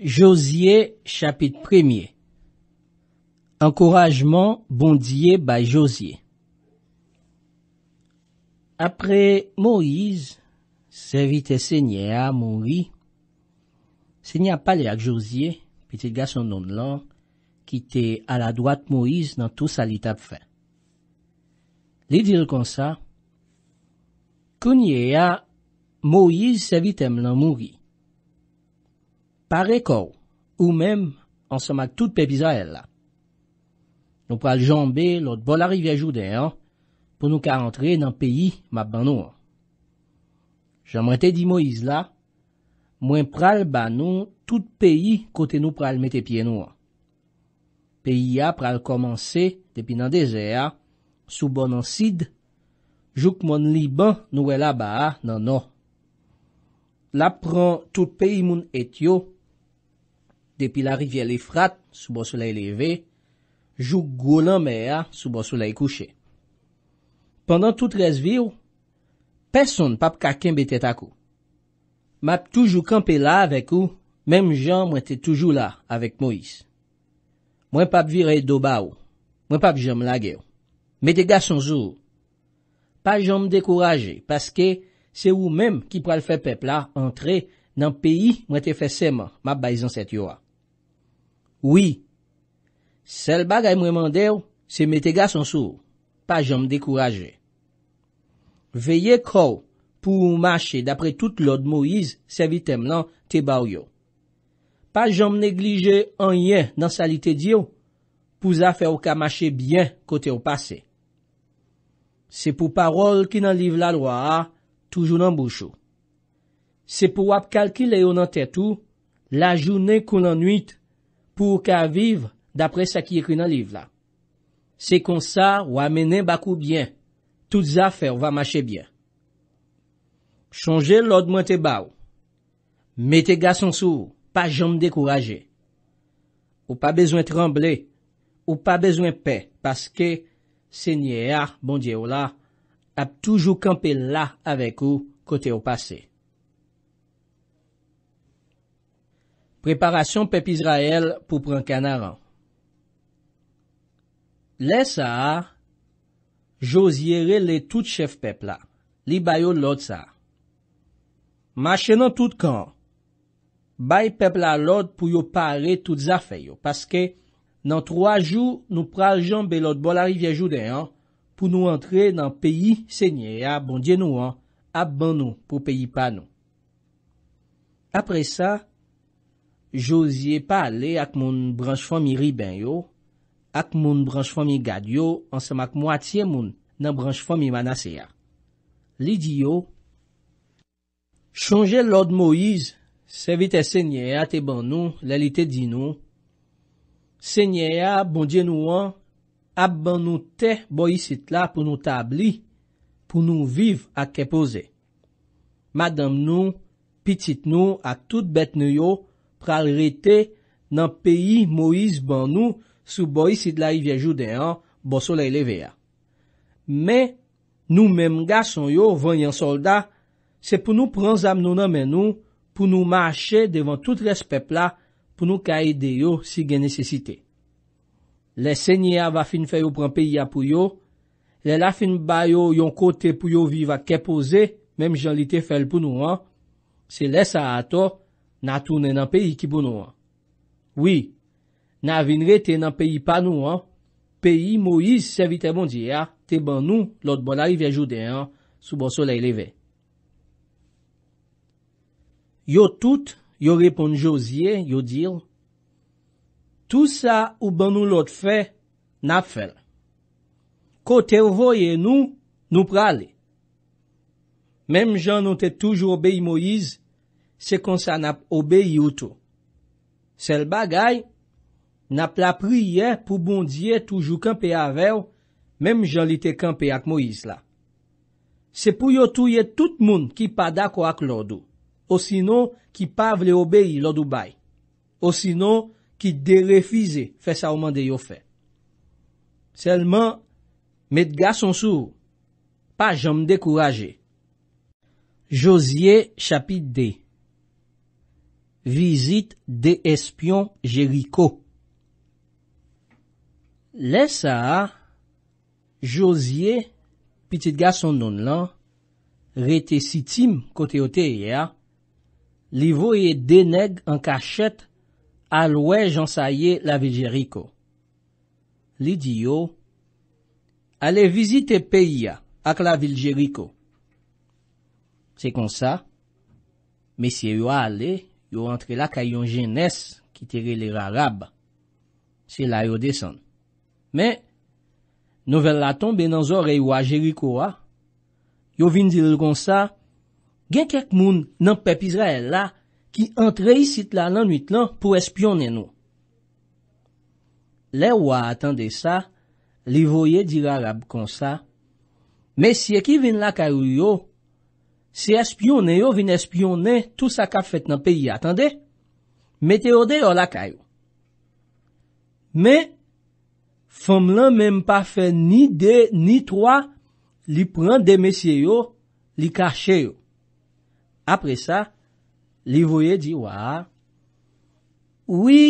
Josie, chapit premye. Enkourajman bondye bay Josie. Apre Moise, se vite se nye a, Mounri, se nye a pale ak Josie, piti gason non lan, ki te ala dwat Moise nan tou salita pfen. Li dir kon sa, konye a, Moise se vite m lan Mounri, parekou ou menm an somak tout pep Izrael la. Nou pral jombe lout bol arivyajou de an pou nou ka antre nan peyi map ban nou an. Jaman te di Moïse la, mwen pral ban nou tout peyi kote nou pral mette piye nou an. Peyi a pral komanse tepi nan dezer, sou bon an sid, jouk moun liban nou wè la ba nan nou. La pran tout peyi moun etyo, Depi la rivye le frat, soubo soula e leve, jou gwo lan me a, soubo soula e kouche. Pendan tout resvi ou, peson pap kaken bete takou. Map toujou kampe la vek ou, mem jan mwen te toujou la avek Moïse. Mwen pap viray do ba ou, mwen pap jan mla ge ou. Met de gas son zou ou. Pa jan m dekoraje, paske se ou menm ki pral fe pepla entre nan peyi mwen te fese man, map bayzan set yo a. Oui, sel bagay mwemande ou, se mette gas an sou, pa jom dekouraje. Veye kou pou ou mache dapre tout lode Moise se vitem lan te baryo. Pa jom neglije anye nan salite diyo pou za fe ou ka mache bien kote ou pase. Se pou parol ki nan liv la lwa, toujou nan bouchou. Se pou ap kalkile ou nan tetou, la jounen kou nan nwit kou. pou ou ka aviv dapre sa ki ekwina liv la. Se kon sa ou amene bakou byen, tout zafè ou va mache byen. Chonge lòd mwen te bav, mete gas ansou, pa jom dekouraje. Ou pa bezwen tremble, ou pa bezwen pe, paske se nye a, bondye ou la, ap toujou kampe la avèk ou kote ou pasey. Preparasyon pep Izrael pou pran kanaran. Le sa, josi ere le tout chef pepla. Li bayo lot sa. Mache nan tout kan. Bay pepla lot pou yo pare tout zafeyo. Paske nan troa jou nou pral janbe lot bol a rivye jouden an, pou nou antre nan peyi senye. A bon diye nou an, ap ban nou pou peyi pa nou. Apre sa, Josye pale ak moun branjfamiri ben yo, ak moun branjfamigad yo, ansamak mwatiye moun nan branjfamimanase ya. Li di yo, chonje Lorde Moïse, se vit e sènyaya te ban nou lalite di nou, sènyaya bon djenou an, ap ban nou te bo yisit la pou nou tabli, pou nou viv ak kepoze. Madame nou, pitit nou, ak tout bet nou yo, pral rete nan peyi Moïse ban nou sou bo yisid la yivye judean bo soleylevea. Me, nou menm ga son yo vanyan solda, se pou nou pran zam nonan men nou pou nou mache devan tout respep la pou nou ka ede yo si gen nesesite. Le senye a va fin feyo pran peyi a pou yo, le la fin bayo yon kote pou yo viva kepoze, menm jan lite fel pou nou an, se le sa ato, na toune nan peyi ki pou bon nou an. Oui, na vin rete nan peyi pa nou an, peyi Moïse se vitè bon diye an, te ban nou lot bon arive a joudè an, sou bon soleil leve. Yo tout, yo repon Josie, yo dir, tout sa ou ban nou lot fè, na fèl. Kote voye nou, nou prale. Mem jan non te toujou obèi Moïse, se konsan ap obeyi ou tou. Sel bagay, nap la priye pou bondye toujou kampe avew, mem jan li te kampe ak Moïse la. Se pou yo touye tout moun ki pa dako ak lor dou, o sino ki pa vle obeyi lor dou bay, o sino ki derefize fè sa oman de yo fè. Selman, met gasonsou, pa jom dekouraje. Josye chapit dey. Vizit de espyon Jeriko. Le sa, Josie, pitit ga son non lan, rete sitim kote ote e ya, li voye deneg an kachet alwe jansaye la vil Jeriko. Li di yo, ale vizite pe ya ak la vil Jeriko. Se kon sa, mesye yo ale, le, yo entre la kay yon jenès ki tere lera rab, se la yo desan. Me, nouvel la tombe nan zorey wajeriko wa, yo vin diri kon sa, gen kek moun nan pep Izrael la, ki entre yisit la lanwit lan pou espyonnen w. Le wwa atande sa, li voye diri rab kon sa, me siye ki vin la kay yo, Se espyonen yo, vin espyonen tout sa ka fet nan peyi. Atande, meteode yo lakay yo. Me, fom lan menm pa fe ni de, ni toa, li pran de mesye yo, li kache yo. Apre sa, li voye di, waa. Ouwi,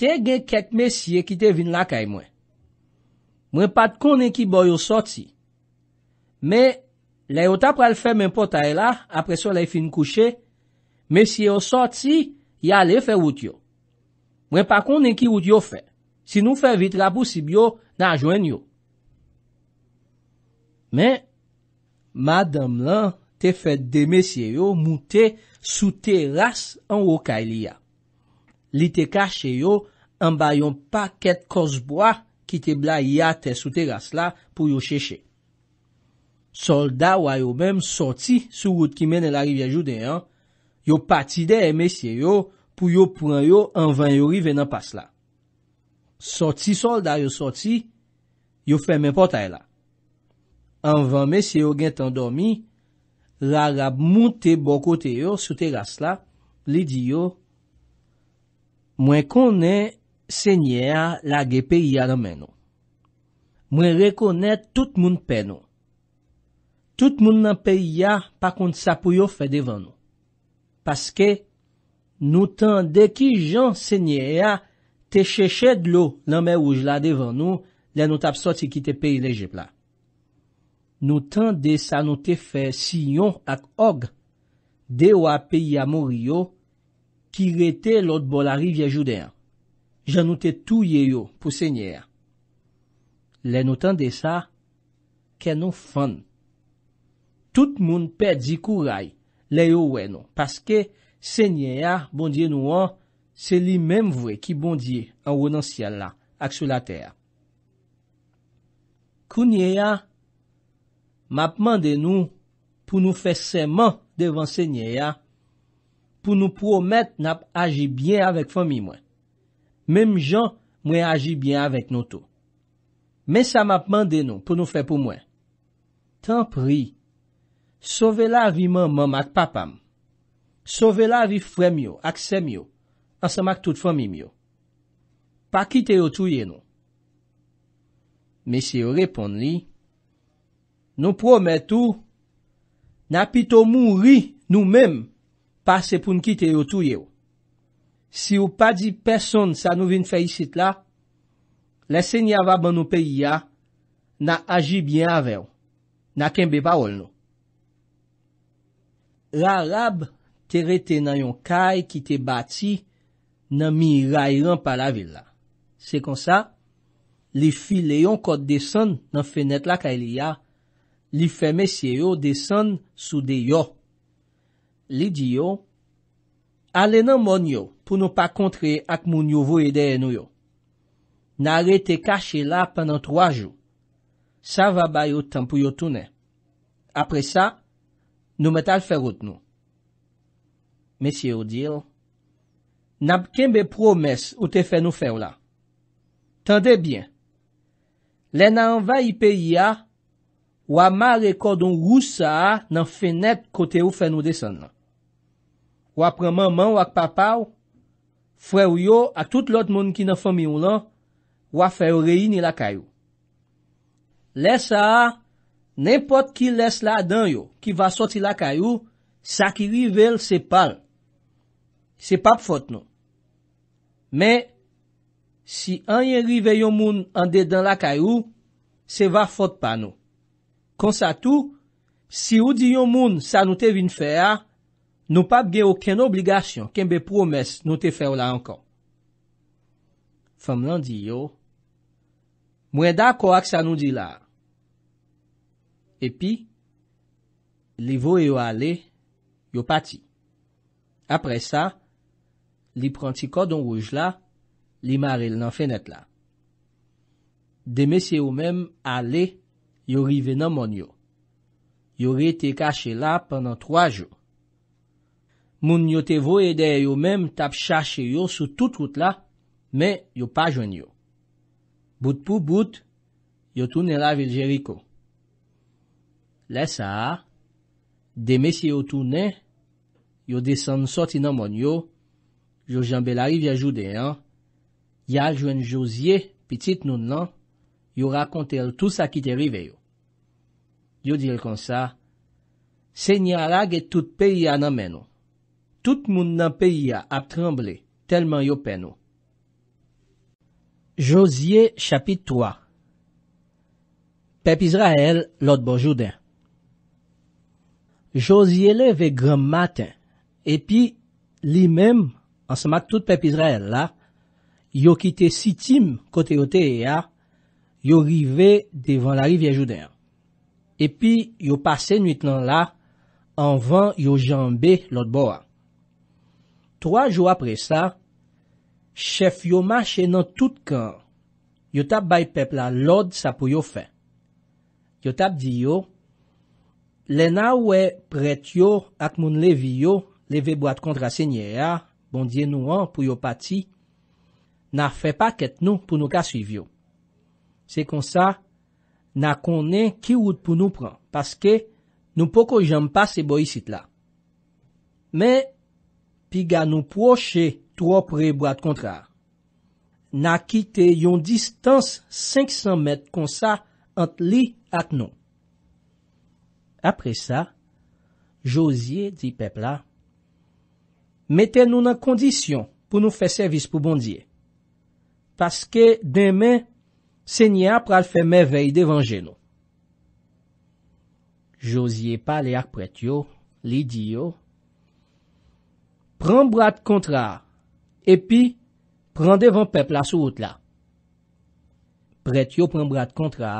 te gen ket mesye ki te vin lakay mwen. Mwen pat konen ki boyo soti. Me, Lè yo ta pral fè men pota e la, apre so lè fin kouche, mesye yo sort si, ya le fè wout yo. Mwen pa konen ki wout yo fè. Si nou fè vit, la pousib yo nan ajoen yo. Men, madame lan te fè demesye yo moutè sou teras an woka e li ya. Li te kache yo, an bayon pa ket kosboa ki te bla ya te sou teras la pou yo chèche. Solda wa yo menm soti sou gout ki men en la rivya judeyan, yo pati de emesye eh, yo pou yo pran yo anvan yori venan pas la. Soti solda yo soti, yo femen potay la. Anvan mesye yo gen tan dormi, l'Arab moun te bokote yo sou teras la, li di yo, mwen konen senye a la gepe iya nan men nou. Mwen rekonen tout moun pen nou. Tout moun nan peyi ya pa kont sa pou yo fe devan nou. Paske, nou tan de ki jan se nye ya, te cheche dlo nan me wouj la devan nou, le nou tap sot si ki te peyi le jepla. Nou tan de sa nou te fe si yon ak og, dewa peyi ya mori yo, ki rete lot bol a rivye jouden. Jan nou te touye yo pou se nye ya. Le nou tan de sa, ke nou fande. Tout moun pè di kou ray le yo wè nou. Paske se nye ya bondye nou an, se li mèm vwe ki bondye an wè nan sial la ak sou la tè ya. Kou nye ya, mè ap mande nou pou nou fè seman devan se nye ya, pou nou promet nap aji byen avèk fami mwen. Mèm jan mwen aji byen avèk nou tou. Mè sa mè ap mande nou pou nou fè pou mwen. Tan pri, Sovela vi mèm mèm ak papam, sovela vi frèm yo ak sèm yo, ansèm ak tout frèm yo, pa kite yo touye nou. Mesye yo repon li, nou promet ou, na pito moun ri nou mèm, pa sepoun kite yo touye ou. Si ou pa di person sa nou vin fè yisit la, lesen ya va ban nou peyi ya, na aji byen avè ou, na kembe pa ol nou. Ra rab te rete nan yon kay ki te bati nan mi ray ran pa la villa. Se kon sa, li file yon kot desen nan fenet la kay li ya, li fe mesye yo desen sou de yo. Li di yo, ale nan mon yo pou nou pa kontre ak moun yo vo e de eno yo. Na re te kache la penan 3 jou. Sa va bay yo tempu yo toune. Apre sa, Nou metal ferout nou. Mesye ou dir, nap kenbe promes ou te fen nou fer la? Tande bien, le nan anva yi peyi ya, wama rekodon wou saa nan fenet kote ou fen nou desen la. Wapremanman wak papaw, fwe ou yo ak tout lot moun ki nan fomi ou lan, wafè ou rey ni lakay ou. Le saa, Nen pot ki les la dan yo ki va soti la kayou, sa ki rivel se pal. Se pap fote nou. Men, si an yen rivel yon moun ande dan la kayou, se va fote pa nou. Konsa tou, si ou di yon moun sa nou te vin fè a, nou pap ge okyen obligasyon, kenbe promes nou te fè ou la ankon. Fem lan di yo. Mwen da akwa ak sa nou di la a. Epi, li vo yo ale, yo pati. Apre sa, li pranti kodon rouj la, li mare l nan fenet la. Deme se yo menm ale, yo rive nan mon yo. Yo re te kache la penan 3 jou. Moun yo te vo ede yo menm tap chache yo sou tout route la, me yo pa jwen yo. Bout pou bout, yo toune la viljeriko. Lè sa, de mesye yo toune, yo desen soti nan mon yo, yo janbe la riv ya jude an, ya aljwen Josie, pitit nun lan, yo rakonte al tout sa ki te rive yo. Yo dir kon sa, se nye alage tout peyi an amen yo. Tout moun nan peyi a ap tremble, telman yo pen yo. Josie, chapit 3 Pep Israel, lot bo jude an. Joziyele ve gram maten, epi li mem, ansamak tout pep Israel e la, yo kite sitim kote yo te eya, yo rive devan la rivye jouden. Epi yo pase nwit nan la, anvan yo jambe lot bo a. Troa jou apre sa, chef yo mache nan tout kan, yo tab bay pep la, lot sa pou yo fe. Yo tab di yo, Le na ou e pret yo ak moun levi yo, levi boat kontra se nye a, bon diye nou an pou yo pati, na fe pa ket nou pou nou ka suiv yo. Se kon sa, na konen ki wout pou nou pran, paske nou poko jem pa se boi sit la. Me, pi ga nou poche tro pre boat kontra, na kite yon distans 500 met kon sa ant li ak nou. Apre sa, Josie di pepla, mette nou nan kondisyon pou nou fe servis pou bondye. Paske demen, senye ap pral fe mevey devan jeno. Josie pale ak pret yo, li di yo, pren brad kontra, epi pren devan pepla sou ot la. Pret yo pren brad kontra,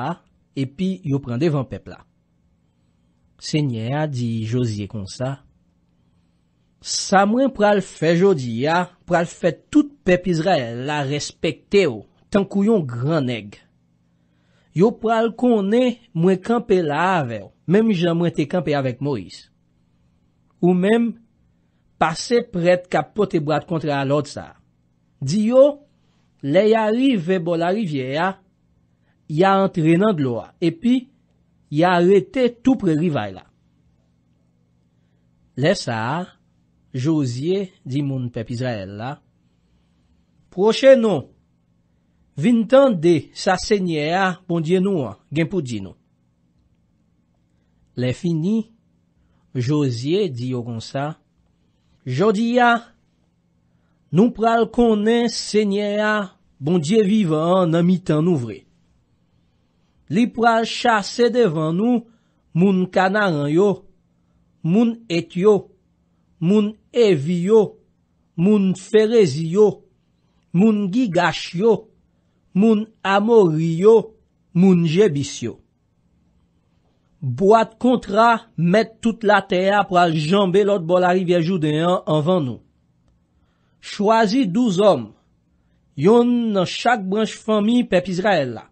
epi yo pren devan pepla. Se nye a di Josie kon sa. Sa mwen pral fe jodi ah, oh, a, pral fe tout pep Israel la respekte ou, tankou yon gran neg. Yo pral kon ne mwen kampe la ave ou, oh. menm jan mwen te kampe avek Moïse. Ou menm pase pret ka pote brad kontre a lot sa. Di yo, le yari ve bo la rivye ah, a, ya antre nan glo a, epi, Ya rete tou pre rivay la. Le sa, Josie di moun pep Israel la, Proche nou, vintan de sa senye a bondye nou a genpou di nou. Le fini, Josie di yo kon sa, Jodi ya, nou pral konen senye a bondye vive an amitan nou vre. Li pral chase devan nou moun kanaran yo, moun et yo, moun evi yo, moun ferezi yo, moun gigash yo, moun amor yo, moun jebis yo. Boat kontra met tout la teya pral jambe lot bol a rivye judean anvan nou. Chwazi douz om, yon nan chak branj fami pep Izrael la.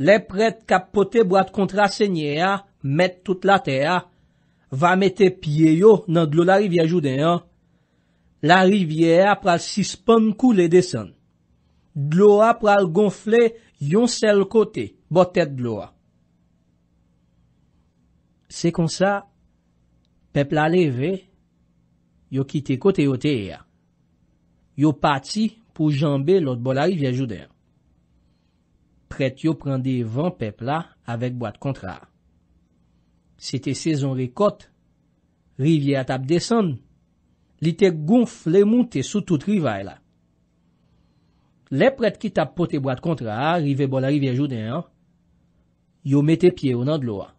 Le prete kapote bo at kontrasenye a, met tout la te a, va mette pie yo nan glou la rivye a jouden a. La rivye a pral sispon kou le desen. Glou a pral gonfle yon sel kote, botet glou a. Se kon sa, peple aleve, yo kite kote yo te e a. Yo pati pou janbe lot bol la rivye a jouden a. Pret yo prende van pepla avèk boat kontra. Se te sezon re kote, rivye atap desen, li te gonfle moun te sou tout rivay la. Le pret ki tap pote boat kontra, rive bol la rivye jouden an, yo mete pie ou nan dlou an.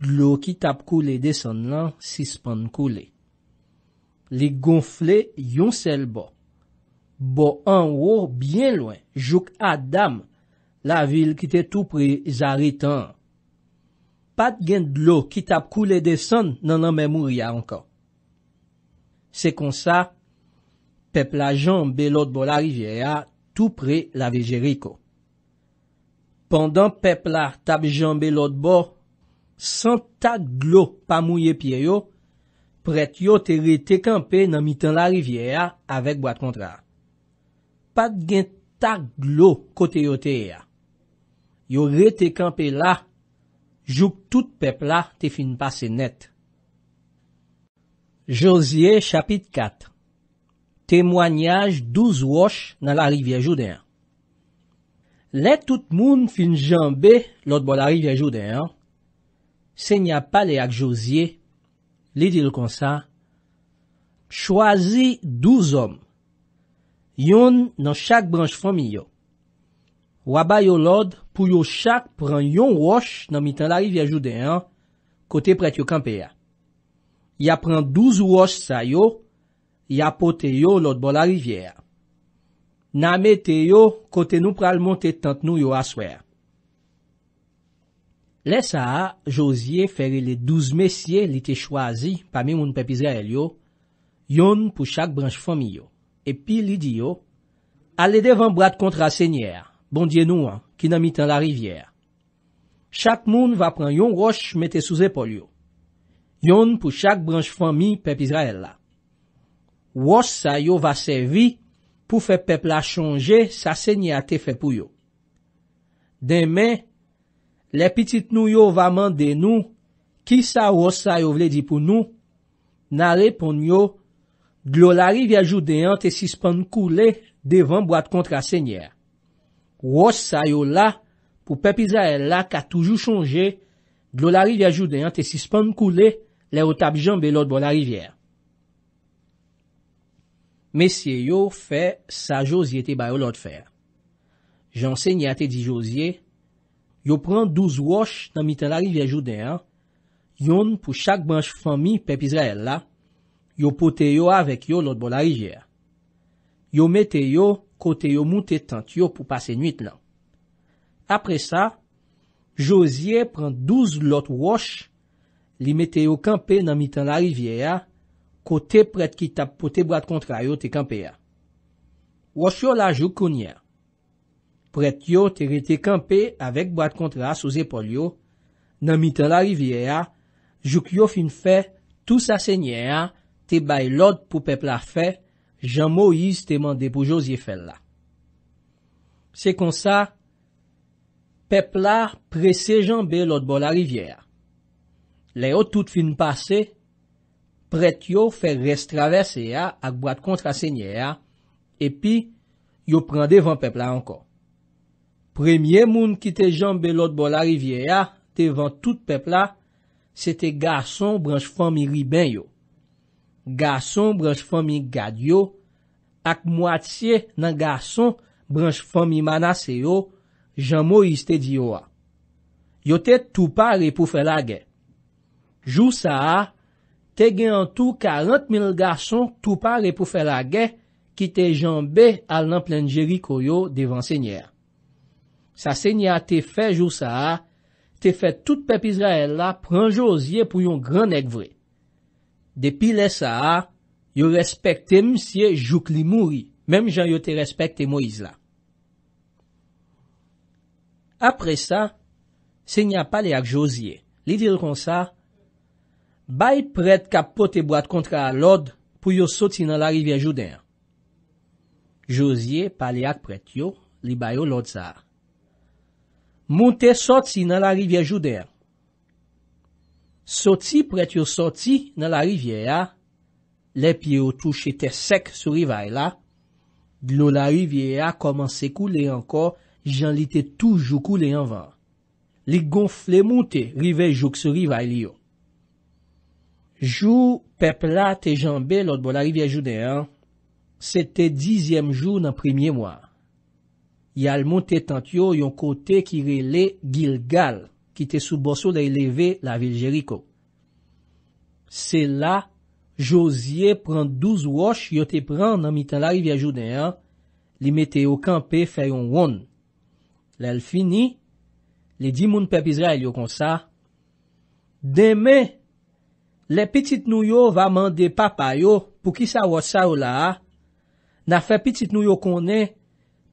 Dlou ki tap koule desen lan, sispan koule. Li gonfle yon sel bo. Bo an wou, byen lwen, jouk a dam an. la vil ki te tou pre zare tan. Pat gen dlo ki tap koule de san nan nan memour ya ankan. Se kon sa, pepla jan be lot bo la rivye ya, tou pre la vejeri ko. Pendan pepla tap jan be lot bo, san tak dlo pa mouye pie yo, pret yo te re tekampe nan mitan la rivye ya, avek bat kontra. Pat gen tak dlo kote yo te ya, Yo re te kampe la, jouk tout pep la te fin pase net. Josie, chapit 4 Temwanyaj 12 wosh nan la rivye jouden. Le tout moun fin jambe lot bo la rivye jouden, se nya pale ak Josie, li dil kon sa, chwazi 12 om, yon nan chak branj fomiyo. Waba yo lod, pou yo chak pran yon wosh nan mitan la rivye judean, kote pretyo kampe ya. Ya pran douz wosh sa yo, ya pote yo lot bol la rivye. Na me te yo, kote nou pral monte tant nou yo aswe. Le sa, Josie feri le douz mesye li te chwazi, pa mi moun pepizre el yo, yon pou chak branj fomi yo. E pi li di yo, ale devan brad kontra senyer, Bondye nou an, ki nan mi tan la rivyè. Chak moun va pran yon roche mette sou zepol yo. Yon pou chak branj fami pep Izrael la. Wos sa yo va servi pou fe pep la chanje sa sènyate fe pou yo. Demè, le pitit nou yo va mande nou, ki sa wos sa yo vle di pou nou, nan repon yo, glou la rivyè joudé an te sispande koule devan bwad kontra sènyèr. wos sa yo la pou pep Izrael la ka toujou chonje glou la rivye jouden an te sispam koule le otab jambelot bon la rivye. Mesye yo fe sa josi ete bayo lot fer. Janse nye ate di josi e, yo pran douz wos nan mitan la rivye jouden an, yon pou chak bansh fami pep Izrael la, yo pote yo avek yo lot bon la rivye. Yo mete yo, kote yo moun te tent yo pou pase nwit lan. Apre sa, Josie pran douz lot wosh, li mette yo kampe nan mitan la rivye ya, kote pret ki tap pou te brad kontra yo te kampe ya. Wosh yo la jou konye. Pret yo te rete kampe avèk brad kontra sou zepol yo, nan mitan la rivye ya, jou kyo fin fe, tou sa senye ya, te bay lot pou pepla fe, Jean Moïse te mande pou Josie Fella. Se kon sa, pepla prese janbe lot bol la rivye a. Le yo tout fin pase, pret yo fe restraverse a ak bat kontra se nye a, epi yo prende van pepla ankon. Premye moun ki te janbe lot bol la rivye a, te van tout pepla, se te gason branj fami riben yo. gason branj fomi gadyo, ak mwatsye nan gason branj fomi manaseyo, jan mo yiste diyo a. Yo te toupa repou fela ge. Jou sa a, te gen an tou 40 mil gason toupa repou fela ge ki te jan be al nan plen Jeriko yo devan senyer. Sa senyer te fe jou sa a, te fe tout pep Israel la pranjou zye pou yon gran ek vre. Depi le sa a, yo respekte msiye Joukli Mouri, mem jan yo te respekte Moïse la. Apre sa, se nya pale ak Josie. Li dil kon sa, bay pred kapote boat kontra a Lod pou yo sotsi nan la rivye Jouder. Josie pale ak pred yo, li bayo Lod sa a. Moun te sotsi nan la rivye Jouder. Soti pou et yo soti nan la rivye ya, le pye yo touche te sek sou rivye la, glou la rivye ya komanse koule anko, jan li te toujou koule anvan. Li gonfle moun te rivye jouk sou rivye li yo. Jou pepla te janbe lot bo la rivye jou de an, se te dizyem jou nan premiye mwa. Yal moun te tant yo yon kote ki re le gil gal. ki te sou boso de eleve la vil Jeriko. Se la, Josie pran douz wosh yo te pran nan mitan la rivye jouden yon, li mete yo kampe fè yon won. Lèl fini, li di moun pep Izrael yo konsa, Deme, le pitit nou yo va mande papay yo pou ki sa wot sa ou la, na fe pitit nou yo konen,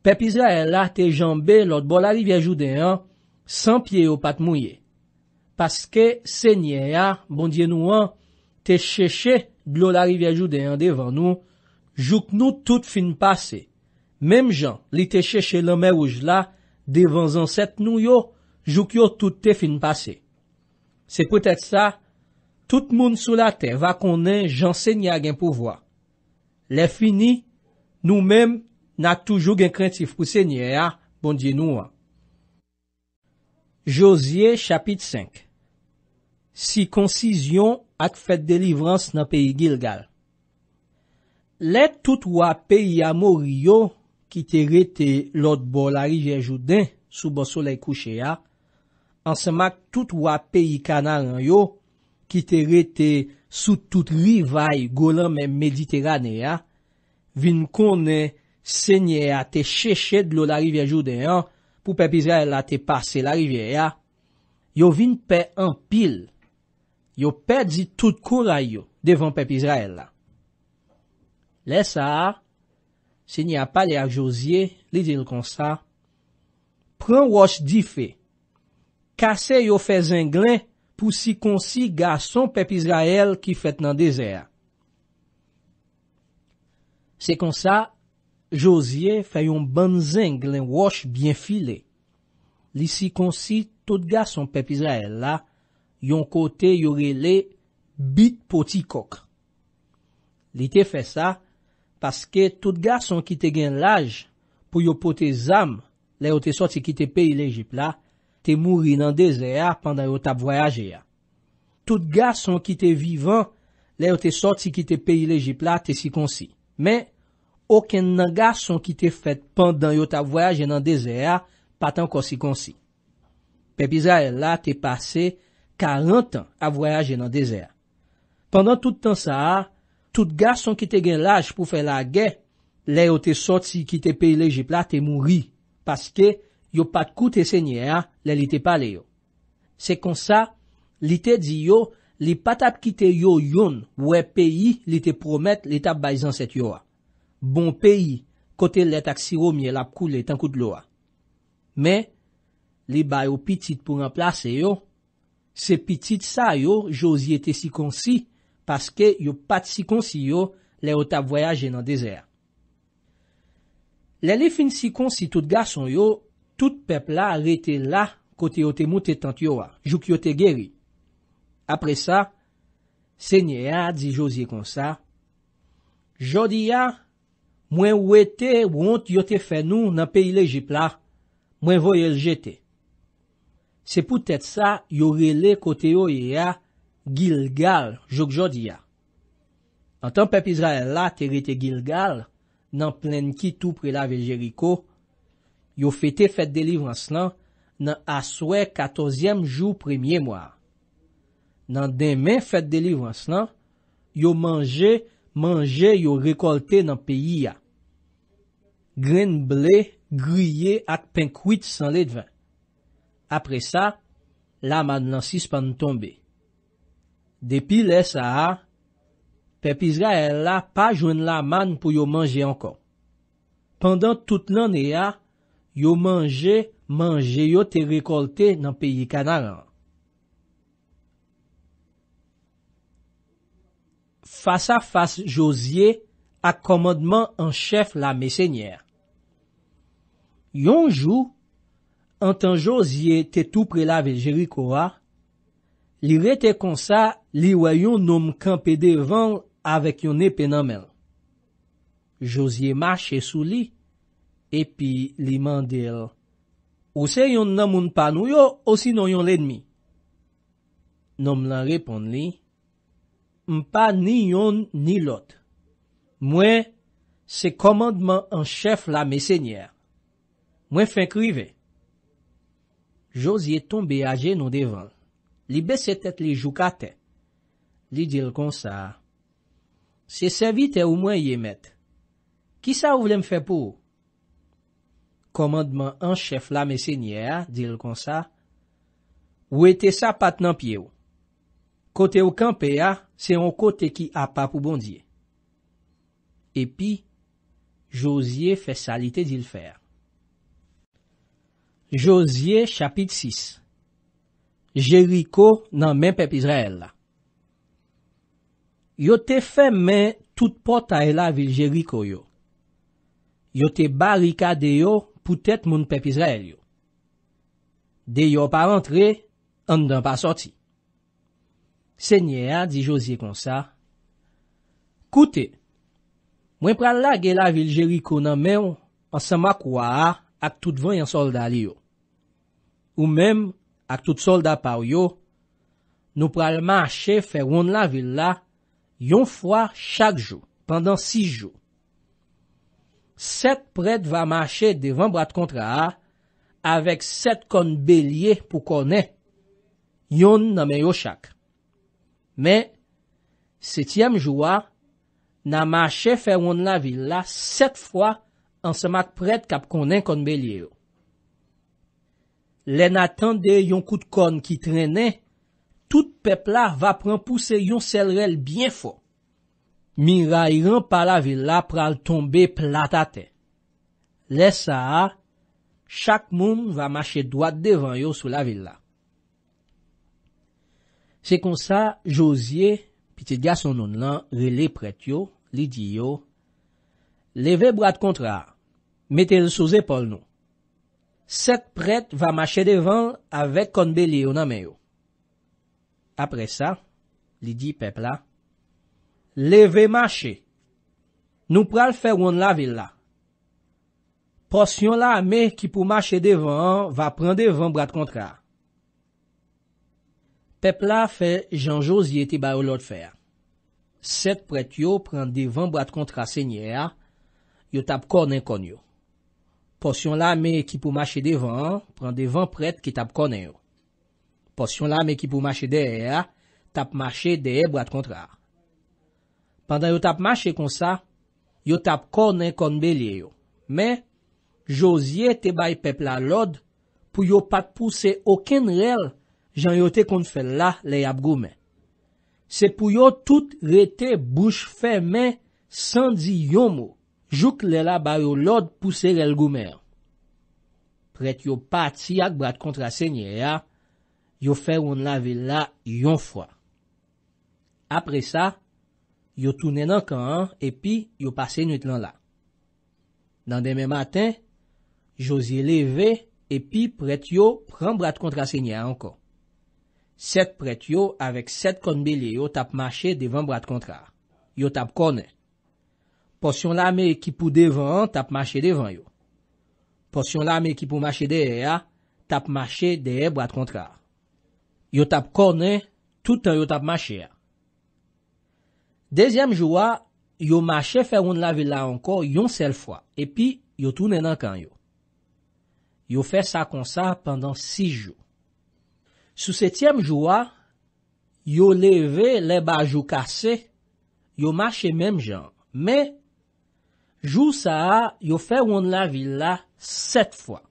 pep Izrael la te jambe lot bol la rivye jouden yon, San pye yo pat mouye. Paske se nye ya, bondye nou an, te cheche glou la rivye jou de yon devan nou, jouk nou tout fin pase. Mem jan, li te cheche lome ouj la, devan zan set nou yo, jouk yo tout te fin pase. Se pwetet sa, tout moun sou la te va konen jan se nye agen pou vwa. Le fini, nou men na toujou gen krentif pou se nye ya, bondye nou an. Josye, chapit 5 Si konsizyon ak fet delivrans nan peyi Gilgal Le tout wap peyi ya mor yo ki te rete lot bo la rivye jouden sou bo sole kouche ya, ansamak tout wap peyi kanal an yo ki te rete sou tout rivay golan men mediterane ya, vin konen senye ya te cheshed lo la rivye jouden ya, pou pep Izrael la te pase la rivye ya, yo vin pe an pil, yo pe di tout kou la yo, devan pep Izrael la. Le sa, se ni a pale a Josie, li di nou kon sa, pren wos di fe, kase yo fe zenglen, pou si konsi gason pep Izrael ki fet nan dezer. Se kon sa, se kon sa, Josye fè yon banzen glen wosh byen file. Li si konsi, tout ga son pep Izrael la, yon kote yore le bit poti kok. Li te fè sa, paske tout ga son kite gen laj pou yo pote zam le yo te soti kite peyi le jip la, te mouri nan deze ya pandan yo tab voyaje ya. Tout ga son kite vivan le yo te soti kite peyi le jip la, te si konsi. Men, oken nan gason ki te fet pandan yo ta voyaje nan dezer patan konsi-konsi. Pepiza e la te pase 40 an a voyaje nan dezer. Pandan tout tan sa, tout gason ki te gen laj pou fe la ge, le yo te sotsi ki te pe il ejipla te mouri paske yo pat koute se nye a le li te pale yo. Se konsa, li te di yo li pat ap kite yo yon ou e peyi li te promet li ta bayzan set yo a. Bon peyi, kote le tak siro mi el ap koule tan kout lo a. Me, li ba yo pitit pou remplace yo, se pitit sa yo, jozi ete si konsi, paske yo pati si konsi yo, le o tap voyaje nan dezer. Le lefin si konsi tout gason yo, tout pepla rete la kote yo te moutetant yo a, jou ki yo te geri. Apre sa, senye a, di jozi kon sa, jodi a, Mwen wete wont yote fenou nan peyi lejipla, mwen voye ljete. Se pou tete sa, yo rele kote yo ye ya Gilgal, Jogjodi ya. Antan pepe Israel la terite Gilgal, nan plen ki tou prela Veljeriko, yo fete fete delivran slan nan aswe katozyem jou premye mwa. Nan demen fete delivran slan, yo manje... manje yo rekolte nan peyi ya. Gren ble, griye at penkwit san let ven. Apre sa, laman nan sispan tombe. Depi le sa a, pepizga el la pa jwen laman pou yo manje ankon. Pendan tout lane ya, yo manje, manje yo te rekolte nan peyi kanaran. Fasa-fas Josie ak komodman an chef la mesenyer. Yonjou, an tan Josie te tou prela veljeri kora, li rete konsa li wayon nom kampede van avèk yon epenamel. Josie mache sou li, epi li mandel, ou se yon nomoun panou yo, ou sino yon lenmi. Nom lan repon li, Mpa ni yon ni lot. Mwen se komandman an chef la mesenye. Mwen fen krive. Jos ye tombe aje nou devan. Li beset et li joukate. Li dil kon sa. Se servite ou mwen ye met. Ki sa ou vle mfe pou? Komandman an chef la mesenye, dil kon sa. Ou ete sa pat nan pye ou? Kote ou kampe ya, Se yon kote ki ap pa pou bondye. Epi, Josie fè salite di l fèr. Josie chapit 6 Jeriko nan men pep Izrael la. Yo te fè men tout pota e la vil Jeriko yo. Yo te barika de yo pou tèt moun pep Izrael yo. De yo pa rentre, an dèm pa soti. Se nye a, di Josie konsa, koute, mwen pral lage la vil Jericho nan men an sema kwa a ak tout ven yon solda li yo. Ou men ak tout solda pa yo, nou pral mache feroun la vil la yon fwa chak jo, pandan si jo. Set pred va mache devan brad kontra a, avek set kon belye pou konen, yon nan men yo chak. Men, setyem jouwa, nan mache fè woun la villa set fwa an semak pred kap konen kon belye yo. Len atende yon kout kon ki trene, tout pepla va pran pousse yon selrel bien fo. Min rayran pa la villa pral tombe platate. Lesa, chak moun va mache dwad devan yo sou la villa. Se kon sa, Josie, piti dia son non lan, li li pretyo, li di yo, leve brad kontrar, metel sou zepol nou. Sek prety va mache devan avek kon beli yon ame yo. Apre sa, li di pepla, leve mache, nou pral ferwon la vil la. Posyon la ame ki pou mache devan, va pren devan brad kontrar. Pep la fe Jean Josier te ba ou lod fer. Set pret yo pren de van brad kontra senye a, yo tap konen kon yo. Ponsyon la me ki pou mache de van, pren de van pret ki tap konen yo. Ponsyon la me ki pou mache de a, tap mache de e brad kontra. Pendan yo tap mache kon sa, yo tap konen kon belye yo. Men, Josier te bay pepla lod pou yo pat puse oken rel jan yote kon fè la le yap goumen. Se pou yo tout rete bouche fè men, san di yon mou, jouk le la bar yo lod pousse rel goumen. Pret yo pati ak brad kontrasenye ya, yo fè woun lave la yon fwa. Apre sa, yo tounen ankan an, epi yo pase nwit lan la. Nan deme maten, yo zile ve, epi pret yo pran brad kontrasenye ankon. 7 pret yo avèk 7 konbili yo tap mache devan brad kontrar. Yo tap konè. Porsyon la me ekipou devan, tap mache devan yo. Porsyon la me ekipou mache devan, tap mache devan brad kontrar. Yo tap konè, toutan yo tap mache ya. Dezyem jouwa, yo mache fè woun la vila ankor yon sel fwa. Epi, yo tounen ankan yo. Yo fè sa kon sa pandan 6 jouw. Sou setyem jwa, yo leve le bajou kase, yo mache menm jan. Me, jou sa yo fe woun la villa set fwa.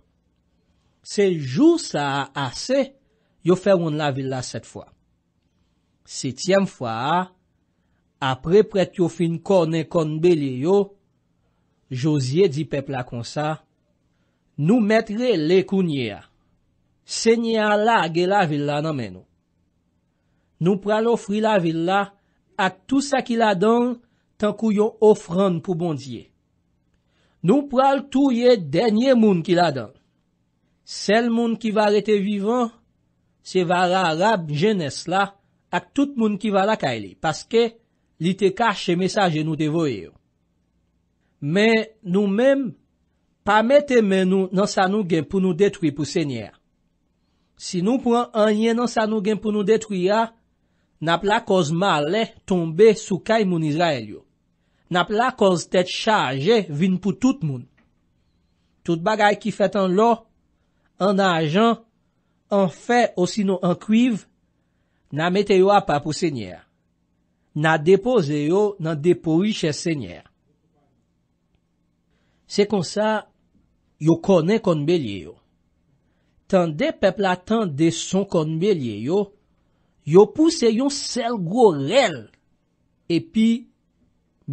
Se jou sa a se, yo fe woun la villa set fwa. Setyem fwa, apre pretyo fin konen kon beli yo, Josie di pepla konsa, nou metre le kounye a. Se nye a la ge la villa nan men nou. Nou pral ofri la villa ak tout sa ki la don tan kou yon ofran pou bondye. Nou pral tou ye denye moun ki la don. Sel moun ki va lete vivan se va la rab jenese la ak tout moun ki va la kaile. Paske li te ka che mesaje nou devoye yo. Men nou men pa mete men nou nan sa nou gen pou nou detwi pou se nye a. Si nou pran anye nan sa nou gen pou nou detwira, nap la koz male tombe sou kay moun Izrael yo. Nap la koz tet chaje vin pou tout moun. Tout bagay ki fet an lo, an ajan, an fe o sino an kuiv, nan mete yo apapou senyer. Nan depoze yo nan depovi ches senyer. Se kon sa, yo kone kon belye yo. Tande pep la tande son konmelye yo, yo puse yon sel go rel. Epi,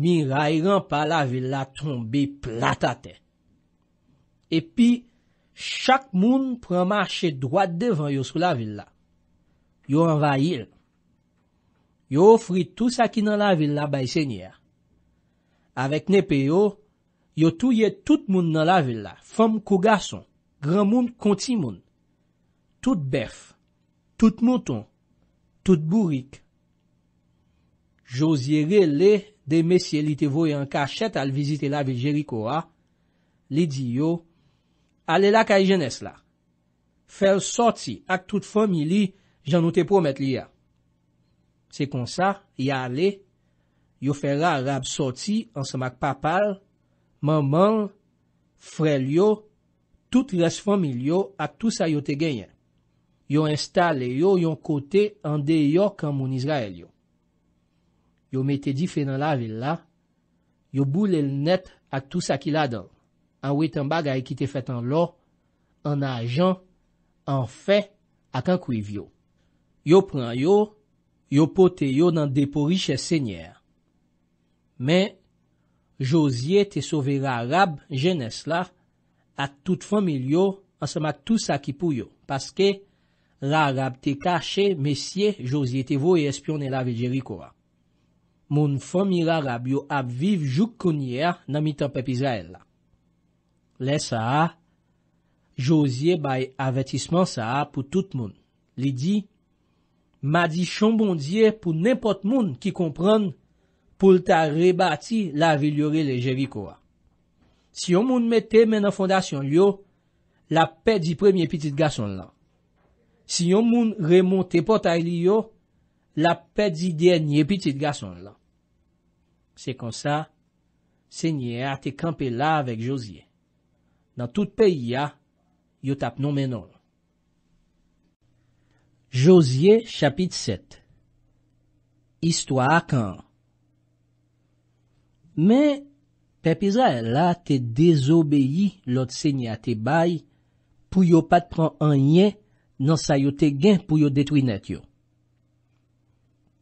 mi rayran pa la villa tonbi platate. Epi, chak moun pranmarche drat devan yo sou la villa. Yo anvayil. Yo ofri tout sa ki nan la villa baysenye. Awek nepe yo, yo touye tout moun nan la villa, fam kou gason, gran moun konti moun. Tout berf, tout mouton, tout bourik. Josye re le de mesye li te voye an kachet al vizite la vi Jerikoa, li di yo, ale la ka i jenese la. Fel soti ak tout fomili jan nou te promet li ya. Se kon sa, ya ale, yo fel la rab soti an semak papal, maman, frel yo, tout res fomili yo ak tout sa yo te genyen. yo installe yo yon kote an de yo kan moun Israel yo. Yo mette di fe nan la vil la, yo boule l net ak tout sa ki la don. An we tan bagay ki te fet an lo, an ajan, an fe, ak an kouiv yo. Yo pran yo, yo pote yo nan depo riche senyer. Men, Josie te sove la rab jenese la, ak tout famil yo, an sema tout sa ki pou yo. Paske, la rab te kache mesye josiye te vo e espyon e la vijerikowa. Moun fami la rab yo ap viv jouk konye a nan mitan pep Izrael la. Le sa a, josiye bay avetisman sa a pou tout moun. Li di, ma di chanbondye pou nepot moun ki kompran pou lta rebati la vilyore le vijerikowa. Si yon moun mette men an fondasyon yo, la pe di premye pitit gason lan. Si yon moun remonte pot a ili yo, la pe di denye pitit gason la. Se kon sa, se nye a te kampe la vek Josie. Nan tout peyi ya, yo tap non menon. Josie, chapit 7 Histoire à Caen Men, pe pisa e la te dezobéi lot se nye a te bayi pou yo pat pran anye nan sa yo te gen pou yo detwinet yo.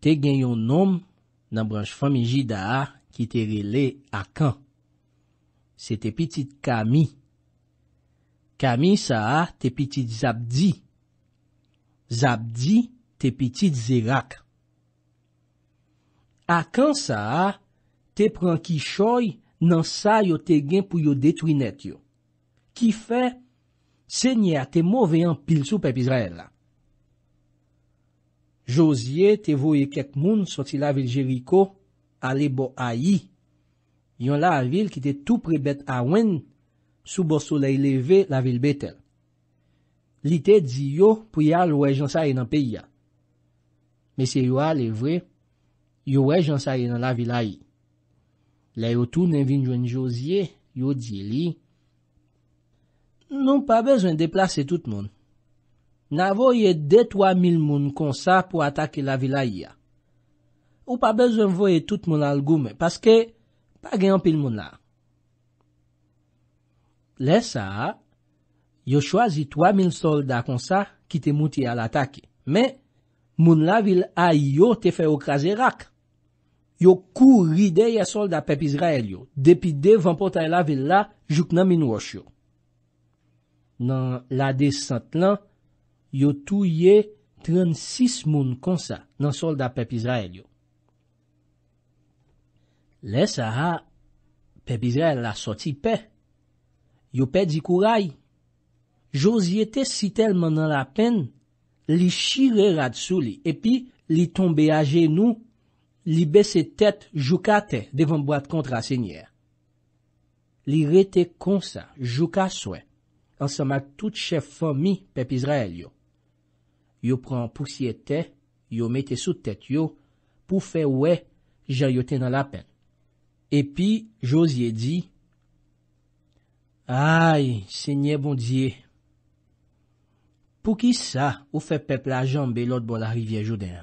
Te gen yon nom nan branj fami jida a ki te rele a kan. Se te pitit Kami. Kami sa a te pitit Zabdi. Zabdi te pitit Zerak. A kan sa a, te pran ki shoy nan sa yo te gen pou yo detwinet yo. Ki fe, Senye a te mou veyon pil sou pep Izrael la. Josye te voye kek moun soti la vil Jeriko ale bo ayi. Yon la vil ki te tou prebet awen sou boso leyleve la vil Betel. Li te di yo pou yal wejansaye nan peya. Mese yo alevre, yo wejansaye nan la vil ayi. Le yo tou nevin jwen Josye, yo di li... Nou pa bezwen deplase tout moun. Na voye de 3.000 moun konsa pou atake la vilay ya. Ou pa bezwen voye tout moun al goume, paske pa genpil moun la. Le sa, yo chwazi 3.000 solda konsa ki te mouti al atake. Men, moun la vilay yo te fe okraze rak. Yo kou ride ya solda pep Izrael yo. Depi de vampotay la vilay, juk nan min wosh yo. nan lade sant lan, yo touye 36 moun konsa, nan solda pep Israel yo. Le sa ha, pep Israel la soti pe, yo pe di kouray, josiye te sitelman nan la pen, li shire rad sou li, epi, li tombe a genou, li bese tet, jou ka te, devan bwa kontra senyer. Li rete konsa, jou ka swen, ansama tout chef fomi pep Izrael yo. Yo pran pousye te, yo mete sou tet yo, pou fe we, jayote nan la pen. Epi, Josye di, Ay, se nye bondye, pou ki sa ou fe pep la jambelot bol a rivye joden?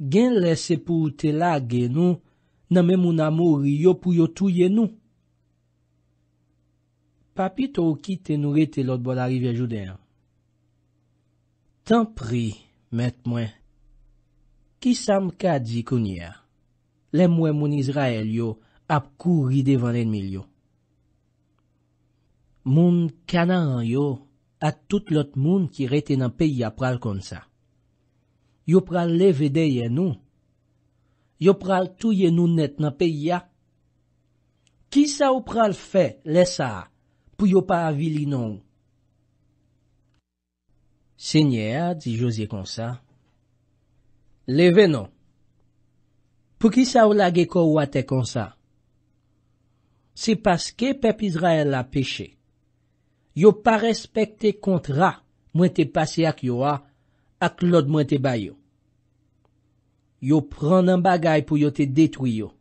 Gen lese pou te lage nou, nanme moun amour yo pou yo touye nou. Papi tou ki te nou rete lot bo la rive jouden. Tan pri, met mwen. Ki sam ka di kounye? Le mwen moun Izrael yo ap kou ride van en mil yo. Moun kana an yo at tout lot moun ki rete nan peyi ap pral kon sa. Yo pral leve de yen nou. Yo pral tou yen nou net nan peyi ya. Ki sa ou pral fe le sa a? pou yo pa avili nan non. ou. Senyer, di Jose konsa, leve nan. Pou ki sa ou la ge kou wate konsa? Se paske pep Israel la peche, yo pa respekte kontra mwen te pase ak yo a ak lode mwen te bayo. Yo pran nan bagay pou yo te detwyo.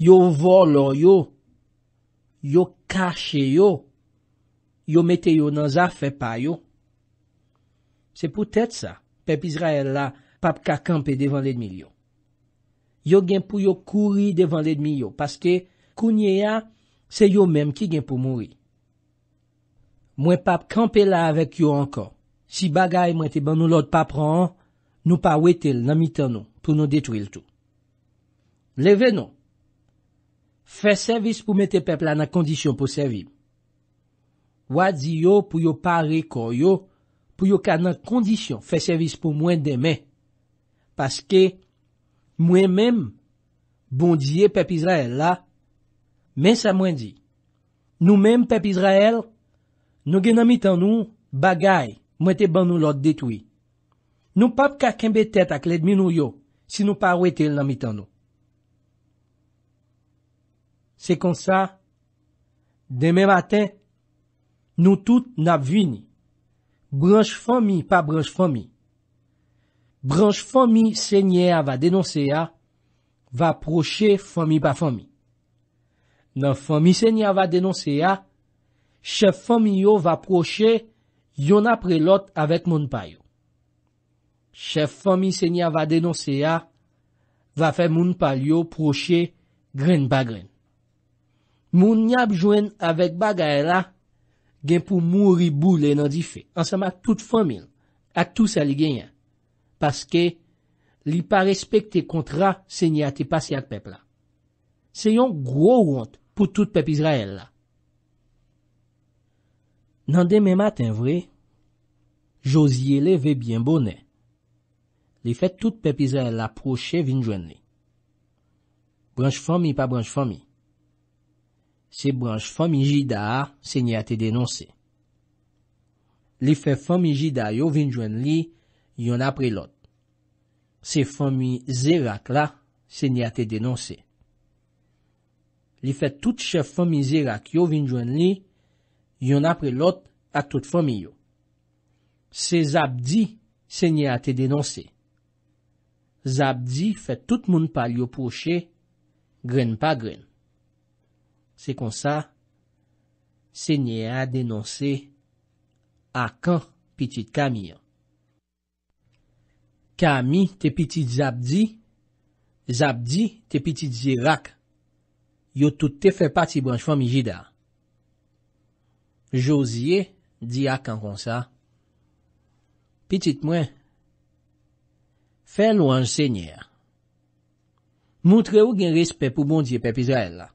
Yo vo lor yo. Yo kase ka che yo, yo mette yo nan zafen pa yo. Se pou tèt sa, pep Izrael la, pap ka kampe devan ledmi yo. Yo gen pou yo kouri devan ledmi yo, paske kounye ya, se yo menm ki gen pou mouri. Mwen pap kampe la avèk yo ankon. Si bagay mwen te ban nou lot pa pran, nou pa wetel nan mitan nou, pou nou detwil tou. Leve nou, Fè servis pou mwen te pepla nan kondisyon pou servib. Wad di yo pou yo pare koryo pou yo ka nan kondisyon fè servis pou mwen demè. Paske mwen men bondye pep Israel la, men sa mwen di. Nou men pep Israel, nou gen nan mitan nou bagay mwen te ban nou lot detwi. Nou pap ka kembe tet ak ledminou yo si nou pa wete nan mitan nou. Se kon sa, demen maten, nou tout nap vini. Branj fomi pa branj fomi. Branj fomi se nye a va denonse a, va proche fomi pa fomi. Nan fomi se nye a va denonse a, chè fomi yo va proche yon apre lot avèk moun payo. Chè fomi se nye a va denonse a, va fè moun payo proche gren pa gren. Moun njab jwen avèk bagay la gen pou moun ribou le nan di fe. An seman tout fomil ak tous ali genyen. Paske li pa respekte kontra se nye ati pasyak pep la. Se yon gwo wont pou tout pep Israel la. Nan deme maten vre, Josyele ve bien bonen. Li fet tout pep Israel la proche vin jwen li. Branj fomi pa branj fomi. Se branj fami ji da a, se nye ate denonse. Li fe fami ji da yo vinjwen li, yon apre lot. Se fami zirak la, se nye ate denonse. Li fe tout che fami zirak yo vinjwen li, yon apre lot ak tout fami yo. Se zap di, se nye ate denonse. Zap di fe tout moun pal yo proche, gren pa gren. Se kon sa, se nye a denonse a kan pitit Kami. Kami te pitit Zabdi, Zabdi te pitit Zirak, yo tout te fe pati branj fwa mi jida. Josye di a kan kon sa, pitit mwen. Fen lwange se nye a. Moutre ou gen respe pou bondye pep Israel la.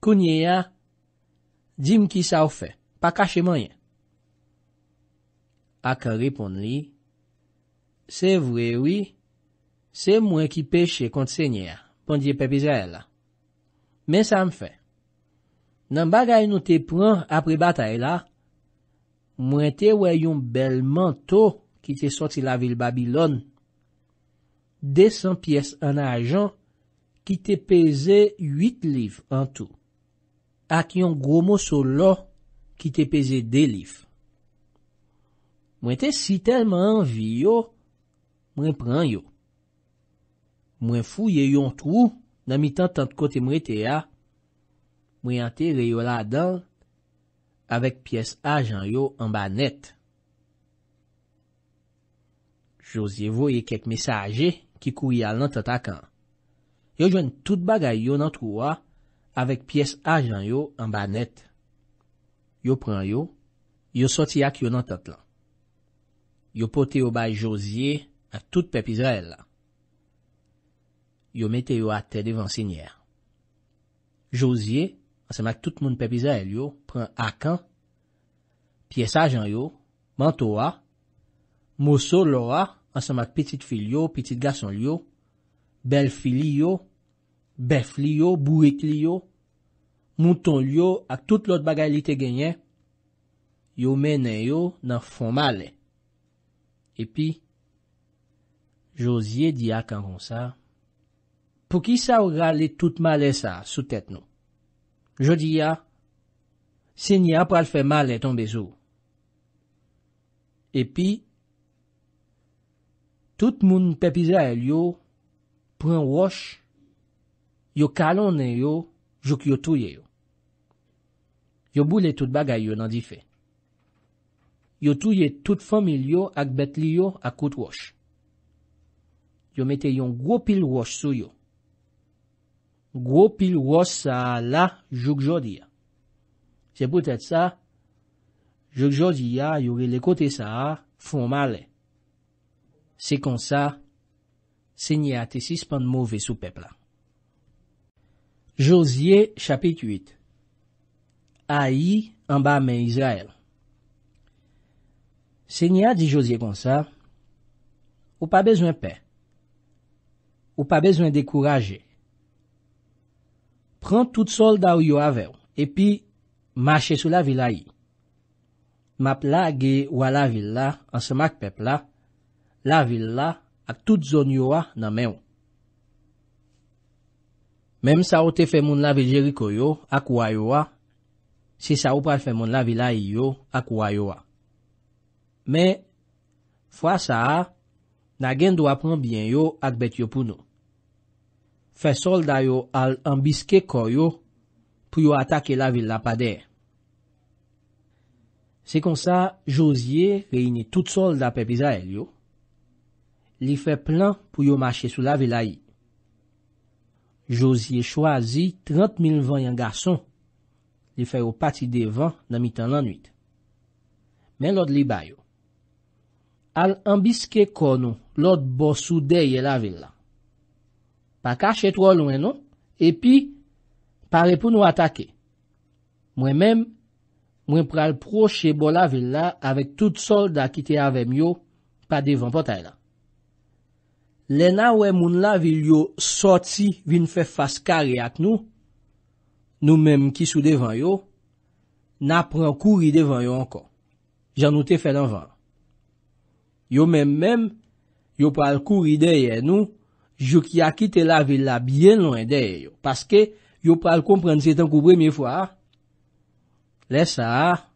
Kounye ya, di m ki sa ou fe, pa kache mwenye. A ka repon li, se vwe wii, se mwen ki peche kont se nye ya, pon diye pepeza e la. Men sa m fe. Nan bagay nou te pran apre bata e la, mwen te wey yon bel manto ki te soti la vil Babylon. Desan pies an ajan ki te peze yit liv an tou. ak yon gwo mou sol lo ki te peze delif. Mwen te si telman anvi yo, mwen pran yo. Mwen fou ye yon trou nan mi tan tan te kote mwen te ya, mwen ante re yo la dan avèk piyes ajan yo an ba net. Josevo ye kek mesaje ki kou yal nan tatakan. Yo jwen tout bagay yo nan trou wa, avèk piyes ajan yo an ba net. Yo pran yo, yo soti ak yo nan tat lan. Yo pote yo bay Josie, an tout pepiz a el la. Yo mete yo atè devan sin yer. Josie, an semak tout moun pepiz a el yo, pran a kan, piyes ajan yo, manto a, moso lo a, an semak petit fil yo, petit gason yo, bel fil yo, Bef li yo, bourik li yo, mouton li yo, ak tout lot bagay li te genye, yo menen yo nan fon male. Epi, Josie di a kan kon sa, pou ki sa ou gale tout male sa sou tet nou? Je di a, se nye a pral fe male ton bezou. Epi, tout moun pepiza e li yo, pran wosh, Yo kalonnen yo, jok yo touye yo. Yo boule tout bagay yo nan di fe. Yo touye tout famil yo ak bet li yo ak kout wosh. Yo mete yon gwo pil wosh sou yo. Gwo pil wosh sa la, jok jodi ya. Se pwetet sa, jok jodi ya, yori le kote sa a, fwo male. Se kon sa, se nye ate sispan mouve sou pepla. Josye chapit 8 Ayi amba men Israel Se nye a di Josye kon sa, ou pa bezwen pe, ou pa bezwen dekouraje. Pren tout solda ou yo avew, epi mache sou la vilayi. Map la ge wala vil la ansamak pepla, la vil la ak tout zon yo a nan men ou. Mem sa ou te fe moun la viljeri koyo ak wwa yo a, se sa ou pa fe moun la vilay yo ak wwa yo a. Me, fwa sa a, na gen do apren bien yo ak bet yo pou nou. Fe solda yo al ambiske koyo pou yo atake la vil la pader. Se kon sa, Josie reyini tout solda pepiza el yo. Li fe plan pou yo mache sou la vilay yo. Josye chwazi 30.000 vanyan gason li fè ou pati devan nan mitan lan nwit. Men lòd li bayo. Al ambiske konon lòd bo sou deyye la villa. Pa kache trò lwenon, epi pare pou nou atake. Mwen men mwen pral proche bo la villa avèk tout sol da kite avèm yo pa devan potay la. Lè nan wè moun la vil yo soti vin fè fass kari ak nou, nou mèm ki sou devan yo, nan pran kouri devan yo ankon. Jan nou te fè nan van. Yo mèm mèm, yo pral kouri deyè nou, jou ki a kite la vil la byen lwen deyè yo. Paske, yo pral komprend se tan kou premye fwa. Lè sa,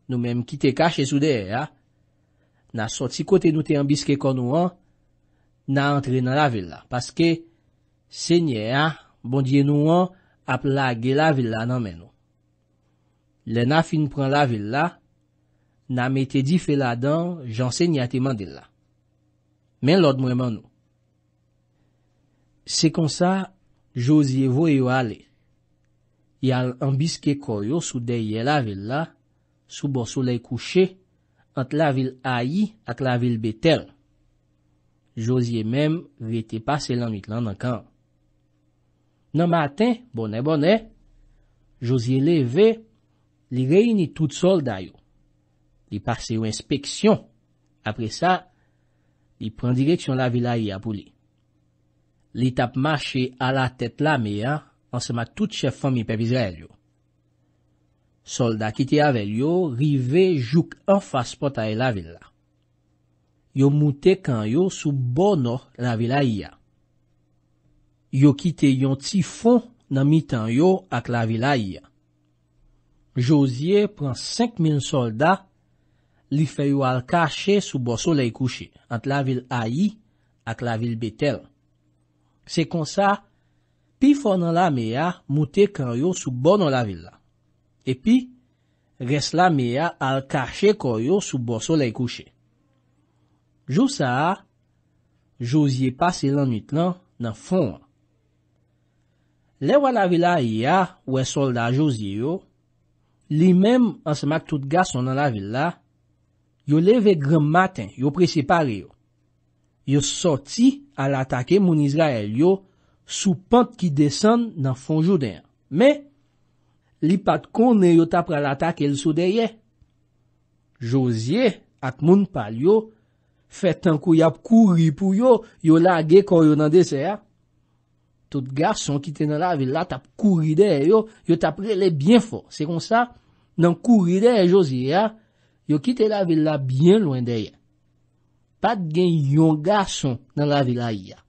nou mèm ki te kache sou deyè ya. Nan soti kote nou te yon biske konou an, na antre nan la villa, paske senye a ah, bondye nou an ap la ge la villa nan men nou. Le na fin pran la villa, na mette di fe la dan jansenye ati mande la. Men lode mwen man nou. Se kon sa, Josie vo yo ale. Yal ambiske koyo sou deye la villa, sou bo sole kouche, ant la vil ayi ak la vil betel. Josye menm vete pase lanwit lan ankan. Nan maten, bonè, bonè, Josye leve, li reyni tout solda yo. Li pase yo inspeksyon. Apre sa, li pren direksyon la vila yi apou li. Li tap mache ala tet la me a, ansa ma tout chefan mi pep Izrael yo. Solda ki te ave yo, rive jouk anfa spot a e la vila la. yo moute kan yo sou bono la vila aya. Yo kite yon ti fon nan mi tan yo ak la vila aya. Josie pran 5 min solda, li fe yo al kache sou bo solei kouche, ant la vila ayi ak la vila betel. Se kon sa, pi fon nan la mea, moute kan yo sou bono la vila. E pi, res la mea al kache kon yo sou bo solei kouche. Jousa a, Josye pase lan mit lan nan fon an. Levwa la villa yi a, wè solda Josye yo, li menm an semak tout gas son nan la villa, yo leve grè matin, yo presepare yo. Yo soti al atake moun Izrael yo, sou pante ki desen nan fon jode an. Me, li pat konen yo tapra al atake el sou deye. Josye at moun pal yo, Fè tan kou yap kouri pou yo, yo lage kon yo nan dese ya. Tout garson kite nan la vil la tap kouri de yo, yo tap rele bien fo. Se kon sa, nan kouri de yo yozi ya, yo kite la vil la bien loin de ya. Pat gen yon garson nan la vil la ya.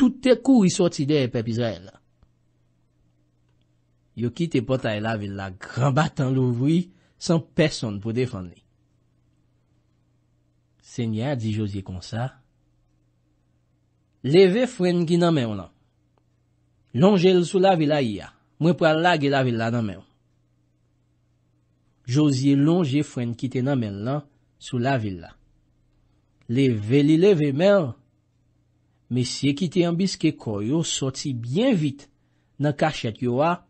Tout te kouri soti de pep Israel. Yo kite pota e la vil la gran batan louvri san person pou defan li. Senya, di Josie konsa. Leve fwen ki nan men lan. Longe l sou la villa iya. Mwen pral la ge la villa nan men. Josie longe fwen ki te nan men lan sou la villa. Leve li leve men. Mesye ki te yon biske ko, yo soti bien vit nan kachet yo a, ah.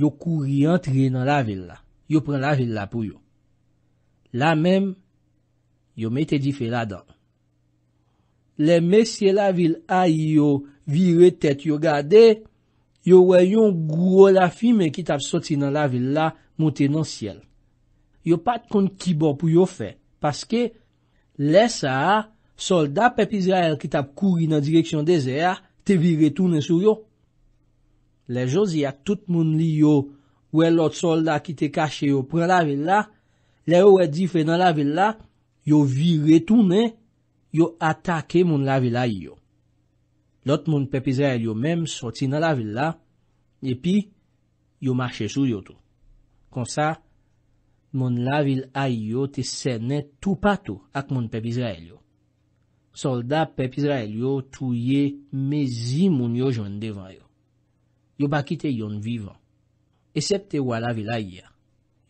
yo kouri antre nan la villa. Yo pren la villa pou yo. La men, yo pral la villa pou yo. yo me te di fe la dan. Le mesye la vil a yo vire tet yo gade, yo we yon gwo la fi men ki tap soti nan la vil la, monte nan siel. Yo pat kon kibon pou yo fe, paske le sa, soldat pep Israel ki tap kouri nan direksyon dezer, te vire toune sou yo. Le josi a tout moun li yo, we lot soldat ki te kache yo pre la vil la, le yo we di fe nan la vil la, yo vire tou men, yo atake moun la vilay yo. Lot moun pepiz ray yo men, soti nan la vil la, epi, yo mache sou yo tou. Kon sa, moun la vilay yo te sene tou patou ak moun pepiz ray yo. Soldat pepiz ray yo tou ye mezi moun yo jwen devan yo. Yo bakite yon vivan. Esepte wala vilay ya.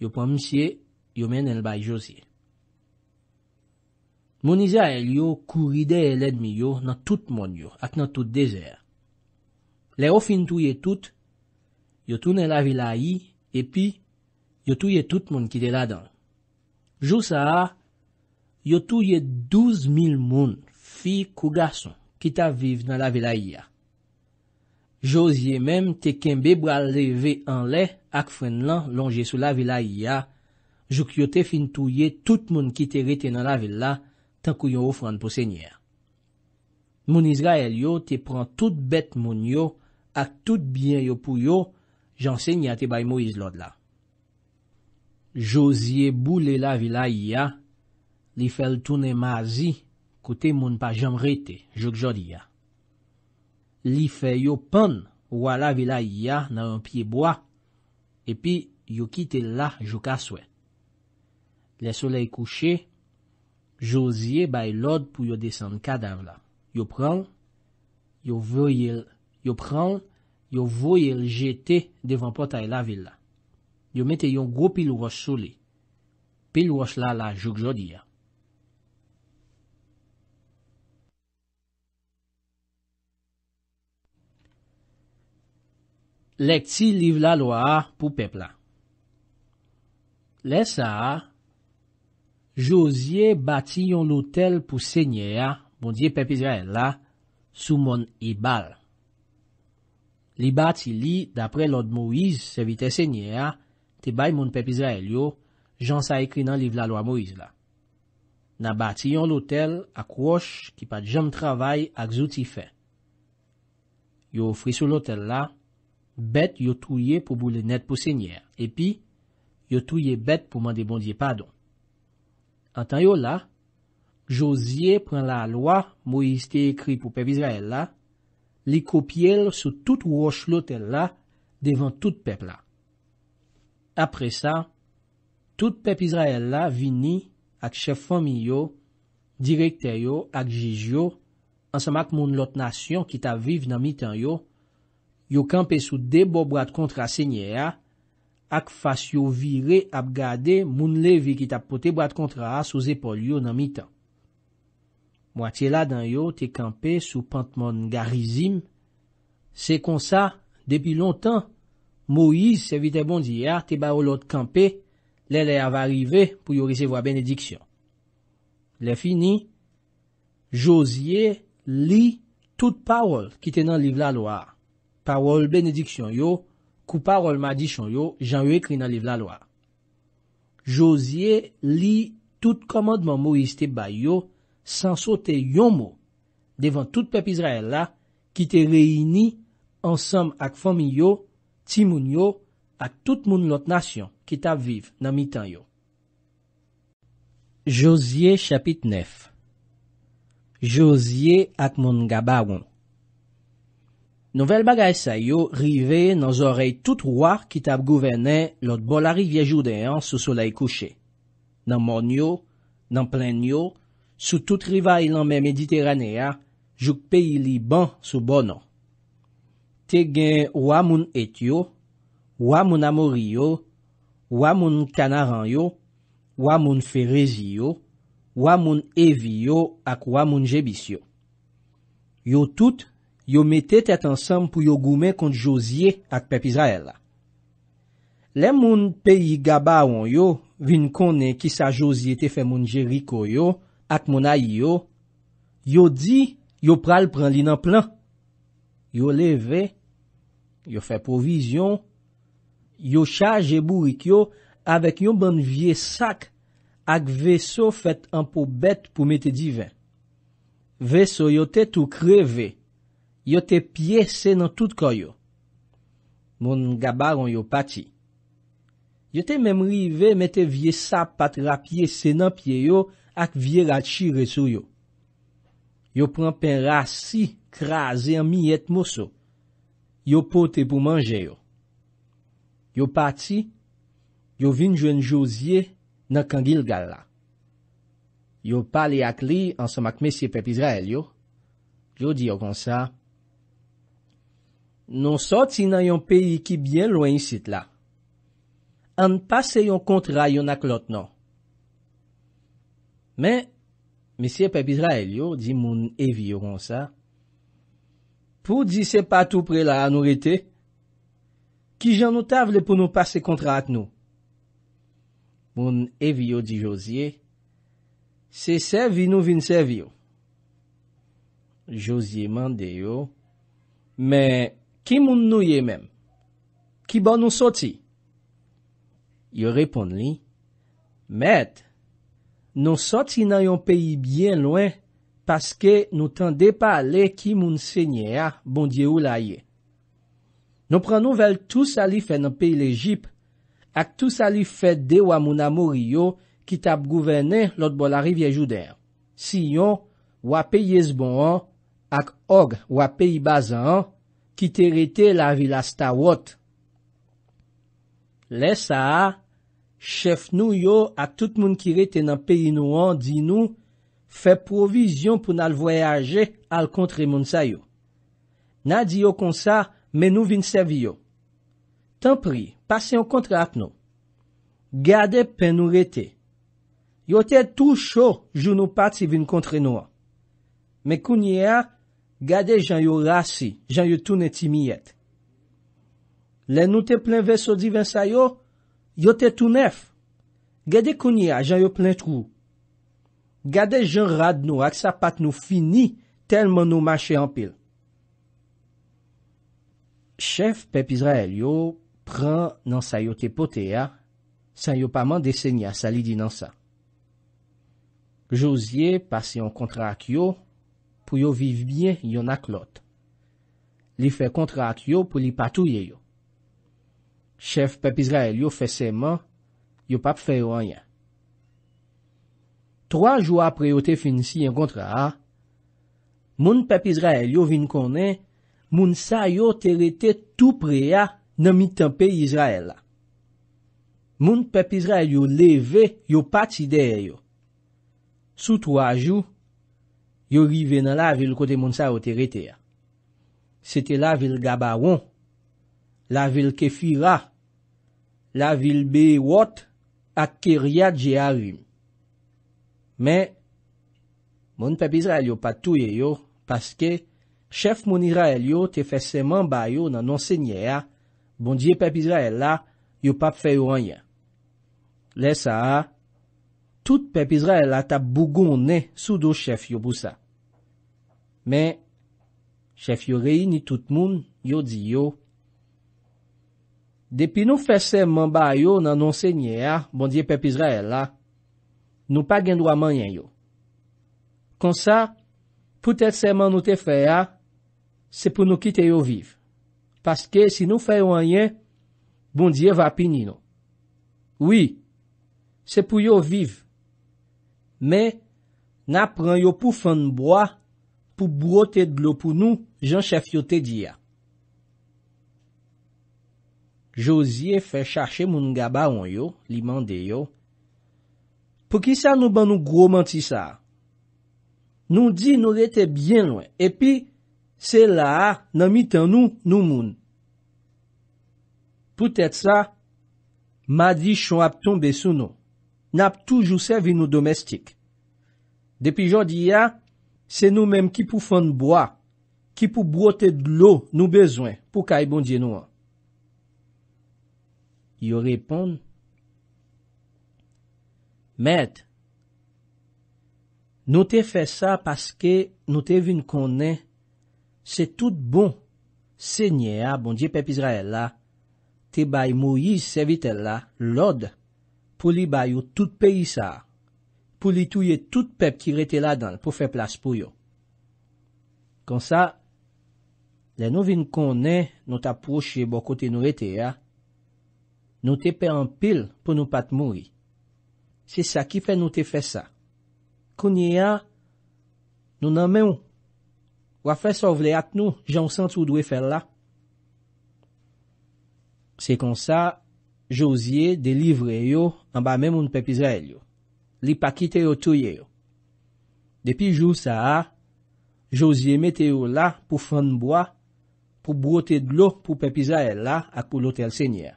Yo pwam siye, yo men el bay josiye. Mounize a el yo kou ride el edmi yo nan tout moun yo ak nan tout dezer. Le yo fin touye tout, yo toune la vilayi, epi, yo touye tout moun ki de la dan. Jousa a, yo touye douz mil moun fi kou gason ki ta vive nan la vilayi ya. Jousye menm te kenbe brale ve an le ak fren lan lonje sou la vilayi ya, jouk yo te fin touye tout moun ki te rite nan la vilayi. tan kou yon oufran pou sènyer. Moun izga el yo, te pran tout bet moun yo, ak tout byen yo pou yo, jan sènyate bay mou iz lod la. Josye boule la vila iya, li fel toune mazi, koute moun pa jom rete, jok jodi ya. Li fe yo pon, wala vila iya, nan yon piye boa, epi, yon kite la, jok aswe. Le sole kouche, Josye bay lod pou yo desen kadav la. Yo pran, yo voyil, yo pran, yo voyil jete devan potay la vil la. Yo mete yon go pil wos sole. Pil wos la la jok jodi ya. Lek ti liv la lo a pou pep la. Lek sa a. Josye bati yon lotel pou senye ya, bondye pepe Izrael la, sou mon i bal. Li bati li, dapre Lord Moise, servite senye ya, te bay mon pepe Izrael yo, jan sa ekri nan liv la lo a Moise la. Na bati yon lotel ak wosh ki pat jem travay ak zouti fe. Yo ofri sou lotel la, bet yo touye pou boule net pou senye ya, epi yo touye bet pou mande bondye padon. An tan yo la, Josie pren la lwa mou yiste ekri pou pep Izrael la, li kopye lw sou tout wosh lotel la devan tout pep la. Apre sa, tout pep Izrael la vini ak chef fami yo, direkter yo, ak jij yo, ansamak moun lot nasyon ki ta viv nan mi tan yo, yo kampe sou debobrat kontra senye ya, ak fasyo vire ap gade moun levi ki tap pote bat kontra a sou zepol yo nan mi tan. Mwati la dan yo te kampe sou pantman ngarizim. Se konsa, depi lontan, Moise evite bondiya te ba ou lot kampe, lele ava rive pou yo risevo a benediksyon. Le fini, Josie li tout pawol ki tenan liv la loa. Pawol benediksyon yo, Kou parol ma di chon yo, jan yo ekri nan liv la loa. Josie li tout komandman mou iste bay yo, san sote yon mou, devan tout pep Israel la, ki te reyni ansam ak fomi yo, timoun yo, ak tout moun lot nasyon ki ta viv nan mi tan yo. Josie chapit nef Josie ak moun gaba woun Nouvel bagay sa yo rive nan zorey tout wak kit ap gouvene lot bol a rivye jouden an sou solei kouche. Nan mon yo, nan plen yo, sou tout riva ilan men mediteranea, jouk peyi li ban sou bon an. Tegen wamoun et yo, wamoun amori yo, wamoun kanaran yo, wamoun ferezi yo, wamoun evi yo ak wamoun jebis yo. Yo tout rive. yo mette tet ansam pou yo goumen kont Josie ak Pepi Zahela. Le moun peyi gaba wan yo, vin kone ki sa Josie te fe moun Jeriko yo, ak moun ay yo, yo di, yo pral pran li nan plan. Yo leve, yo fe provizyon, yo chaje bourik yo, avek yo ban vie sak, ak veso fet anpo bet pou mette di ven. Veso yo tet ou kreve, Yo te pie se nan tout ko yo. Moun n'gabaron yo pati. Yo te memrive mette vie sap pati la pie se nan pie yo ak vie la chire sou yo. Yo pran pen rasi kraze an mi yet moso. Yo pote pou manje yo. Yo pati. Yo vin jwen jouzie nan kangil gala. Yo pale ak li ansam ak mesye pep Israel yo. Yo di yo kon sa. Non sot si nan yon peyi ki byen lwen yon sit la. An pas se yon kontra yon ak lot nan. Men, misye pep Israel yo, di moun evi yon sa, pou di se patou pre la anou rete, ki jan nou ta vle pou nou pas se kontra at nou. Moun evi yo di Josie, se sevi nou vin sevi yo. Josie mande yo, men, Ki moun nou ye menm? Ki bon nou soti? Yo repon li. Met, nou soti nan yon peyi bien lwen paske nou tende pa ale ki moun senye a bondye ou la ye. Nou pran nou vel tout sa li fe nan peyi le jip ak tout sa li fe de wa moun amour yo ki tab gouvene lot bol a rivye jouden. Si yon, wap peyi esbon an ak og wap peyi baza an ki te rete la vila sta wot. Le sa, chef nou yo at tout moun ki rete nan peyi nou an, di nou, fe provizyon pou nan voyaje al kontre moun sa yo. Nan di yo kon sa, men nou vin sevi yo. Tan pri, pase yon kontre ap nou. Gade pen nou rete. Yo te tou show, jou nou pati vin kontre nou an. Me kounye a, Gade jan yo rasi, jan yo toune timi yet. Le nou te plen ve sodi ven sa yo, yo te tounef. Gade kounye a, jan yo plen trou. Gade jan rad nou ak sa pat nou fini, telman nou mache ampil. Chef Pep Israel yo pran nan sa yo te pote a, san yo paman dese nye a sali di nan sa. Josye pase yon kontra ak yo. pou yo viv byen yon ak lot. Li fe kontrat yo pou li patouye yo. Chef pep Izrael yo fe seman, yo pap fe yo anyan. Troa jou apre yo te finsi yon kontrat, moun pep Izrael yo vin konen, moun sa yo terete tou prea nan mi tempe Izrael la. Moun pep Izrael yo leve, yo pati deye yo. Sou troa jou, Yo rive nan la vil kote moun sa wote rete ya. Sete la vil gabaron, la vil kefira, la vil be wot akker ya dje harim. Me, moun pep Israel yo patouye yo, paske, chef moun Israel yo te fese man bayo nan nonsenye ya, bondye pep Israel la, yo pap feyo an ya. Le sa a, tout pep Izraela ta bougon ne sou do chef yo bousa. Men, chef yo rey ni tout moun yo di yo. Depi nou fè seman ba yo nan nonsenye a, bondye pep Izraela, nou pa gen do amanyen yo. Kon sa, pou tèl seman nou te fè a, se pou nou kite yo viv. Paske, si nou fè anyan, bondye va apini no. Oui, se pou yo viv, Me, na pran yo pou fan mboa, pou brote dlo pou nou, jan chef yo te diya. Josye fe chache moun nga baron yo, li mande yo. Po ki sa nou ban nou gro manti sa? Nou di nou lete bien lwen, epi, se la nan mi tan nou nou moun. Poutet sa, ma di chon ap tonbe sou nou. nap toujou sevi nou domestik. Depi jodi ya, se nou menm ki pou foun boa, ki pou bwote dlou nou bezwen, pou ka e bondye nou an. Yo repon, med, nou te fe sa paske nou te vin konen, se tout bon, se nye a bondye pep Izrael la, te bay mou yi sevi tel la, lod, pou li bayou tout peyi sa, pou li touye tout pep ki rete la dan pou fe plas pou yo. Kon sa, le nou vin konen nou taproche bo kote nou rete ya, nou te pe an pil pou nou pat moui. Se sa ki fe nou te fe sa. Konye ya, nou nan men ou, wafè so vle at nou, jan san sou dwe fe la. Se kon sa, Josye delivre yo anba men moun pep Israel yo. Li pa kite yo tuye yo. Depi jou sa a, Josye mete yo la pou fande mboa pou brote dlo pou pep Israel la ak pou lotel senya.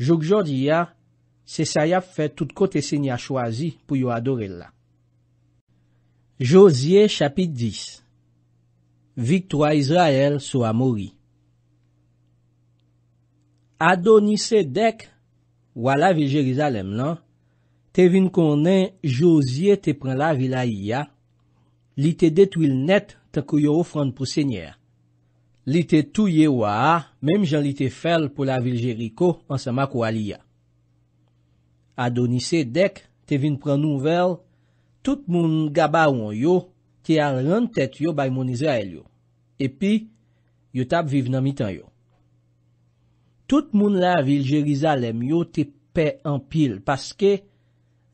Jouk jodi ya, se sa yap fe tout kote senya chwazi pou yo adore la. Josye chapit dis. Victoire Israel sou a mori. Adonise dek wala Viljeriza lem lan, te vin konen Josie te pran la vila iya, li te detwil net tako yo ofran pou senyer. Li te touye waa, mem jan li te fel pou la Viljeriko ansama kwa liya. Adonise dek te vin pran nouvel, tout moun gaba wan yo, te al ren tet yo bay mon Izrael yo, epi yo tap viv nan mitan yo. Tout moun la vil Jerizalem yo te pe empil paske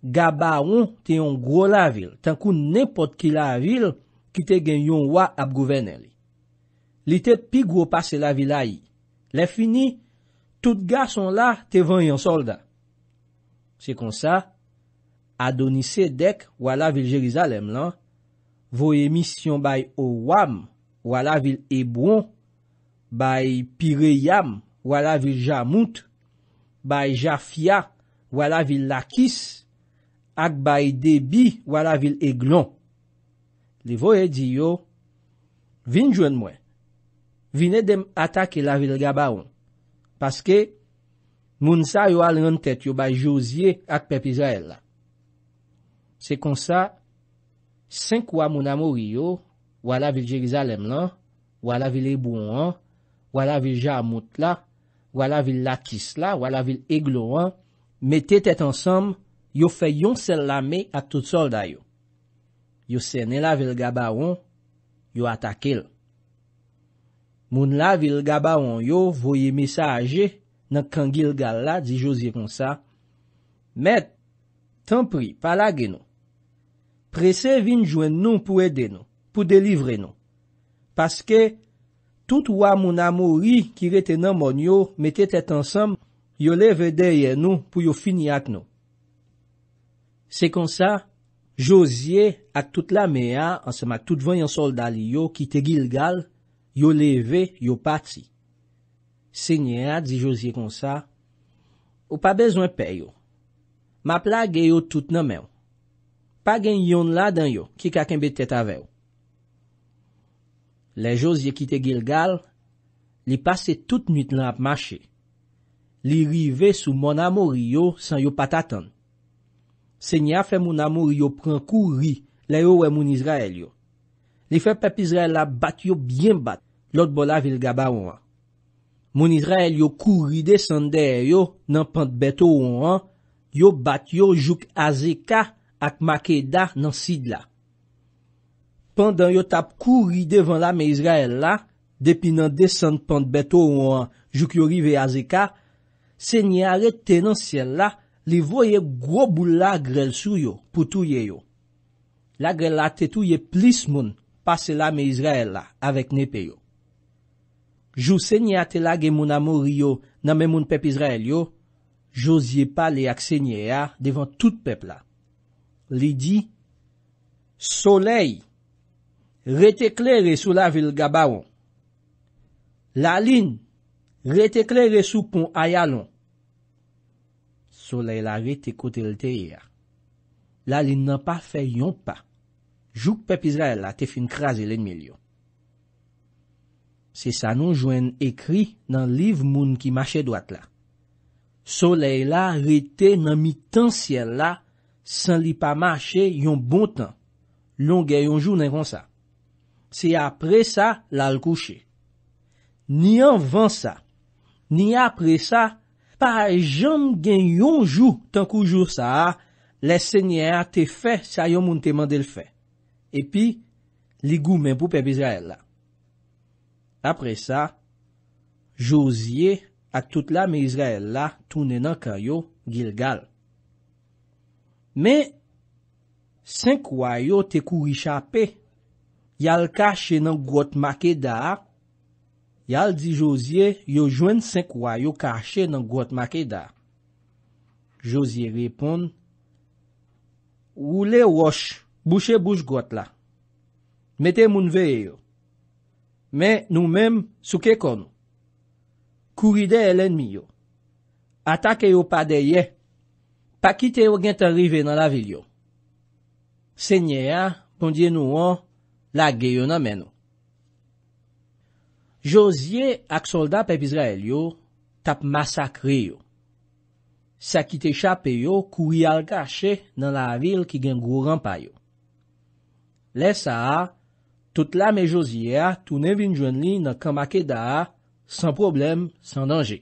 ga ba on te yon gro la vil tankou nepot ki la vil ki te gen yon wa ap gouvenen li. Li te pi gro pase la vil ay. Le fini, tout ga son la te ven yon solda. Se konsa, adonise dek wala vil Jerizalem lan, voye misyon bay o wam wala vil Ebron bay Pireyam wala wala vil Jamout, bay Jafia, wala vil Lakis, ak bay Debi, wala vil Eglon. Li vo e di yo, vin jwen mwen. Vine dem atake la vil Gabaon. Paske, moun sa yo al ren tet yo bay Josie ak Pepi Zahel la. Se kon sa, senk waman amou yo, wala vil Jerizalem lan, wala vil Ebuwan, wala vil Jamout la, wala vil lakis la, wala vil eglo an, mette tet ansam, yo fe yon sel lame ak tout sol dayo. Yo se ne la vil gabawon, yo ata kel. Moun la vil gabawon yo, voye misaje, nan kangil gal la, di jo ziron sa, met, tan pri, pala geno. Presè vin jwen nou pou ede nou, pou delivre nou. Paske, Tout wwa moun amouri ki rete nan moun yo, mette tet ansam, yo leve derye nou pou yo fini ak nou. Se konsa, Josie ak tout la mea, ansam ak tout vanyan soldali yo ki te gil gal, yo leve, yo pati. Se nye a, di Josie konsa, ou pa bezwen pe yo. Mapla ge yo tout nan men. Pa gen yon la dan yo ki kaken bete tet ave yo. Le jòs ye kite Gilgal, li pase tout nuit lan ap mache. Li rive sou moun amour yo san yo pataten. Senya fe moun amour yo pran kou ri le yo we moun Izrael yo. Li fe pep Izrael la bat yo byen bat lot bola vil gaba ou an. Moun Izrael yo kou ri de sander yo nan pant beto ou an. Yo bat yo jouk Azeka ak Makeda nan Sidla. pandan yo tap kouri devan la me Izrael la, depi nan desen pante beto ou an, juk yo rive azika, se nye are tenansyen la, li voye grobou la grel sou yo, poutouye yo. La grel la te touye plis moun, pase la me Izrael la, avek nepe yo. Jou se nye ate la gen moun amour yo, nan men moun pep Izrael yo, josiye pa li ak se nye ya, devan tout pep la. Li di, solei, rete kle re sou la vil gabawon. La lin, rete kle re sou pon ayalon. Soleil la re te kote lte iya. La lin nan pa fe yon pa. Jouk pe pizra el la te fin krasi len mil yon. Se sa nan jwen ekri nan liv moun ki mache doat la. Soleil la rete nan mi tan siel la san li pa mache yon bon tan. Longen yon jou nen kon sa. Se apre sa, lal kouche. Ni anvan sa. Ni apre sa, pa jom gen yon jou tan koujou sa, le se nye a te fe, sa yon moun te mande l fe. E pi, li gou men pou pep Izrael la. Apre sa, Josie atout la me Izrael la, tounen an kanyo gil gal. Me, sen kwayo te kou richa pe, Yal kache nan Gwot Makeda. Yal di Josie, yo jwen senkwa yo kache nan Gwot Makeda. Josie repon, ou le wosh, buche buche Gwot la. Mete moun veye yo. Men nou men, souke kon. Kuride elen mi yo. Atake yo pa deye. Pakite yo gen te rive nan la vil yo. Senye ya, pondye nou an, la geyo nan menou. Josye ak soldat pep Izrael yo, tap masakri yo. Sakite cha pe yo, kou yal gache nan la vil ki gen gwo rampa yo. Lesa a, tout la me Josye a, tou nevin jwen li nan kama ke da a, san problem, san danje.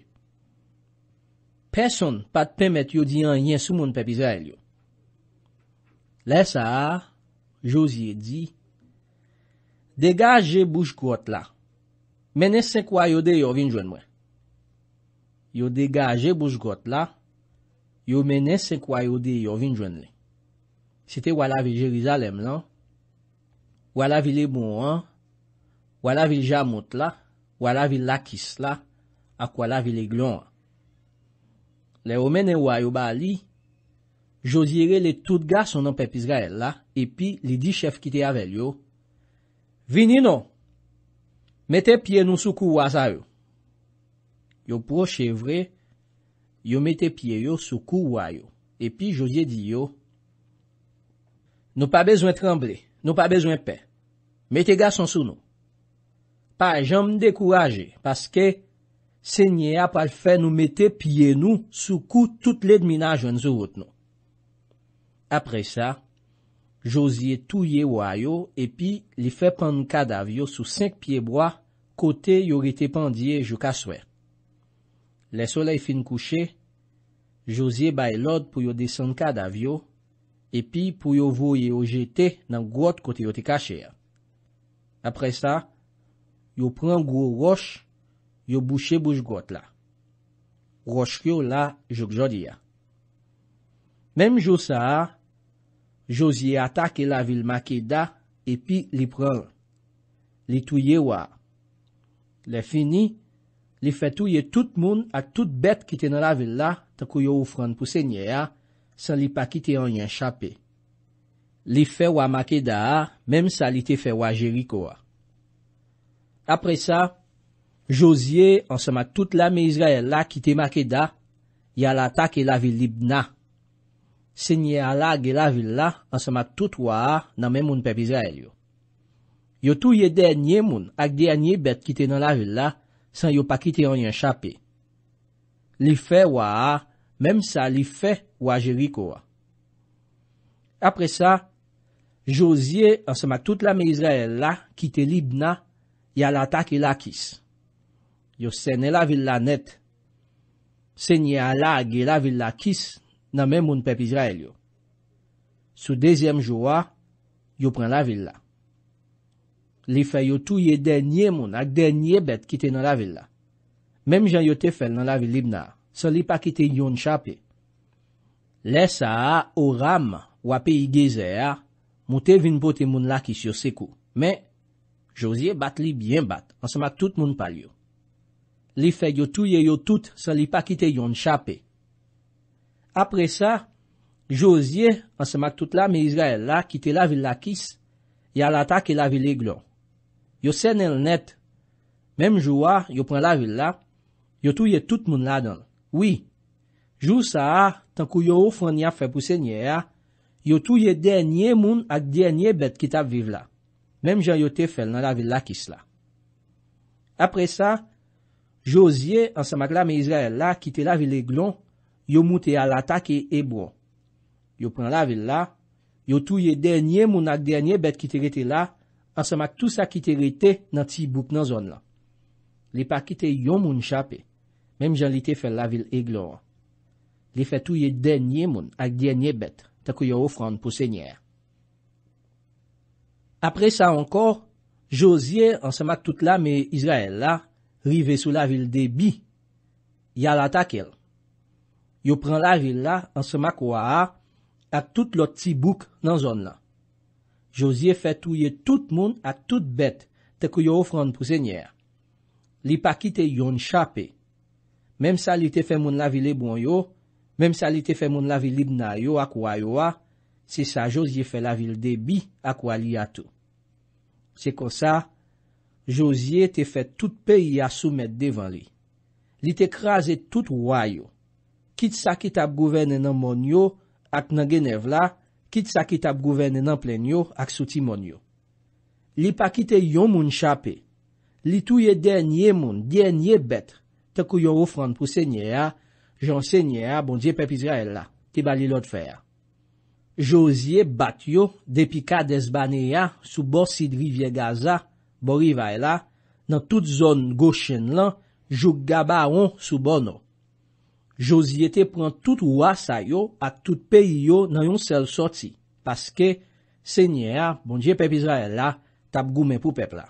Peson pat pemet yo diyan yensou moun pep Izrael yo. Lesa a, Josye di, Dega aje bouj grot la, menen se kwa yo de yo vin jwen mwen. Yo dega aje bouj grot la, yo menen se kwa yo de yo vin jwen le. Site wala vil Jerizalem lan, wala vil Ebon, wala vil Jamot la, wala vil Lakis la, ak wala vil Eglon. Le omenen waya yo ba li, jo zire le tout ga son an pepiz ga el la, e pi li di chef ki te ya vel yo, Vini nou, mette pye nou sou kou wazayou. Yo proche vre, yo mette pye yo sou kou wayou. Epi, jodye di yo, nou pa bezwen tremble, nou pa bezwen pe. Mette gasan sou nou. Pa, jan mdekouraje, paske, se nye apal fe nou mette pye nou sou kou tout ledmina jwen zo wot nou. Apre sa... jouziye touye ou a yo, epi li fe pand kada avyo sou 5 piye bwa, kote yo rite pandye jou kaswe. Le solei fin kouche, jouziye bay lode pou yo desen kada avyo, epi pou yo voye yo jete nan gote kote yo te kache. Apre sa, yo pren gwo roche, yo bouché bouche gote la. Roche kyo la jouk jodi ya. Mem jou sa a, Josye atake la vil Makeda, epi li pran. Li touye waa. Le fini, li fe touye tout moun atout bet kite nan la vil la, takou yo ou fran pou sènyè ya, san li pa kite an yon chapè. Li fe waa Makeda a, mem sa li te fe waa Jeriko waa. Apre sa, Josye ansama tout la me Izraèl la kite Makeda, yal atake la vil Libna. Se nye ala ge la villa, an sema tout waa nan men moun pep Izrael yo. Yo tou ye denye moun ak denye bet kite nan la villa, san yo pa kite yon yon chapi. Li fe waa, menm sa li fe wajeriko waa. Apre sa, Josie an sema tout la men Izrael la kite libna, ya la tak ila kis. Yo se nye la villa net, se nye ala ge la villa kis. nan men moun pep Izrael yo. Sou dezyem jouwa, yo pren la vil la. Li fe yo touye denye moun ak denye bet kite nan la vil la. Mem jan yo te fel nan la vil libnar, san li pa kite yon chape. Le sa a, ou ram, wapi i geze a, mouten vin pote moun laki syo seko. Men, jousye bat li byen bat, ansama tout moun pal yo. Li fe yo touye yo tout, san li pa kite yon chape. Apre sa, Josye ansamak tout la me Izrael la kite la vil la kis yal atak e la vil e glon. Yo sen el net, mem jouwa, yo pren la vil la, yo touye tout moun la don. Oui, jou sa, tankou yo oufran ya fe pou se nye ya, yo touye denye moun at denye bet kit ap viv la. Mem jan yo te fel nan la vil la kis la. Apre sa, Josye ansamak la me Izrael la kite la vil e glon yo mouti alatake ebro. Yo pren la vil la, yo touye denye moun ak denye bet ki te rete la, ansamak tout sa ki te rete nan ti bouk nan zon la. Li pa kite yo moun chapi, menm jan li te fer la vil e glora. Li fe touye denye moun ak denye bet, tako yo ofran pou senyer. Apre sa ankor, Josie ansamak tout la me Israel la, rive sou la vil de bi, yalatake l. Yo pran la vil la an sema kwa a, at tout lot ti bouk nan zon la. Josye fè touye tout moun at tout bet te kou yo ofran pou zènyèr. Li pa ki te yon chapè. Mem sa li te fè moun la vil e bon yo, mem sa li te fè moun la vil ibnay yo akwa yo a, se sa Josye fè la vil de bi akwa li atou. Se kon sa, Josye te fè tout peyi a soumet devan li. Li te krasè tout wwa yo. kit sa kit ap gouvene nan monyo ak nan genev la, kit sa kit ap gouvene nan plenyo ak soti monyo. Li pa kite yon moun chapi, li touye denye moun, denye bet, te kou yon oufran pou sènyè ya, jonsènyè ya, bon, diye pepizra el la, ki bali lot fè ya. Josye bat yo, depika desbane ya, sou bo sid rivye Gaza, boriva el la, nan tout zon gòshen lan, joug gaba on sou bono. Josye te pran tout wwa sa yo ak tout peyi yo nan yon sel soti. Paske, senye a, bondje pep Izrael la, tab goumen pou pepla.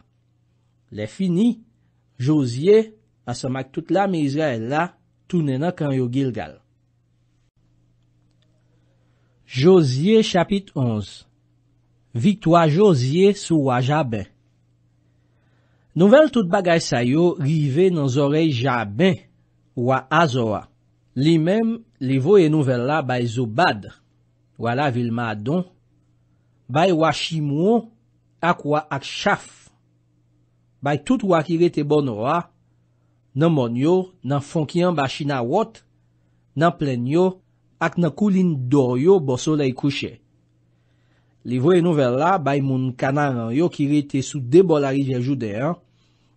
Le fini, Josye asan mak tout la men Izrael la, tounena kan yo gil gal. Josye chapit 11 Vitwa Josye sou wwa jaben Nouvel tout bagay sa yo rive nan zorey jaben wwa azoa. Li mem, li vo e nouvel la bay zo bad, wala vil ma don, bay wak shimwo ak wak ak chaf, bay tout wak irete bon wak, nan mon yo, nan fonkyan ba shina wot, nan plen yo, ak nan kulin dor yo bo solei kouche. Li vo e nouvel la bay moun kanaran yo kirete sou debol a rije jude an,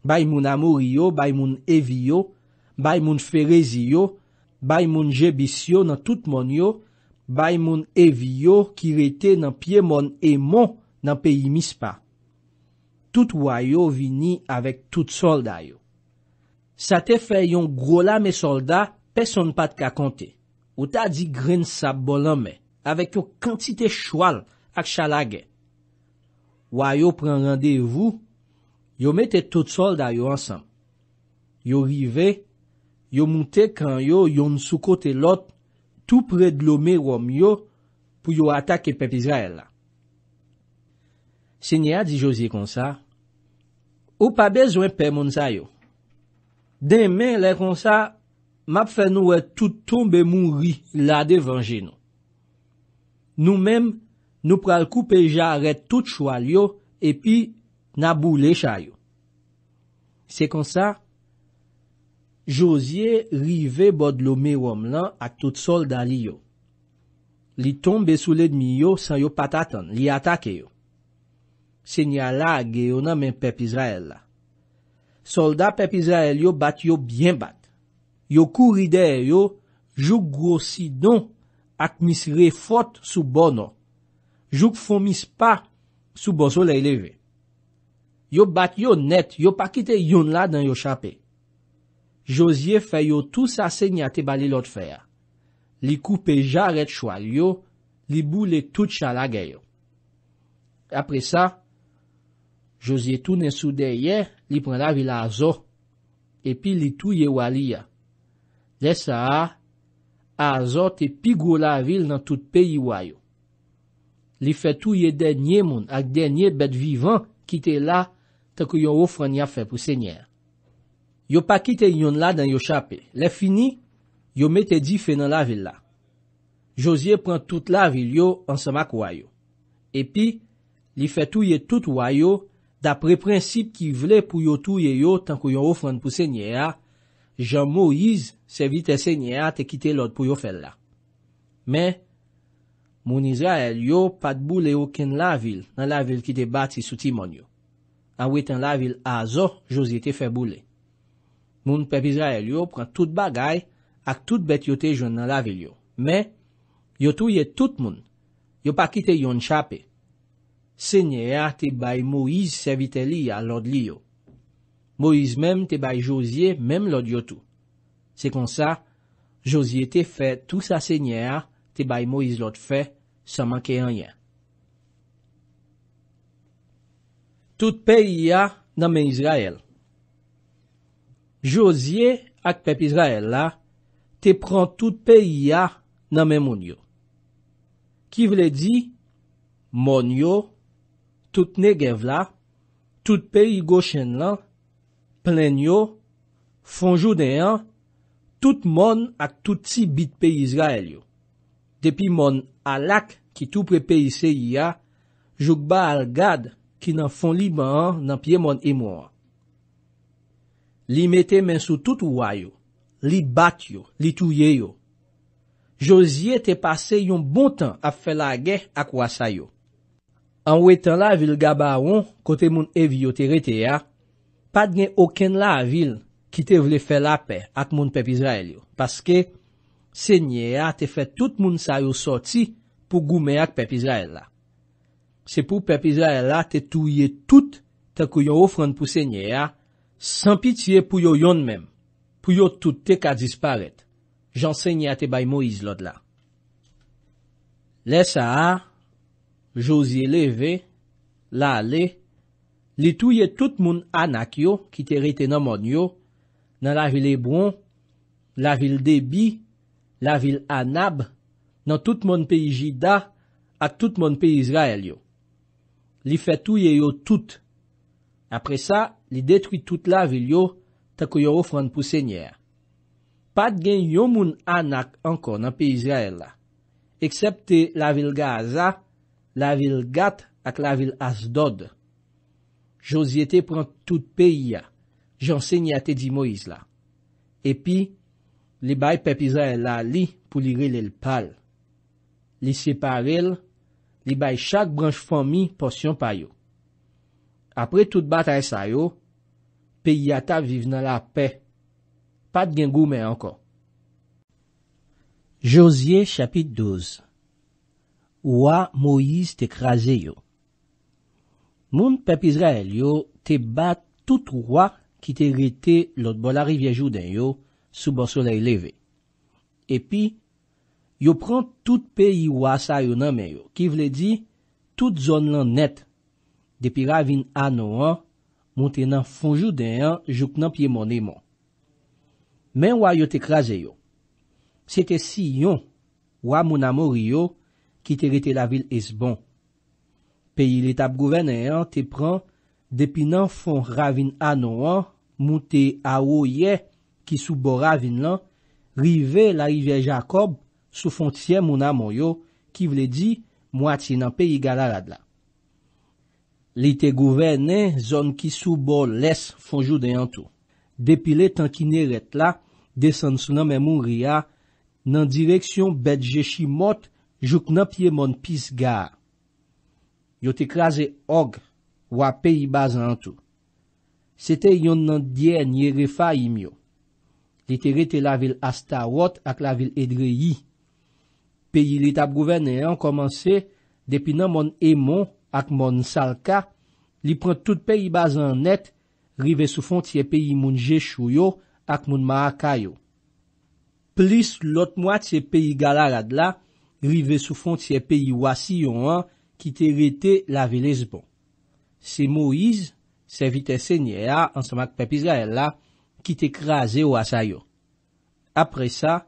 bay moun amour yo, bay moun evi yo, bay moun ferezi yo. Bay moun jebis yo nan tout mon yo, bay moun evi yo ki rete nan pie mon e mon nan peyi mispa. Tout wayo vini avèk tout solda yo. Sa te fe yon grola me solda, peson pat ka kante. Ou ta di gren sa bolan me, avèk yo kantite chwal ak chalage. Wayo pren randevu, yo mette tout solda yo ansam. Yo rive, yo moun te kan yo yon sou kote lot tou pre d'lome rom yo pou yo atake pep Izrael la. Se nye a di Josie konsa, ou pa bezwen pep moun sa yo. Demen le konsa, map fe nou e tout tombe moun ri la de vange nou. Nou men, nou pral koupe ja aret tout chou al yo e pi nabou le chay yo. Se konsa, Josye rive bod lome wom lan ak tout solda li yo. Li tombe sou ledmi yo san yo pat atan, li atake yo. Senyala ge yo nan men pep Israel la. Solda pep Israel yo bat yo bien bat. Yo kou ride yo, jou gwo sidon ak misre fot sou bono. Jou fomis pa sou bon soleyleve. Yo bat yo net, yo pa kite yon la dan yo chanpey. Josye fè yo tout sa sènya te bali lot fè ya. Li koupe jar et chwal yo, li bou le tout chal agè yo. Apre sa, Josye tou nensou derye, li pren la vil a azor, epi li tou ye wali ya. Lesa a, a azor te pigou la vil nan tout peyi waly yo. Li fè tou ye denye moun ak denye bet vivan ki te la tenkou yon ofran ya fè pou sènyèr. Yo pa kite yon la dan yo chape. Le fini, yo mette di fe nan la vil la. Josie pren tout la vil yo ansama kwa yo. Epi, li fe touye tout wa yo, dapre prinsip ki vle pou yo touye yo tanko yon ofran pou se nye a, jan Moise se vite se nye a te kite lod pou yo fel la. Me, mounizra el yo pat boule yo ken la vil nan la vil ki te bati souti moun yo. Awe tan la vil azo, Josie te fe boule. Moun pep Izrael yo pran tout bagay ak tout bet yote jwen nan lave yo. Me, yotou ye tout moun. Yo pa kite yon chape. Senyea te bay Moiz servite li ya lod li yo. Moiz mem te bay Josie mem lod yotou. Se konsa, Josie te fe tout sa senyea te bay Moiz lod fe sa manke enyen. Tout pe yia nan men Izrael. Josye ak pep Izrael la, te pran tout peyi ya nan men moun yo. Ki vle di, moun yo, tout negev la, tout peyi goshen lan, plen yo, fonjou deyan, tout moun ak tout si bit peyi Izrael yo. Depi moun alak ki tout prepeyi seyi ya, jok ba al gad ki nan fon liban nan pie moun emouan. Li mette men sou tout wwayo, li bat yo, li touye yo. Josye te pase yon bon tan ap fe la ge akwa sa yo. An we tan la vil gabaron kote moun evyo terete ya, pad gen oken la vil ki te vle fe la pe at moun pep Izrael yo. Paske, se nye ya te fe tout moun sa yo soti pou goume ak pep Izrael la. Se pou pep Izrael la te touye tout takou yon ofran pou se nye ya, San pitiye pou yo yon menm, pou yo tout te ka disparet, jan sènyate bay Moïse lod la. Le sa a, jòzi le ve, la le, li touye tout moun anak yo, ki te rete nan mon yo, nan la vil ebron, la vil debi, la vil anab, nan tout moun peyi jida, at tout moun peyi Israel yo. Li fetouye yo tout. Apre sa, li detwit tout la vil yo, tako yo ofran pou sènyè. Pat gen yon moun anak ankon nan pi Izrael la, eksepte la vil Gaza, la vil Gat, ak la vil Asdod. Josyete prant tout pi ya, jansènyate di Moïse la. Epi, li bay pep Izrael la li pou li rel el pal. Li separel, li bay chak branj fòmi pòsyon pa yo. Apre tout bat a esay yo, pe yata vive nan la pe. Pat gen gou men ankon. Josye chapit 12 Ouwa Moïse te kraze yo. Moun pep Israel yo te bat tout ouwa ki te rite lot bolari viejou den yo sou bo solei leve. Epi, yo pran tout peyi ouwa sa yo nan men yo. Ki vle di, tout zon lan net depi ravin an ouwa Mwen te nan fonjou den an, jup nan pie mounen moun. Men wanyo te kraze yo. Sete si yon, wwa moun amoryo, ki te rete la vil esbon. Peyi letap gouvene an, te pran, depi nan fon ravin anou an, mwen te awo ye, ki sou bo ravin lan, rive la rive Jakob, sou fonjou moun amoryo, ki vle di, mwati nan peyi galalad la. Li te gouvene zon ki sou bo les fonjou de an tou. Depi le tanki ne ret la, desans lan men moun ria, nan direksyon bed jeshi mot, jok nan pie mon pis gar. Yo te kraze ogre, wap pe i bazan an tou. Se te yon nan dien nye refa im yo. Li te rete la vil Asta Wot ak la vil Edreyi. Pe yi li tap gouvene an komanse, depi nan mon Emon, ak moun sal ka, li pran tout peyi bazan net, rive sou fon tse peyi moun jeshu yo, ak moun maa ka yo. Plis lot mwa tse peyi gala la dla, rive sou fon tse peyi wasi yo an, ki te rete la vilez bon. Se Moiz, servite senye a, ansamak pepi zayel la, ki te kraze wasa yo. Apre sa,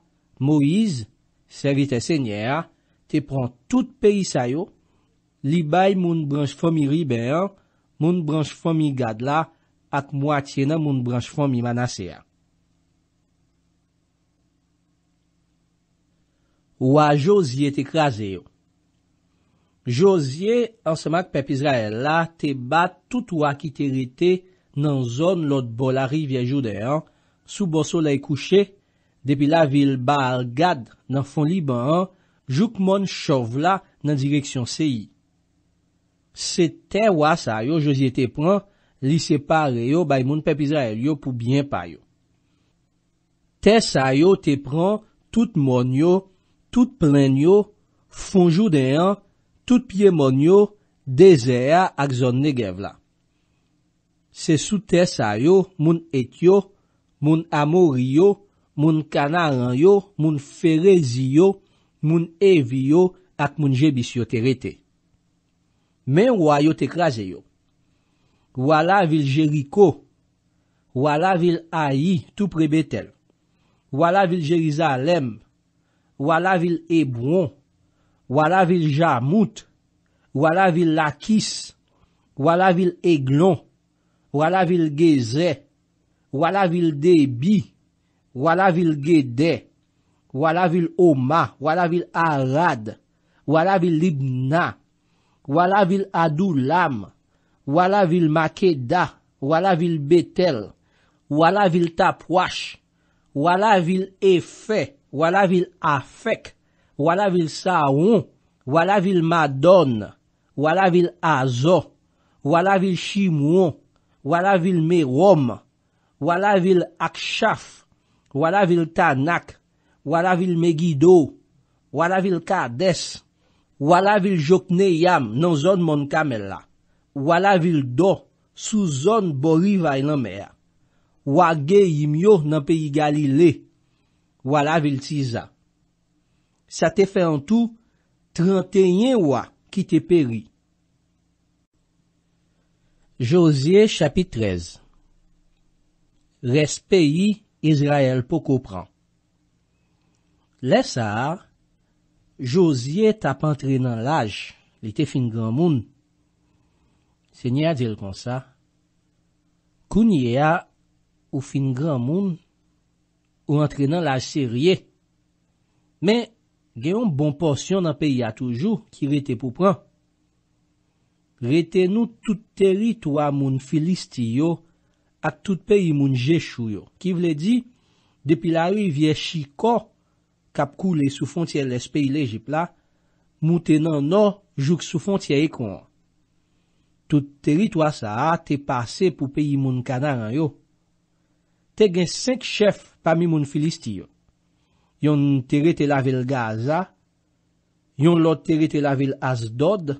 Moiz, servite senye a, te pran tout peyi sa yo, Libay moun branj fomi ribe an, moun branj fomi gad la, ak mwatiye nan moun branj fomi manase an. Ouwa Josye te krasè yo. Josye ansamak pep Izrael la te bat tout ouwa ki te rite nan zon lot bolari vyajou de an, souboso la e kouche, depi la vil bar gad nan fon libe an, jouk moun chov la nan direksyon seyi. Se te wa sa yo, jozi te pran, li separe yo bay moun pepiza el yo pou bien payo. Te sa yo te pran, tout mon yo, tout plen yo, fonjou deyan, tout pie mon yo, dezea ak zon negev la. Se sou te sa yo, moun et yo, moun amour yo, moun kanaran yo, moun ferezi yo, moun evi yo, ak moun jebis yo te rete. Men wwa yo tekra zeyo. Wala vil Jeriko. Wala vil Ayi. Tou prebetel. Wala vil Jerizalem. Wala vil Ebron. Wala vil Jamout. Wala vil Lakis. Wala vil Eglon. Wala vil Geze. Wala vil Debi. Wala vil Gede. Wala vil Oma. Wala vil Arad. Wala vil Libna. wala vil adou lam, wala vil makeda, wala vil betel, wala vil tapwash, wala vil efè, wala vil afèk, wala vil saoun, wala vil madon, wala vil azon, wala vil chimoun, wala vil merom, wala vil akchaf, wala vil tanak, wala vil megido, wala vil kades, Wala vil jokne yam nan zon mon kamela. Wala vil do sou zon borivay nan mea. Wage yimyo nan peyi galile. Wala vil tiza. Sa te fe an tou, 31 wakite peri. Josie chapit 13 Respeyi Izrael pokopran. Lesa a Josye tap antre nan laj, li te fin gran moun. Se nye a dil kon sa, kounye a ou fin gran moun ou antre nan laj se rye. Men, gen yon bon porsyon nan peyi a toujou ki rete pou pran. Rete nou tout teri tou a moun filisti yo at tout peyi moun jeshu yo. Ki vle di, depi la rivye shiko, kap kou le sou fontye les peyi lejip la, mouten nan nan jouk sou fontye ekon. Tout teri to asa a te pase pou peyi moun kanaran yo. Te gen 5 chef pami moun filistiyo. Yon teri te la vil Gaza, yon lot teri te la vil Asdod,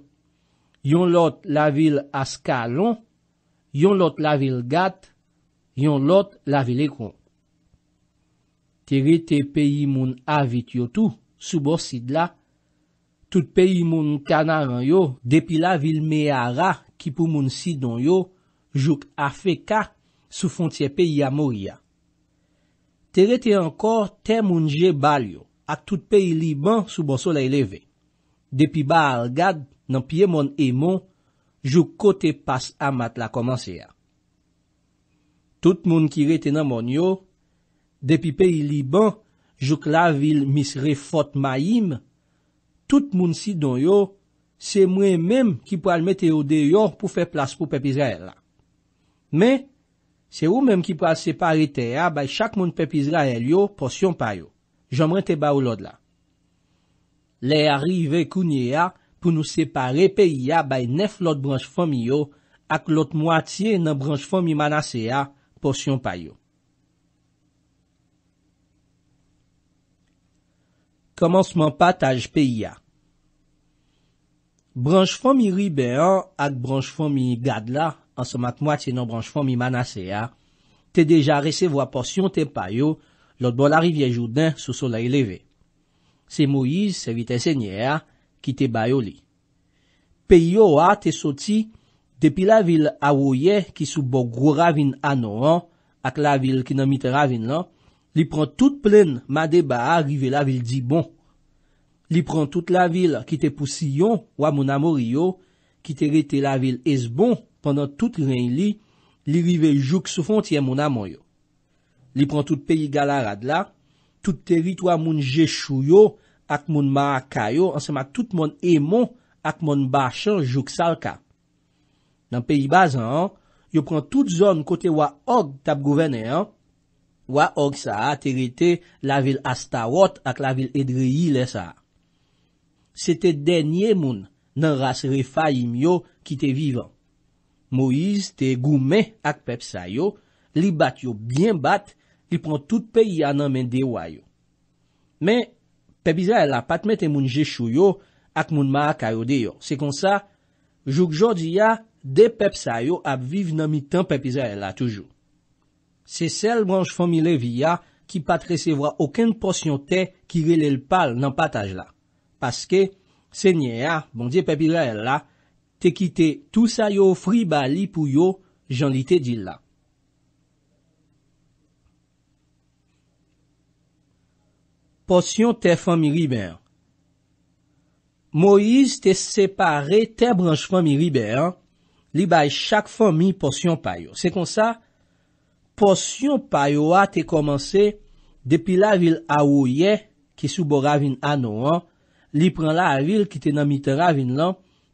yon lot la vil Askalon, yon lot la vil Gat, yon lot la vil Ekon. Tere te peyi moun avit yo tou, soubo sid la. Tout peyi moun kanaran yo, depi la vil meyara ki pou moun sidon yo, jouk afeka sou fontye peyi ya mor ya. Tere te ankor ten moun je bal yo, ak tout peyi liban soubo solei leve. Depi ba al gad, nan piye moun emon, jouk kote pas amat la komanse ya. Tout moun ki rete nan moun yo, Depi peyi liban, jouk la vil misre fote mayim, tout moun si don yo, se mwen menm ki pou al meteo deyon pou fe plas pou pepi Israel la. Men, se ou menm ki pou al separete ya, bay chak moun pepi Israel yo, porsyon payo. Jom rente ba ou lod la. Le arrive kounye ya pou nou separe peyi ya bay nef lot branj fomi yo, ak lot mwatiye nan branj fomi manase ya, porsyon payo. Komanseman pa taj peyi ya. Branjfon mi ribe an ak branjfon mi gad la, ansan mat mwati nan branjfon mi manase ya, te deja rese vo aporsyon te payo lot bol a rivye joudan sou solei leve. Se Moise se vit ensenye ya ki te bayo li. Pey yo a te soti depi la vil awoye ki sou bok gro ravin anon an ak la vil ki nan mite ravin lan, Li pran tout plen ma deba a rive la vil di bon. Li pran tout la vil ki te pousi yon wak moun amori yo, ki te rete la vil ez bon, pandan tout ren li, li rive jouk sou fon tiyen moun amon yo. Li pran tout peyi galarad la, tout terit wak moun jeshu yo, ak moun ma akay yo, ansema tout moun emon ak moun bachan jouk salka. Nan peyi bazan, yo pran tout zon kote wak og tab gouvene an, Wa ork sa a terite la vil Astarot ak la vil Edreye le sa a. Se te denye moun nan ras refayim yo ki te vivan. Moiz te goume ak pep sa yo, li bat yo bien bat, li pran tout peyi ananmen dewa yo. Men, pepiza e la patme te moun jeshu yo ak moun ma akayode yo. Se kon sa, jouk jodi ya, de pep sa yo ap viv nan mi tan pepiza e la toujou. Se sel branj fomi le vi ya ki pa tresevwa oken potyon te ki rele l pal nan pataj la. Paske, se nye ya, bon diye pepi la el la, te kite tou sa yo fri ba li pou yo jan li te di la. Potyon te fomi ribe. Moiz te separe te branj fomi ribe. Li bay chak fomi potyon payo. Se kon sa... Posyon payowa te komanse depi la vil a ouye ki sou bor avin anou an, li pran la vil ki te nan mitera avin lan,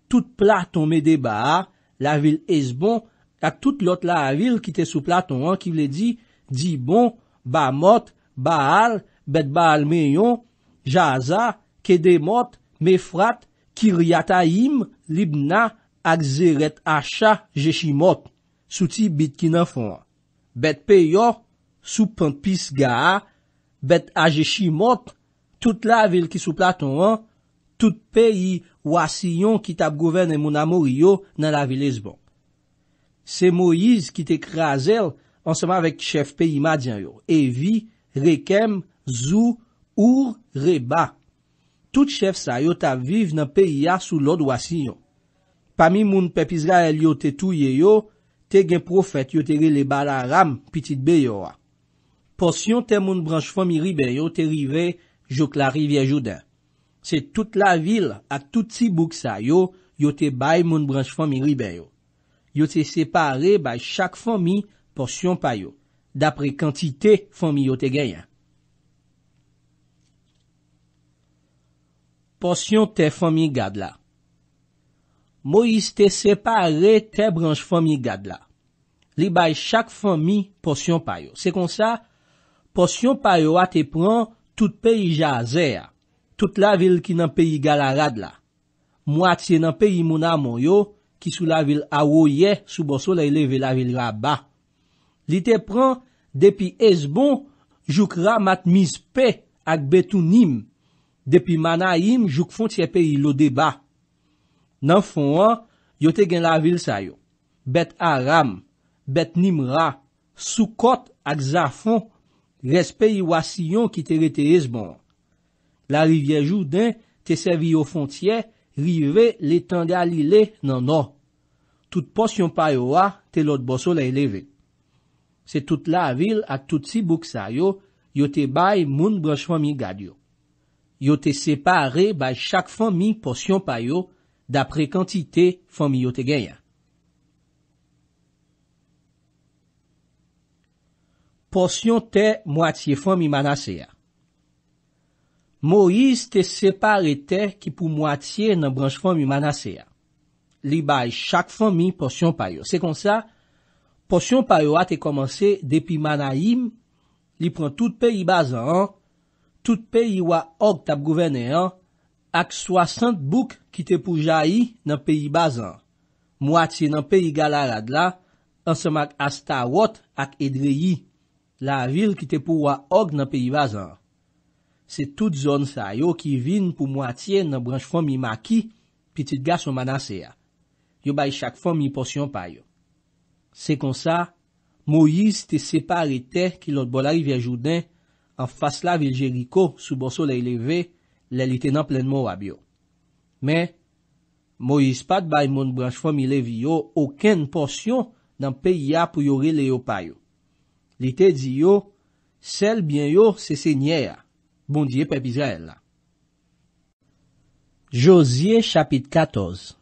tout platon me de ba a, la vil ezbon, la tout lot la vil ki te sou platon an ki vle di, di bon, ba mot, ba al, bet ba al meyon, jaza, kede mot, me frat, kiriata im, libna, ak ziret asha, jeshi mot, souti bit ki nan fon an. Bet pe yo, sou pimpis ga a, bet aje chi mot, tout la vil ki sou platon an, tout pe yi wasi yon ki tab gouvene moun amou yo nan la vil ezbon. Se Moïse ki te krasel, ansama vek chef pe yi ma dyan yo, evi, rekem, zou, our, reba. Tout chef sa yo tab viv nan pe yi a sou lod wasi yon. Pami moun pe pisga el yo tetou ye yo, Te gen profet yo te ge le bala ram pitit beyo wa. Porsyon te moun branj fomi ribe yo te rive jok la rivye joudan. Se tout la vil ak tout si bouk sa yo, yo te bay moun branj fomi ribe yo. Yo te separe bay chak fomi porsyon payo. Dapre kantite fomi yo te genyen. Porsyon te fomi gad la. Mo is te separe te branj fami gad la. Li bay chak fami porsyon payo. Se kon sa, porsyon payo a te pran tout peyi jaze a. Tout la vil ki nan peyi galarad la. Mwa tse nan peyi moun a moun yo ki sou la vil awo ye sou boso leyle ve la vil ra ba. Li te pran depi ezbon joukra matmizpe ak betounim. Depi mana im jouk font se peyi lo deba. Nan fon an, yo te gen la vil sayo. Bet aram, bet nimra, soukot ak zafon, respe yi wasyon ki te rete esbon an. La rivye joudan, te sevi yo fontye, rive le tanga lile nan an. Tout posyon payo an, te lot bosol eyleve. Se tout la vil ak tout si bouk sayo, yo te bay moun branschwa mi gadyo. Yo te separe bay chak fan mi posyon payo, d'apre kantite fòmi yo te genya. Pòsyon te mwati fòmi manase ya. Moïse te separe te ki pou mwati nan branj fòmi manase ya. Li bay chak fòmi pòsyon payo. Se kon sa, pòsyon payo a te komanse depi manayim, li pran tout peyi bazan an, tout peyi wa ok tab gouvene an, ak 60 bouk ki te pou jayi nan peyi bazan. Mwatiye nan peyi galarad la, ansamak astar wot ak edreyi, la vil ki te pou wak og nan peyi bazan. Se tout zon sa yo ki vin pou mwatiye nan branj fon mi maki, pitit gaso manase ya. Yo bay chak fon mi porsyon payo. Se konsa, mou yis te separete ki lot bolari vya joudan, an fas la viljeriko sou boso leyleve, Le li te nan plen mou wab yo. Me, mou yis pat bay moun branj fomile vi yo oken porsyon nan peyi ya pou yori le yo payo. Li te di yo, sel byen yo se se nye ya. Bondye pep Izrael la. Josie chapit 14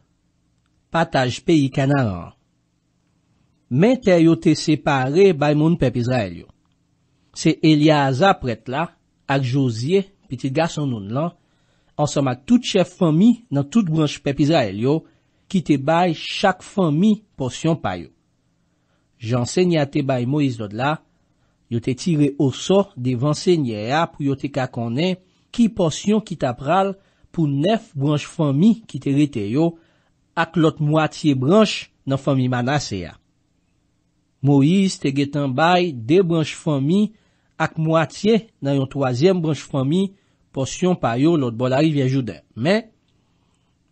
Pataj peyi kanaran Mente yo te separe bay moun pep Izrael yo. Se Eliaza pret la ak Josie, pitit gason nou nan la, ansoma tout chef fami nan tout branche pepizael yo, ki te baye chak fami porsyon payo. Janse nye ate baye Moïse lod la, yo te tire oso devanse nye ya pou yo te kakone ki porsyon ki tapral pou nef branche fami ki te rete yo ak lot mwatiye branche nan fami manase ya. Moïse te getan baye de branche fami ak mwatiye nan yon twazem branche fami Posyon pa yo lout bo la rivye joudè. Men,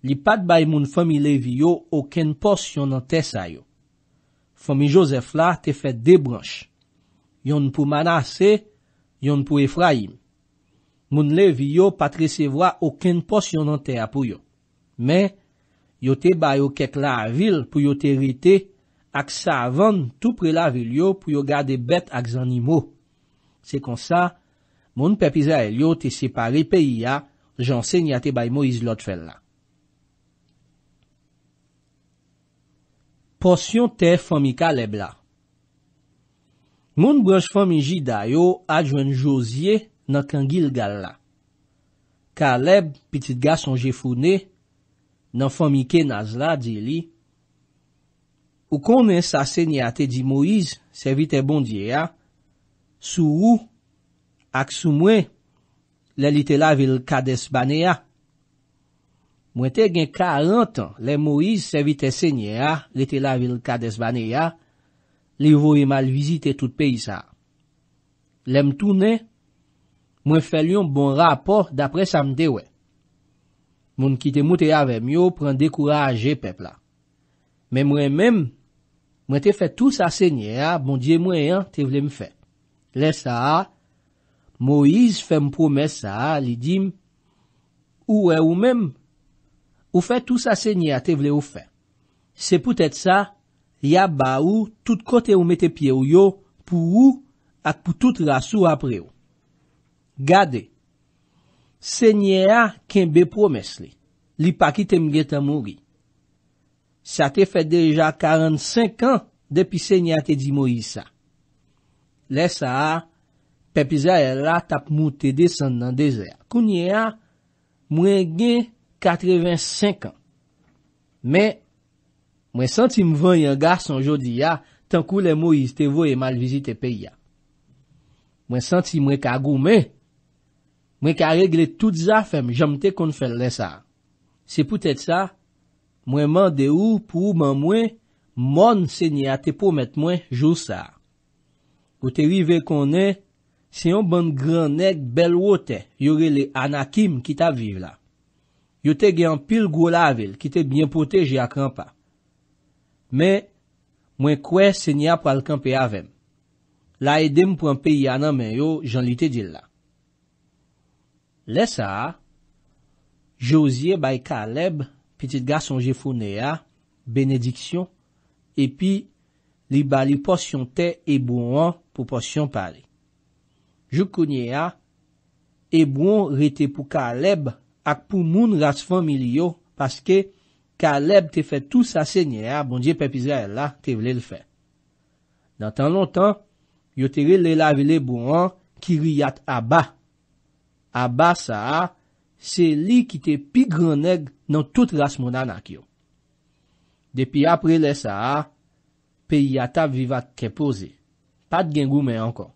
li pat bay moun fomi levi yo, oken posyon nan te sa yo. Fomi Josef la te fet debranche. Yon pou Manase, yon pou Efraim. Moun levi yo pat resevwa oken posyon nan te apou yo. Men, yo te bay yo kek la vil pou yo te rite, ak sa avan tou pre la vil yo pou yo gade bet ak zanimo. Se kon sa, moun pepiza e liyo te separe peyi ya jansen yate bay Moïse lot fel la. Porsyon te fomi Kaleb la. Moun brej fomi jida yo adjwen Josie nan Kangil gal la. Kaleb, pitit gas onje founen, nan fomi Kenaz la, di li. Ou konen sa senyate di Moïse, se vit e bondye ya, sou ou, Ak sou mwen, le li telavil kades bane ya. Mwen te gen 40, le Moïse se vite se nye ya, li telavil kades bane ya, li vo e malvizite tout pey sa. Le mtoune, mwen fel yon bon rapor dapre samde we. Moun ki te mout e avem yo pren dekoura aje pepla. Me mwen men, mwen te fe tout sa se nye ya, mwen diye mwen te vle mfe. Le sa a, Moïse fèm promè sa a li dim, ou e ou mèm? Ou fè tout sa sènyate vle ou fè? Se pou tèt sa, ya ba ou, tout kote ou mette pye ou yo, pou ou, ak pou tout rassou apre ou. Gade, sènyè a kenbe promès li, li pakitem geta mou ri. Sa te fè deja 45 an depi sènyate di Moïse sa. Le sa a, Pepiza e la tap mou te de san nan dezer. Kounye a, mwen gen 85 an. Men, mwen santi mwen yon gars anjodi a, tankou le mou yiste vo e malvizite pe ya. Mwen santi mwen ka gome, mwen ka regle tout zafem, jom te kon fèl len sa. Se pou tèt sa, mwen mande ou pou mwen mwen, moun se nye a te pou met mwen jou sa. Ou te rive konen, Se yon ban gran neg bel wote, yore le anakim ki ta vive la. Yo te gen pil gwo lavel ki te byen pote je akran pa. Men, mwen kwe senya pral kanpe avem. La edem pou anpe yananmen yo, jan li te dil la. Lesa, Josie bay Kaleb, piti gason je founen ya, benediksyon, epi li bali porsyon te ebou an pou porsyon pari. Jou konye a, ebron rete pou Kaleb ak pou moun ras famil yo, paske Kaleb te fe tout sa se nye a, bon diye pep Israel la, te vle le fe. Dans tan lontan, yo tere le lave le brouan ki riyat Abba. Abba sa a, se li ki te pi groneg nan tout ras mounan ak yo. Depi apre le sa a, pe yata vivat kepoze, pat gengou men ankon.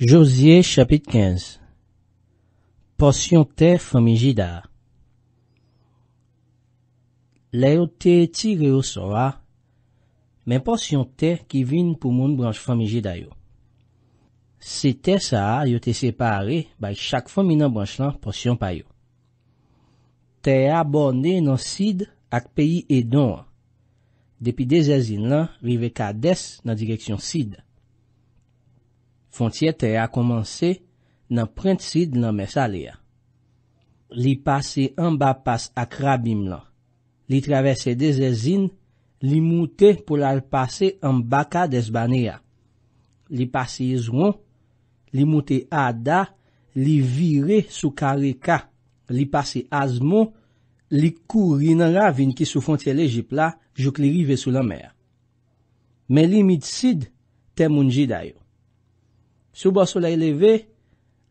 Josye chapit 15 Porsyon te famijida Le yo te tigre yo so a, men porsyon te ki vin pou moun branj famijida yo. Se te sa a, yo te separe bay chak famina branj lan porsyon pa yo. Te a borne nan sid ak peyi edon. Depi de zezin lan, vive ka des nan direksyon sid. Fontye te a komanse nan prent sid nan mes ale ya. Li pase an ba pas ak rabim la. Li travese de zezin. Li moute pou la l pase an baka des bane ya. Li pase yizwan. Li moute ada. Li vire sou kare ka. Li pase azmon. Li kou rinara vin ki sou fontye le jip la jok li rive sou la me ya. Me li mit sid te mounji dayo. Sou bon soleil leve,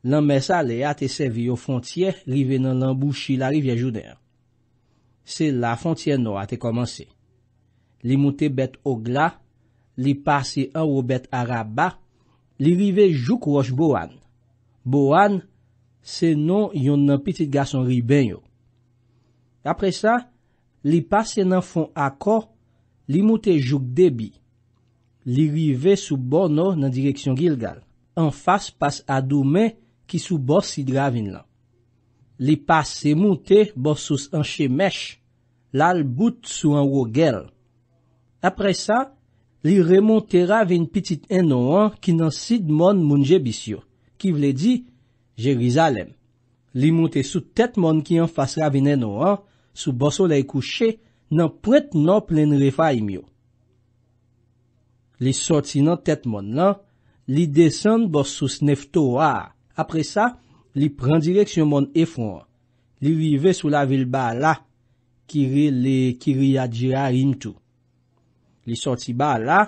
lan mè sa le a te sevi yo fontye rive nan lan bouchi la rivye joudè. Se la fontye nou a te komanse. Li moute bet ogla, li pase an ou bet araba, li rive jouk wosh boan. Boan, se nou yon nan piti gason ri ben yo. Apre sa, li pase nan fon akor, li moute jouk debi. Li rive sou bon nou nan direksyon gil gal. anfas pas adoumen ki sou borsid ravin lan. Li pas se monte borsos anche mech, lal bout sou anwo gel. Apre sa, li remonte ravin pitit enoan ki nan sid mon mounje bisyo, ki vle di, Jerizalem. Li monte sou tet mon ki anfas ravin enoan, sou borsolei kouche, nan pwet nan plen refay miyo. Li soti nan tet mon lan, Li desen bo sou sneftou a. Apre sa, li pren direksyon moun efron. Li rive sou la vil ba la. Kire le kiria jira im tou. Li soti ba la.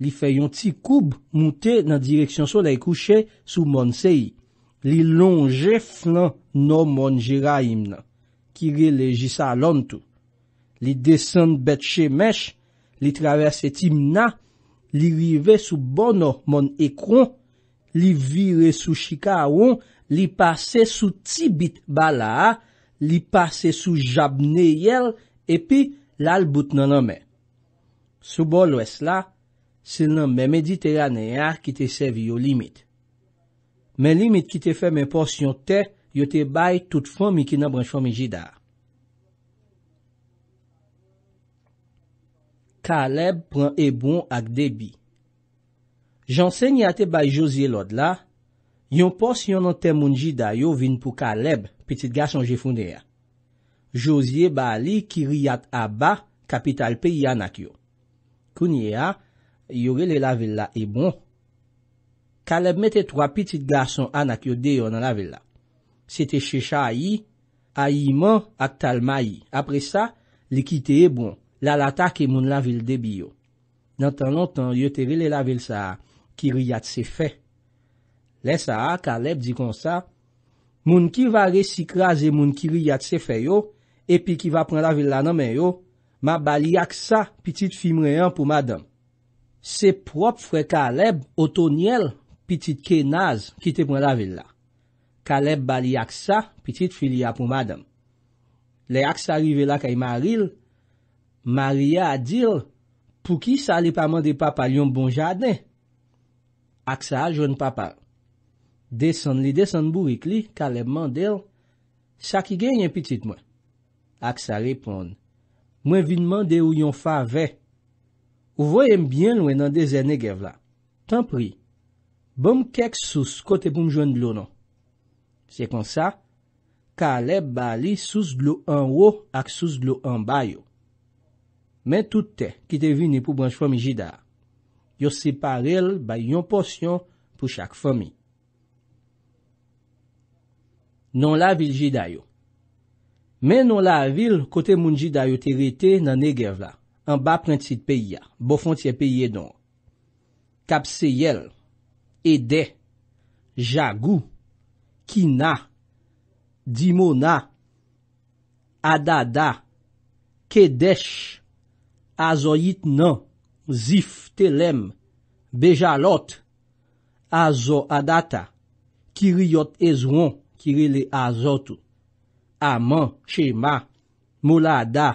Li feyon ti koub moute nan direksyon sou la kouche sou moun seyi. Li longe flan nou moun jira im nan. Kire le jisa lon tou. Li desen bet che mesh. Li traverse timna. li rive sou bono mon ekron, li vire sou chika ou, li pase sou tibit bala, li pase sou jabne yel, epi lal bout naname. Sou bol wes la, se nan men mediterane ya ki te sevi yo limit. Men limit ki te fe men porsyon te, yo te bay tout fomi ki nan branch fomi jida a. Kaleb pran ebon ak debi. Janse nye ate bay Josie lod la, yon pos yon an temounji dayo vin pou Kaleb, pitit gason je fune ya. Josie ba li kiri at aba kapital peyi anak yo. Kounye ya, yore le lavel la ebon. Kaleb mete 3 pitit gason anak yo deyo nan lavel la. Sete Shecha ayi, Ayiman ak Talmayi. Apre sa, likite ebon. la la ta ke moun la vil debi yo. Nantan lantan, yo te vile la vil sa a, ki ri yat se fe. Le sa a, Kaleb di kon sa, moun ki va resikraze moun ki ri yat se fe yo, epi ki va pren la vil la nanmen yo, ma bali aksa, pitit fi mreyan pou madan. Se prop fre Kaleb, otonyel, pitit ke naz, ki te pren la vil la. Kaleb bali aksa, pitit fi liya pou madan. Le aksa rive la kay ma ril, Maria a dil, pou ki sa li pa mande papa li yon bon jade? Ak sa a jwen papa. Desan li, desan bou wik li, Kaleb mandel, sa ki gen yon pitit mwen. Ak sa repon, mwen vin mande ou yon fave. Ou voyen mbyen lwen nan dezen e gev la. Tan pri, bom kek sus kote pou m jwen blonon. Se kon sa, Kaleb bali sus glon an wo ak sus glon an bayo. Men toute ki te vini pou branj fomi jida. Yo siparel ba yon porsyon pou chak fomi. Non la vil jidayo. Men non la vil kote moun jidayo terite nan egev la. An ba prentsit peyi ya. Bo fontye peyi ya don. Kapseyel. Ede. Jagu. Kina. Dimo na. Adada. Kedesh. azo yit nan, zif, telem, bejalot, azo adata, kiri yot ezwan, kiri le azotu, aman, chema, molada,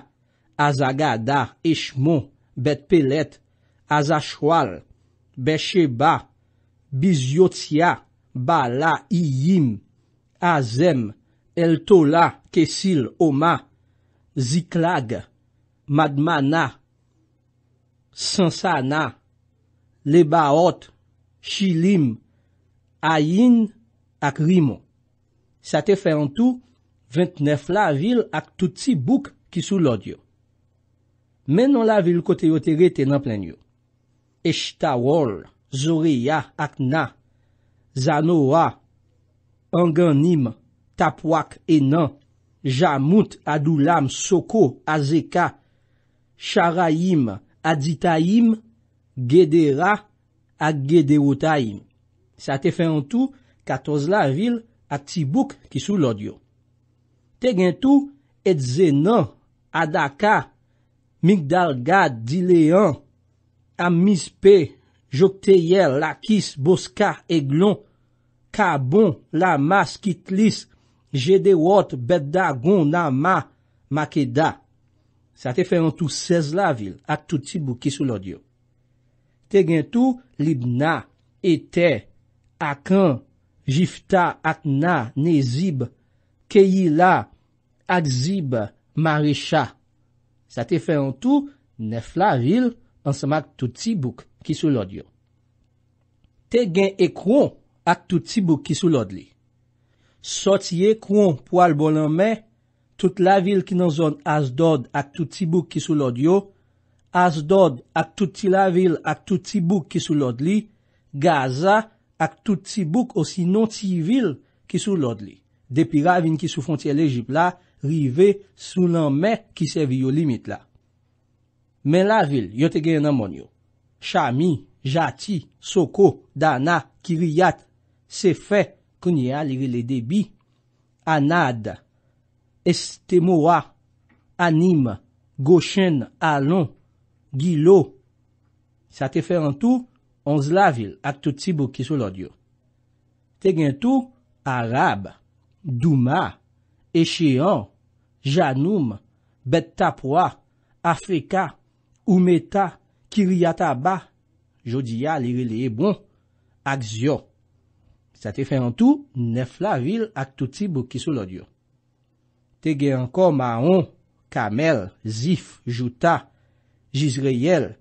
azagada, eshmon, betpelet, azachwal, besheba, bizyotsya, bala, iyim, azem, eltola, kesil, oma, ziklag, madmana, Sansa na, Lebaot, Chilim, Ayin, Akrimon. Sa te fè an tou, 29 la vil ak toutsi bouk kisou lod yo. Menon la vil kote yo te re tenan plen yo. Echta wol, Zoreya ak na, Zano wa, Anganim, Tapwak enan, Jamout, Adulam, Soko, Azeca, Charaim, Azeca, Aditayim, gede ra, ak gede wotayim. Sa te fen an tou, katoz la vil, at tibouk ki sou lodyo. Te gen tou, etzenan, adaka, migdalga, dileyan, amispe, jokteyer, lakis, boska, eglon, kabon, lama, skitlis, jede wot, bedda, goun, nama, makeda. Sa te fè an tou sez la vil ak toutibouk kisou lodyo. Te gen tou libna, ete, akran, jifta, akna, nezib, keyila, akzib, marecha. Sa te fè an tou nef la vil ansamak toutibouk kisou lodyo. Te gen ekwon ak toutibouk kisou lodyo. Soti ekwon poal bonanmen. Tout la vil ki nan zon Azdod ak tout tibouk ki sou lod yo, Azdod ak tout tila vil ak tout tibouk ki sou lod li, Gaza ak tout tibouk osi nonsi vil ki sou lod li. Depi ravin ki sou fonti al-Egypt la, rive sou lan me ki sevi yo limit la. Men la vil, yote gen nan mon yo. Chami, Jati, Soko, Dana, Kiriyat, se fe kwenye aliri le debi, Anadda, Estemowa, Anim, Goshen, Alon, Gilo. Sateferantou, Onzlavil, Ak Tutibou Kisolodyo. Tegentou, Arab, Douma, Echean, Janoum, Betapwa, Afrika, Umeta, Kiryataba, Jodya, Lirileyebon, Akzyon. Sateferantou, Neflavil, Ak Tutibou Kisolodyo. Te gen anko Maon, Kamel, Zif, Jouta, Jizreyele,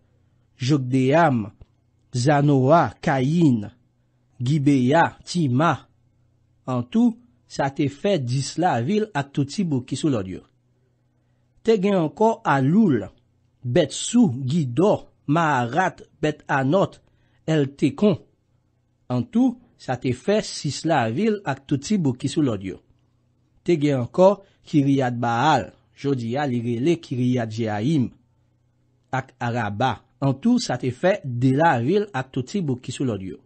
Jogdeyam, Zanoa, Kayin, Gibeya, Tima. An tou, sa te fe Dislavil ak touti boukissou lodyo. Te gen anko Aloul, Bet Sou, Gido, Maharat, Bet Anot, El Tekon. An tou, sa te fe Sislavil ak touti boukissou lodyo. Te gen anko Jouta. Kiriad Baal, Jodiya, Lirele, Kiriad Jeaim, ak Araba. An tou sa te fe Delavil ak Totibou Kisoulodyo.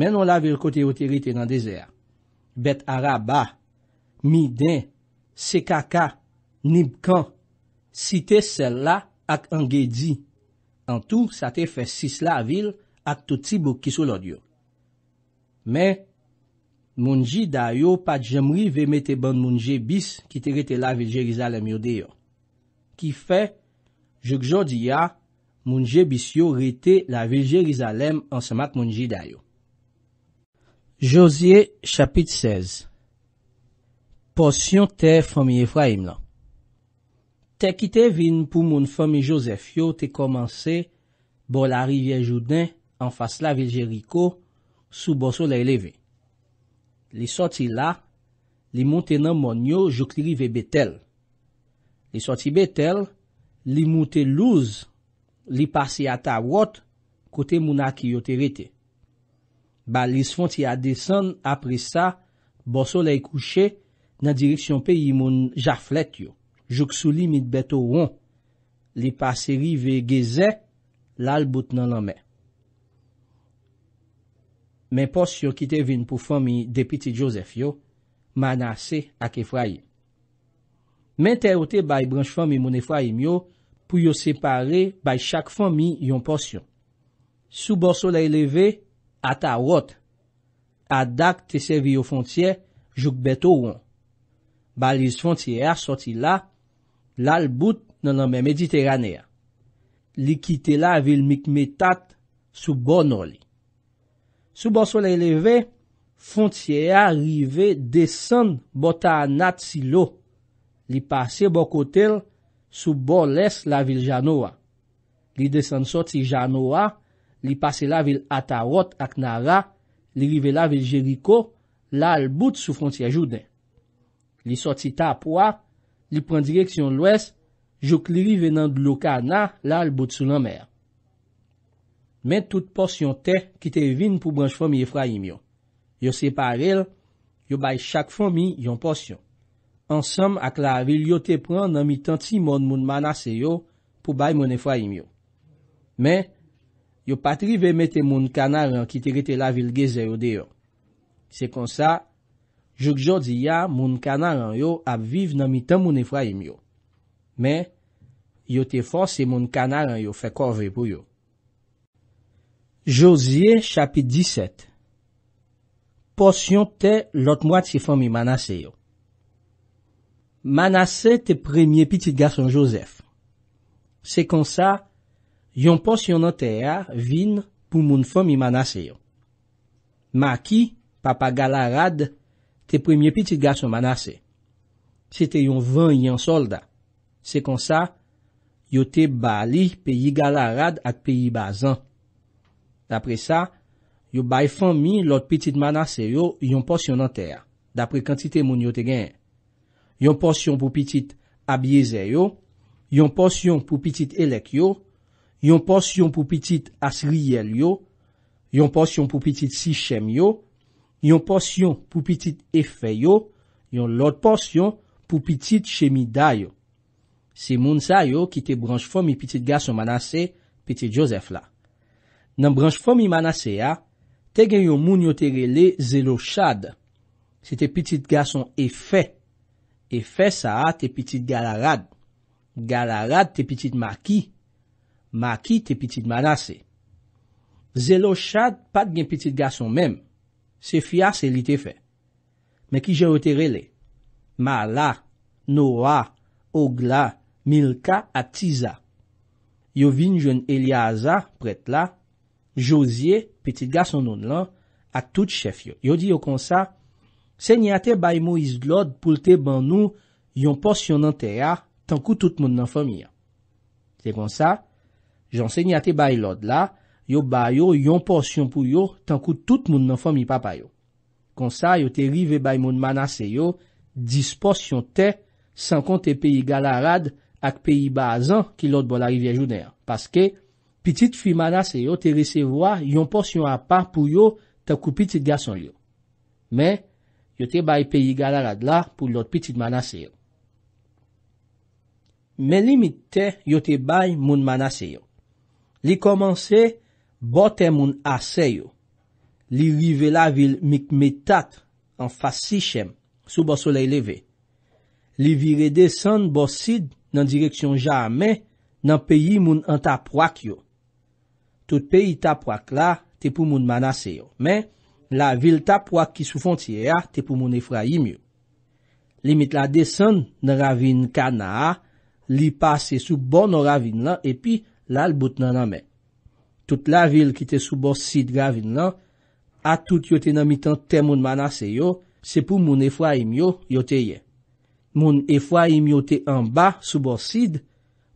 Menon la vir kote Oterite nan Dezer. Bet Araba, Midin, Sekaka, Nibkan, Sitesela ak Angedi. An tou sa te fe Sislavil ak Totibou Kisoulodyo. Menon. mounji dayo pat jemri ve mette ban mounji bis ki te rete la vilje Rizalem yo deyon. Ki fe, jok jodi ya, mounji bis yo rete la vilje Rizalem ansamat mounji dayo. Josie, chapit 16 Ponsyon te fomi Efraim lan Te ki te vin pou moun fomi Josef yo te komanse bo la rivye jouden an fas la vilje Riko sou boso le eleve. Li soti la, li moun te nan moun yo, jok li ri ve betel. Li soti betel, li moun te louz, li pase a ta wot, kote moun a ki yote rete. Ba, li sfon ti a desen apre sa, bo solei kouche, nan direksyon pe yi moun jaflet yo. Jok sou li mit beto woun, li pase ri ve geze, lal bout nan lamey. men porsyon ki te vin pou fomi depiti Josef yo, manase ak efraye. Men terote bay branj fomi moun efraye myo, pou yo separe bay chak fomi yon porsyon. Sou bo solay leve, ata wot. Adak te sevi yo fontye, jok beto won. Baliz fontye a soti la, lal bout nan anmen mediteranea. Li ki te la vil mik metat sou bon olin. Sou bo sol e leve, fontye a rive desen bo ta anat si lo. Li pase bo kotel sou bo les la vil Janowa. Li desen soti Janowa, li pase la vil Atarot ak Nara, li rive la vil Jeriko, la al bout sou fontye a jude. Li soti ta apwa, li pren direksyon lwes, jok li rive nan gloka na, la al bout sou la mer. men tout porsyon te kite vin pou branj fomi Efraim yo. Yo separel, yo bay chak fomi yon porsyon. Ansem ak la vil yo te pran nan mi tan ti mon moun manase yo pou bay moun Efraim yo. Men, yo patri ve mette moun kanaran ki te rete la vil geze yo deyo. Se kon sa, jok jodi ya moun kanaran yo ap viv nan mi tan moun Efraim yo. Men, yo te fose moun kanaran yo fe korve pou yo. Josye, chapit 17 Posyon te lot mwad si fòm imanase yo. Manase te premye pitit gason Josef. Se kon sa, yon posyon an te ya vin pou moun fòm imanase yo. Maki, papa galarad, te premye pitit gason manase. Se te yon vanyan solda. Se kon sa, yo te bali peyi galarad at peyi bazan. Dapre sa, yo bay fan mi lot pitit manase yo yon porsyon nan ter. Dapre kantite moun yo te gen. Yon porsyon pou pitit abyeze yo. Yon porsyon pou pitit elek yo. Yon porsyon pou pitit asriye yo. Yon porsyon pou pitit si chem yo. Yon porsyon pou pitit efe yo. Yon lot porsyon pou pitit chemi da yo. Se moun sa yo ki te branj fan mi pitit gaso manase, pitit Josef la. Nan branj fòm imanase ya, te gen yon moun yo terele zelo chad. Se te pitit gason efè, efè sa a te pitit galarad. Galarad te pitit maki, maki te pitit manase. Zelo chad pat gen pitit gason menm, se fia se li te fè. Men ki jen yo terele, ma la, no la, og la, mil ka ati za. Yo vin jen elia aza, pret la. Josye, petit ga son non lan, atout chef yo. Yo di yo konsa, se nye ate bay mo is glod pou te ban nou yon porsyon nan te ya, tankou tout moun nan fomi ya. Se konsa, jan se nye ate bay lod la, yo bay yo yon porsyon pou yo, tankou tout moun nan fomi pa payo. Konsa, yo te rive bay moun manase yo, disporsyon te, sankon te peyi galarad ak peyi bazan ki lod bol a rivye jounen. Paske, Pitit fi manase yo te resevoa yon porsyon apan pou yo ta koupitit gason yo. Me, yo te bayi peyi gala la dla pou lot pitit manase yo. Me limit te yo te bayi moun manase yo. Li komanse, bote moun ase yo. Li rive la vil mik metat an fasishem sou bo solei leve. Li vire desen bo sid nan direksyon jame nan peyi moun antapwak yo. tout peyi ta pou ak la, te pou moun manaseyo. Men, la vil ta pou ak ki sou fonciye a, te pou moun efwa imyo. Limit la desen, nan ravin kan a, li pase sou bon nan ravin lan, epi, lal bout nan anmen. Tout la vil ki te sou bon sid ravin lan, a tout yote nan mitan te moun manaseyo, se pou moun efwa imyo yote ye. Moun efwa imyo te an ba sou bon sid,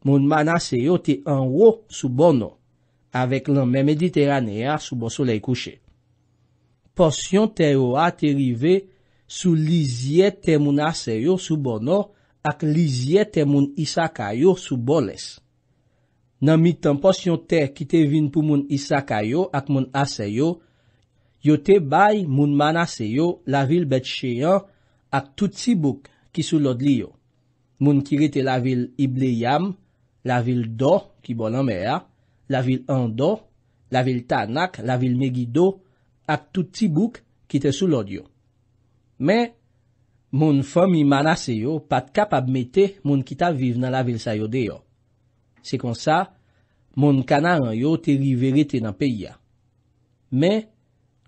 moun manaseyo te an wo sou bon non. avèk lan mè Mediteranea sou bon solei kouche. Porsyon ter yo a te rive sou lizye te moun ase yo sou bono ak lizye te moun isaka yo sou boles. Nan mi tan porsyon ter ki te vin pou moun isaka yo ak moun ase yo, yo te bay moun manase yo la vil bet cheyan ak toutsi bouk ki sou lod li yo. Moun ki re te la vil Ibleyam, la vil Do ki bonan mè ya, la vil Andor, la vil Tanak, la vil Megiddo, ak touti bouk ki te sou lod yo. Men, moun fomi manase yo pat kapab mete moun ki ta vive nan la vil sa yo deyo. Se konsa, moun kanaran yo te riverite nan peya. Men,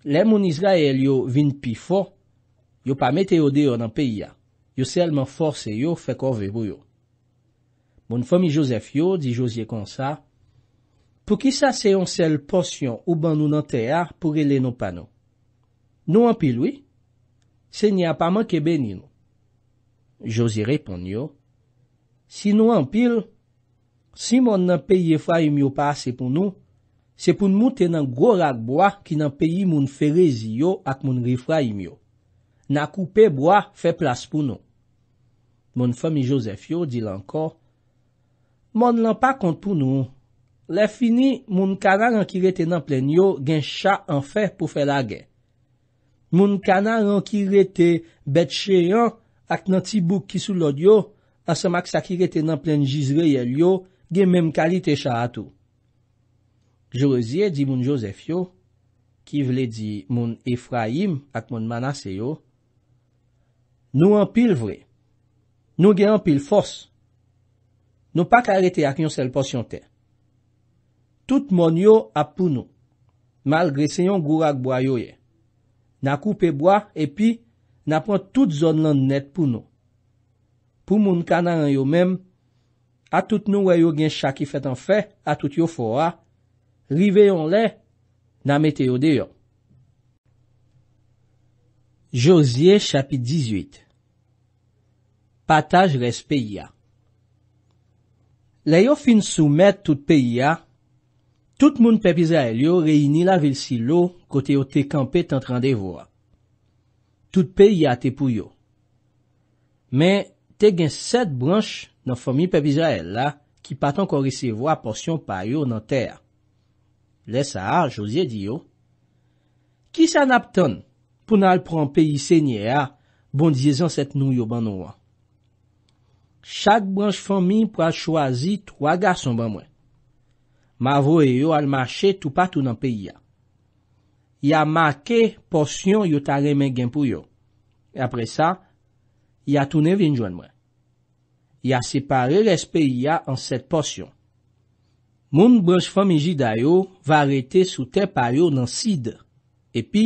le moun Izrael yo vin pi fo, yo pa mete yo deyo nan peya. Yo selman forse yo fek orve bo yo. Moun fomi Josef yo di Josye konsa, pou ki sa seyon sel porsyon ou ban nou nan teyar pou rele nou pan nou? Nou an pil, oui? Se n'ya pa man kebe ni nou? Josi repon yo. Si nou an pil, si mon nan peyi e fra yi myo pa ase pou nou, se pou nou tenan gwo rad boa ki nan peyi moun ferezi yo ak moun rifra yi myo. Na koupe boa fe plas pou nou. Mon fami Josef yo, di lan ko, mon lan pa kont pou nou ou. Le fini, moun kanal an ki rete nan plen yo gen cha an fe pou fe la gen. Moun kanal an ki rete bet che yon ak nan ti bouk ki sou lod yo, asan mak sa ki rete nan plen jizre yon yo gen menm kalite cha atou. Josie di moun Josef yo, ki vle di moun Efraim ak moun Manase yo, nou an pil vre, nou gen an pil fos, nou pa kalete ak yon sel porsyon te. tout moun yo ap pou nou, malgre se yon gourak bwa yo ye. Na koupe bwa, epi, na pran tout zon lan net pou nou. Pou moun kanan yo mem, a tout nou we yo gen chaki fet an fe, a tout yo fora, riveyon le, na mete yo de yo. Josie chapit 18 Pataj res peyi ya Le yo fin soumet tout peyi ya, Tout moun pepizael yo reyni la vil si lo kote yo te kampe tant randevo a. Tout peyi a te pou yo. Men, te gen set branche nan fomi pepizael la ki patan korisevo a porsyon payo nan ter. Lesa a, jose di yo. Ki sa nap ton pou nan al pran peyi se nye a, bon dizan set nou yo ban nou a. Chak branche fomi pou a chwazi 3 garson ban mwen. Ma vo e yo al mache tou patou nan peyi ya. Ya make porsyon yo tale men gen pou yo. E apre sa, ya toune vin joan mwen. Ya separe les peyi ya an set porsyon. Moun branj fomi jida yo va rete sou te payo nan sid. E pi,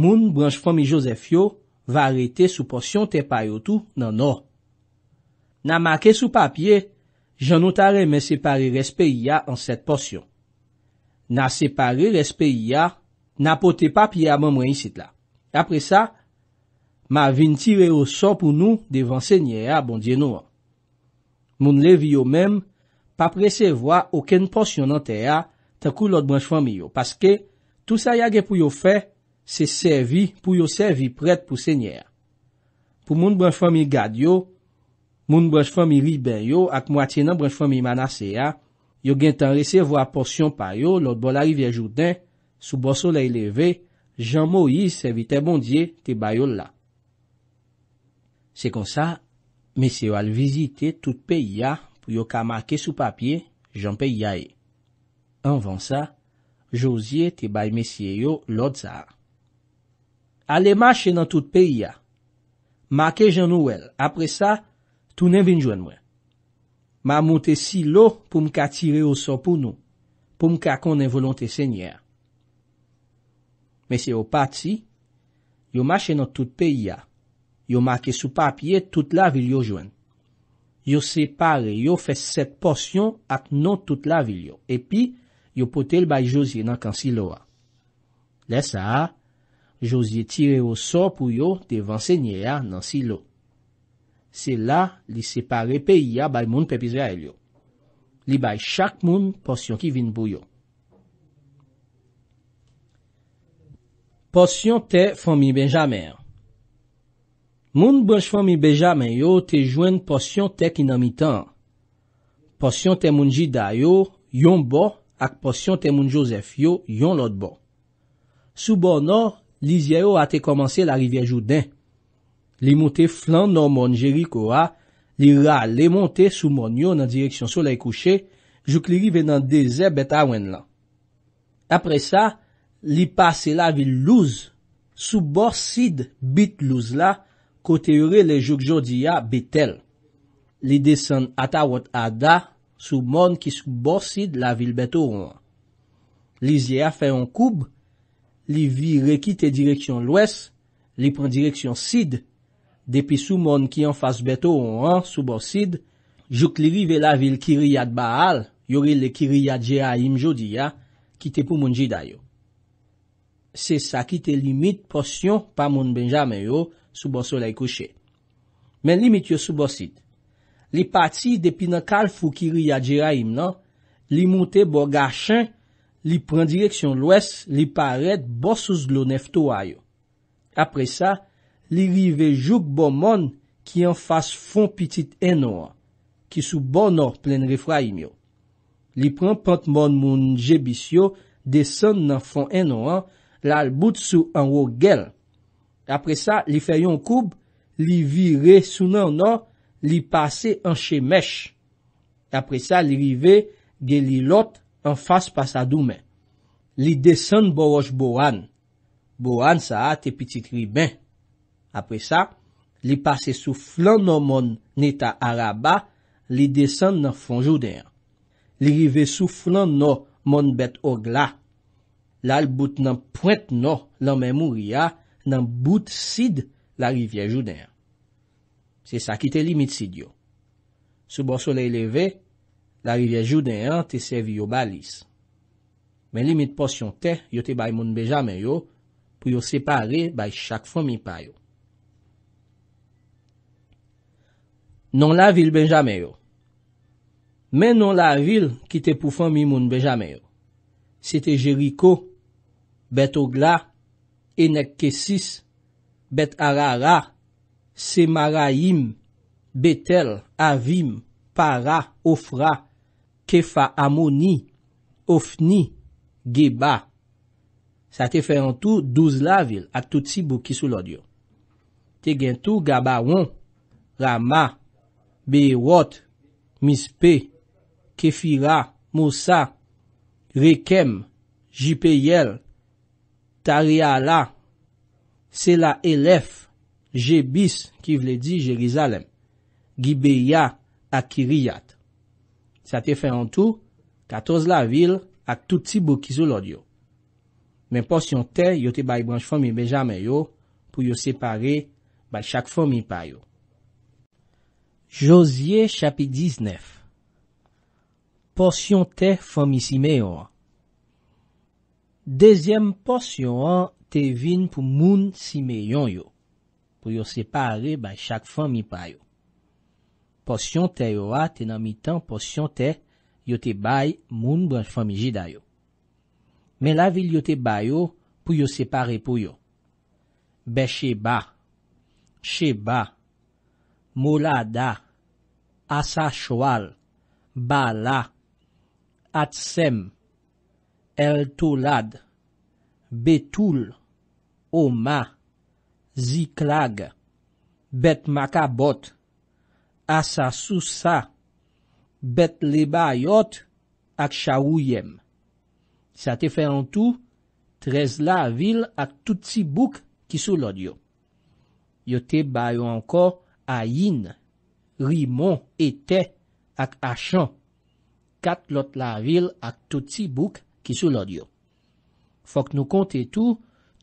moun branj fomi josef yo va rete sou porsyon te payo tou nan no. Na make sou papye. jan notare men separe respe iya an set porsyon. Na separe respe iya, na pote pa piya mwen mwen isit la. Apre sa, ma vin tire yo son pou nou devan sènyè ya bon diè nou an. Moun lev yo men, pa prese vwa oken porsyon nan teya, takou lot mwen fwami yo. Paske, tout sa yage pou yo fè, se servi pou yo servi pret pou sènyè ya. Pou moun mwen fwami gad yo, moun branj fami ribe yo ak mwati nan branj fami manase ya, yo gen tan rese vwa porsyon pa yo, lot bol a rivye jouden, sou bo solei leve, jan Moïse evite bondye te bayo la. Se kon sa, mesye yo al vizite tout pe ya, pou yo ka make sou papye, jan pe ya e. Anvan sa, Josie te bay mesye yo lot za. Ale mache nan tout pe ya, make jan nouel, apre sa, Tounen vin jwen mwen. Ma mwote si lo poum ka tire yo so pou nou. Poum ka konen volante senye a. Mese yo pati, yo mache nan tout peyi a. Yo make sou papye tout la vil yo jwen. Yo separe yo fes set porsyon ak non tout la vil yo. Epi, yo pote l bay Josie nan kansi lo a. Lesa a, Josie tire yo so pou yo devan senye a nan si lo. Se la li separe peyi ya bay moun pepizrael yo. Li bay chak moun porsyon ki vin bou yo. Porsyon te fomi benjamer Moun bwenj fomi benjamer yo te jwen porsyon te kinamitan. Porsyon te moun jidayo yon bo ak porsyon te moun josef yo yon lot bo. Sou bo nor, li zye yo ate komanse la rivye jouden. Li monte flan nan moun Jeriko a, li ra li monte sou moun yo nan direksyon solei kouche, jouk li rive nan deze bet awen la. Apre sa, li pase la vil louz, sou bo sid bit louz la, kote yore le jouk jodi a betel. Li desen ata wot ada, sou moun ki sou bo sid la vil bet awen. Li zye a fey an koub, li vi rekite direksyon lwes, li pren direksyon sid, depi sou mon ki an fase beto ou an sou bo sid, jok li rive la vil Kiriyat Baal, yori le Kiriyat Jeraim jodi ya, kite pou moun jida yo. Se sa kite limit porsyon pa moun benjame yo, sou bo solei kouche. Men limit yo sou bo sid. Li pati depi nan kal fou Kiriyat Jeraim nan, li monte bo gachan, li pren direksyon lwes, li paret bo sou zlo neftou a yo. Apre sa, Li rive joug bon mon ki an fase fon pitit eno an, ki sou bon or plen refra imyo. Li pran pant mon moun jebisyo, desen nan fon eno an, lal bout sou an wogel. Apre sa, li fayon koub, li vire sou nan nan, li pase an chemesh. Apre sa, li rive geli lot an fase pasadoumen. Li desen borosh boan. Boan sa ate pitit riben. Apre sa, li pase sou flan nou moun neta araba, li desen nan fon jouden. Li rive sou flan nou moun bet ogla, la l bout nan point nou nan memouria nan bout sid la rivye jouden. Se sa ki te limit sid yo. Sou bo solei leve, la rivye jouden te sevi yo balis. Men limit porsyon te, yo te bay moun beja men yo, pou yo separe bay chak fon mi payo. Non la vil ben jame yo. Men non la vil ki te poufan mi moun ben jame yo. Se te Jericho, Betogla, Enekkesis, Betarara, Semarayim, Betel, Avim, Para, Ofra, Kefa, Amoni, Ofni, Geba. Sa te fè an tou douz la vil atout si bou ki sou lodyon. Te gen tou Gabaron, Rama, Beywot, Mispe, Kefira, Moussa, Rekem, Jipeyel, Taryala, Sela Elef, Jebis ki vle di Jerizalem, Gibeya, Akiriyat. Sa te fè an tou, katoz la vil ak touti bou kizolod yo. Men pos yon te, yo te bay branj fòm mi bejame yo pou yo separe bay chak fòm mi payo. Josye chapi 19 Porsyon te fomi si meyon an. Dezyem porsyon an te vin pou moun si meyon yo. Pou yo separe bay chak fomi payo. Porsyon te yo an te nan mi tan porsyon te yo te bay moun ban fomi jida yo. Men la vil yo te bayo pou yo separe pou yo. Beche ba. Che ba. Che ba. Molada, Asashwal, Bala, Atsem, El Tolad, Betul, Oma, Ziklag, Betmakabot, Asasusa, Betlebayot, Akchawuyem. Sa te fe an tou, Trezla vil ak tout si bouk ki sou lod yo. Yo te bayo ankor. Ayin, Rimon, Ete ak Ashan kat lot la vil ak touti bouk ki sou lod yo. Fok nou kont etou,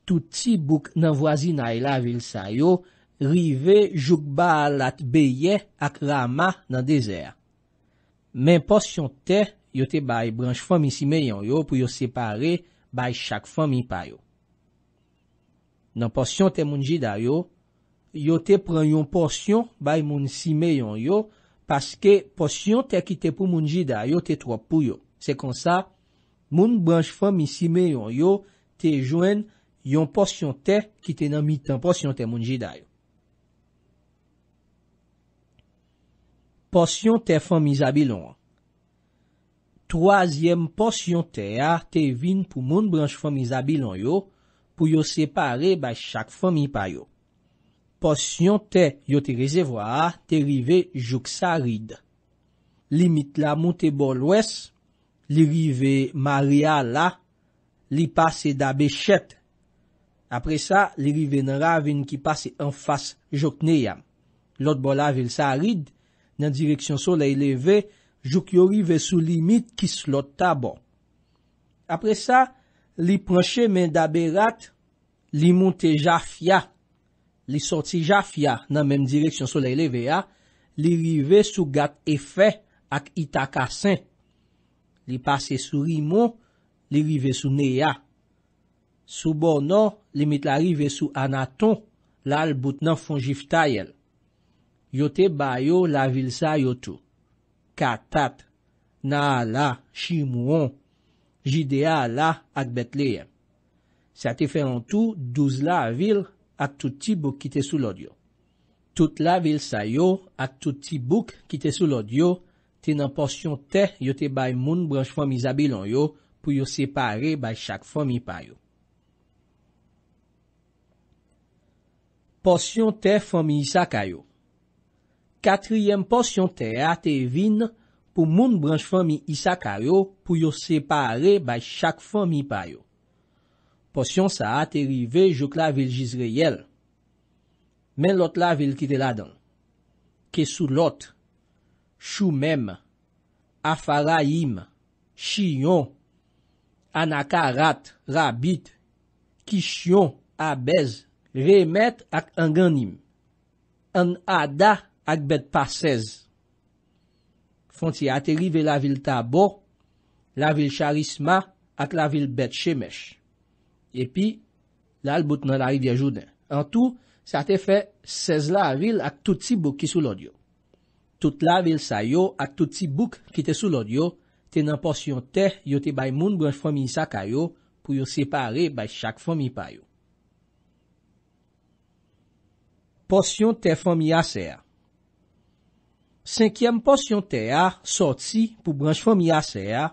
touti bouk nan wazina e la vil sa yo, rive joug bal at beye ak rama nan dezer. Men porsyon te, yo te bay branj fomi si meyon yo, pou yo separe bay chak fomi pa yo. Nan porsyon te mounji da yo, yo te pren yon porsyon bay moun sime yon yo paske porsyon te kite pou moun jida yo te trope pou yo. Se konsa, moun branj fami sime yon yo te jwen yon porsyon te kite nan mitan porsyon te moun jida yo. Porsyon te fami zabilon. Troasyem porsyon te ya te vin pou moun branj fami zabilon yo pou yo separe bay chak fami payo. Posyon te, yo te rezevwa, te rive jok sa rid. Limit la moun te bol oues, li rive maria la, li pase dabe chet. Apre sa, li rive nan rave yon ki pase an fas jok neyam. Lot bol la vil sa rid, nan direksyon sol la eleve, jok yo rive sou limit kis lot tabo. Apre sa, li pranche men dabe rat, li moun te ja fya. Li soti Jafia nan menm direksyon soleyleve ya, li rive sou Gat Efe ak Itakasen. Li pase sou Rimon, li rive sou Nea. Sou Bono, li mit la rive sou Anaton, la al bout nan Fongif Tayel. Yote Bayo la vil sa yotou. Katat, Naala, Chimouan, Jidea la ak Betleye. Sa te fe an tou, douz la vil, ak tout ti bouk ki te sou lodyo. Tout la vil sa yo, ak tout ti bouk ki te sou lodyo, tenan porsyon te yote bay moun branj fomi zabilon yo, pou yo separe bay chak fomi payo. Porsyon te fomi isaka yo. Katriyem porsyon te ate vin, pou moun branj fomi isaka yo, pou yo separe bay chak fomi payo. Posyon sa a te rive jok la vil jizre yel. Men lot la vil kite ladan. Kesou lot, chou mem, afara im, chiyon, anaka rat, rabit, kishyon, abez, remet ak angan im. An ada ak bet pasez. Fonsi a te rive la vil tabo, la vil charisma, ak la vil bet chemesh. Epi, lal bout nan la rivye jounen. An tou, sa te fe sez la vil ak tout si bouk ki sou lodyo. Tout la vil sa yo ak tout si bouk ki te sou lodyo, tenan porsyon te yote bay moun branj fomi sa kayo pou yo separe bay chak fomi payo. Porsyon te fomi a se a Senkyem porsyon te a soti pou branj fomi a se a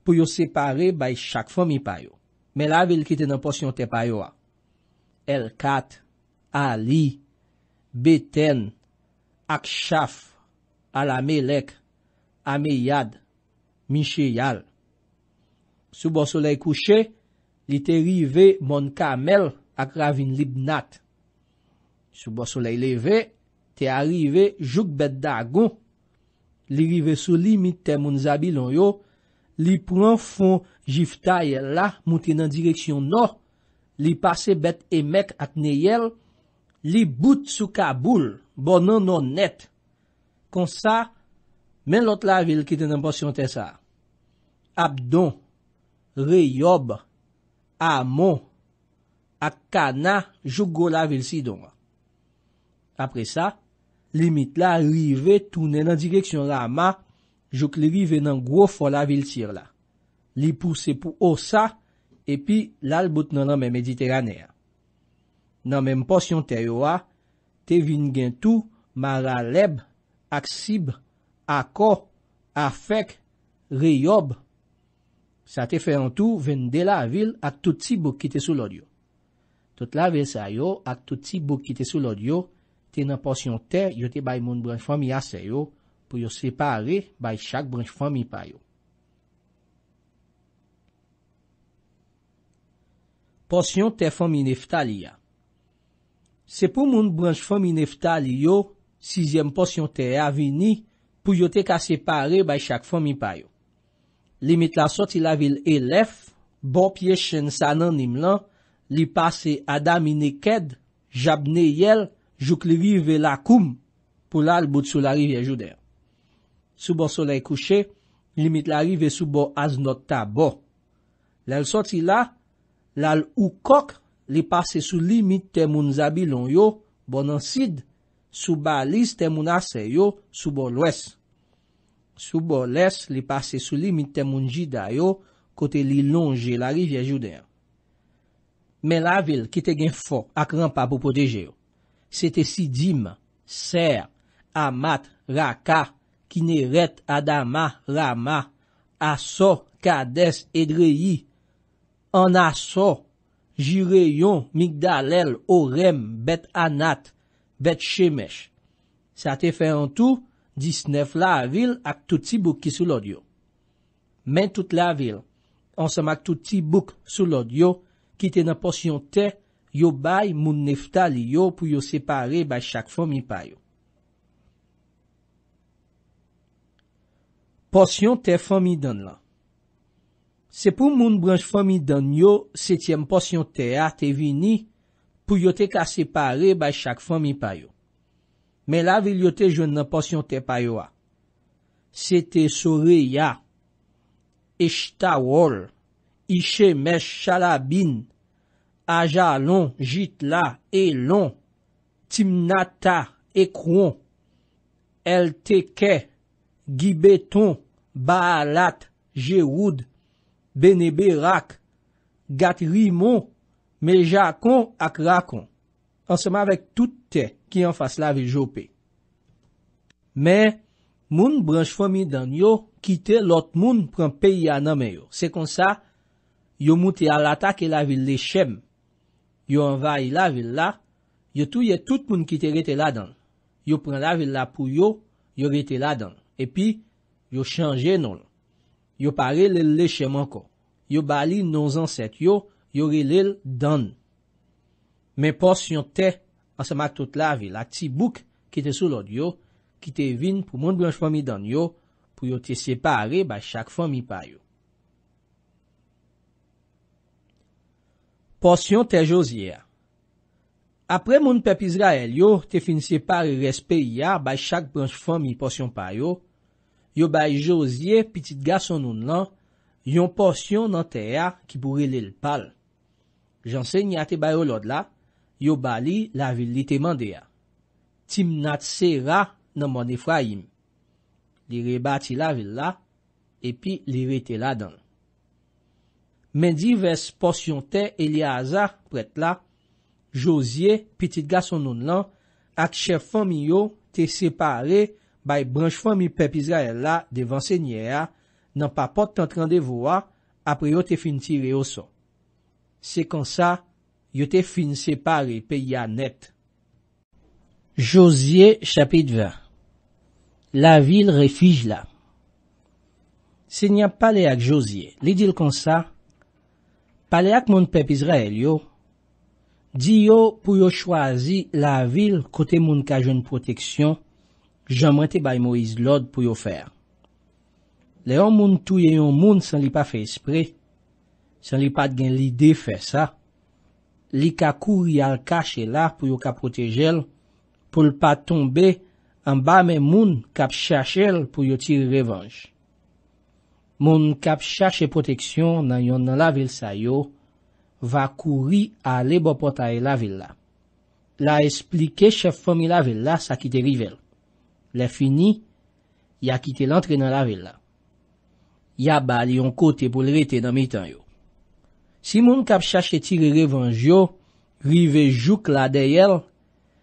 pou yo separe bay chak fomi payo. Men la vil ki te nan porsyon te paywa. El Kat, Ali, Beten, Akchaf, Alamelek, Ameyad, Micheyal. Sou bo sole kouche, li te rive Mon Kamel ak Ravin Libnat. Sou bo sole leve, te rive Joukbet Dagon. Li rive sou li mi te Mounzabi Lonyo, li pren fon... Jifta yel la, mouti nan direksyon no, li pase bet emek ak ne yel, li bout sou Kabul, bon nan non net. Kon sa, men lot la vil ki te nan pasyon te sa. Ab don, reyob, amon, ak kana, jok go la vil si don. Apre sa, limit la rive tounen nan direksyon la ma, jok li rive nan gro fol la vil sir la. li pou se pou osa, epi lal bout nanan men mediteranea. Nan men mponsyon te yo a, te vin gen tou, mara leb, ak sib, ako, afek, reyob, sa te fen tou, ven de la vil, ak tout si bouk ki te sou lod yo. Tout la vil sa yo, ak tout si bouk ki te sou lod yo, te nan ponsyon te, yo te bay moun branj fami ase yo, pou yo separe bay chak branj fami pa yo. porsyon te fòmine fta li ya. Se pou moun branj fòmine fta li yo, sizyem porsyon te avini, pou yo te ka separe bay chak fòmipay yo. Limit la soti la vil e lef, bo pye chen sanan nim lan, li pase adamine ked, jabne yel, jok li rive la koum, pou la l bout sou la rive yajou der. Sou bo solei kouche, li mit la rive sou bo az not ta bo. La soti la, Lal ou kok li pase sou li mit temoun zabilon yo, bonansid, sou balis temoun ase yo, soubo lwes. Soubo lwes li pase sou li mit temoun jida yo, kote li longe la rivye jouden. Men la vil ki te gen fok ak rampa pou poteje yo. Se te si dim, ser, amat, raka, ki ne ret adama rama, aso kades edreyi. An aso jireyon migdalel o rem bet anat bet chemesh. Sa te fè an tou, disnef la vil ak touti bouk ki sou lod yo. Men tout la vil, ansam ak touti bouk sou lod yo, ki te nan porsyon te yo bay moun nefta li yo pou yo separe bay chak fòmi payo. Porsyon te fòmi don lan. Se pou moun branj fami dan yo, setyem porsyon te a te vini, pou yote ka separe bay chak fami payo. Men la vil yote jwen nan porsyon te payo a. Sete sore ya, eshtawol, ishe meshalabin, ajalon, jitla, elon, timnata, ekron, elteke, gibeton, baalat, jewoud, Benebe rak, gati rimon, me jakon ak rakon. Anseman vek tout te ki an fase la vil jope. Men, moun branj fomi dan yo kite lot moun pren peyi ananmen yo. Se kon sa, yo mouti alatake la vil lechem. Yo anvay la vil la, yo touye tout moun kite rete la dan. Yo pren la vil la pou yo, yo rete la dan. E pi, yo chanje nan yo. yo pare lèl lèchèman kon. Yo bali nou zansèk yo, yo rèl lèl dan. Men porsyon te, an sa mak tout lavi, lak ti bouk ki te sou lod yo, ki te vin pou moun blanj fòmi dan yo, pou yo te separe bay chak fòmi payo. Porsyon te jòzi ya. Apre moun pepiz la el yo, te finse pari respè ya bay chak blanj fòmi porsyon payo, Yo bay Josie, pitit ga sonoun lan, yon porsyon nan teya ki pou relel pal. Janse nye ate bay o lod la, yo bali la vil li te mande ya. Tim nat se ra nan moun Efraim. Li re bati la vil la, epi li re te la dan. Men divers porsyon te elia aza pret la, Josie, pitit ga sonoun lan, ak chef fami yo te separe bay branj fwa mi pep Izrael la devan se nye a nan pa pot tante randevwa apri yo te fin tire yo son. Se konsa, yo te fin separe pe ya net. Josie, chapit 20 La vil refij la Se nye pale ak Josie, li dil konsa, pale ak moun pep Izrael yo, di yo pou yo chwazi la vil kote moun kajon proteksyon, jaman te bay Moïse Lod pou yo fèr. Le an moun touye yon moun san li pa fè esprè, san li pa dgen li defè sa, li ka kouri al kache la pou yo ka protejèl, pou l pa tombe, an ba mè moun kap chache l pou yo tire revanj. Moun kap chache protejsyon nan yon nan la vil sa yo, va kouri a le bo pota e la vil la. La esplike chef fòm il la vil la sa ki te rivel. Le fini, ya ki te lantre nan la vill la. Ya ba li yon kote pou l rete nan mi tan yo. Si moun kap chache tire revanjo, rive juk la deyel,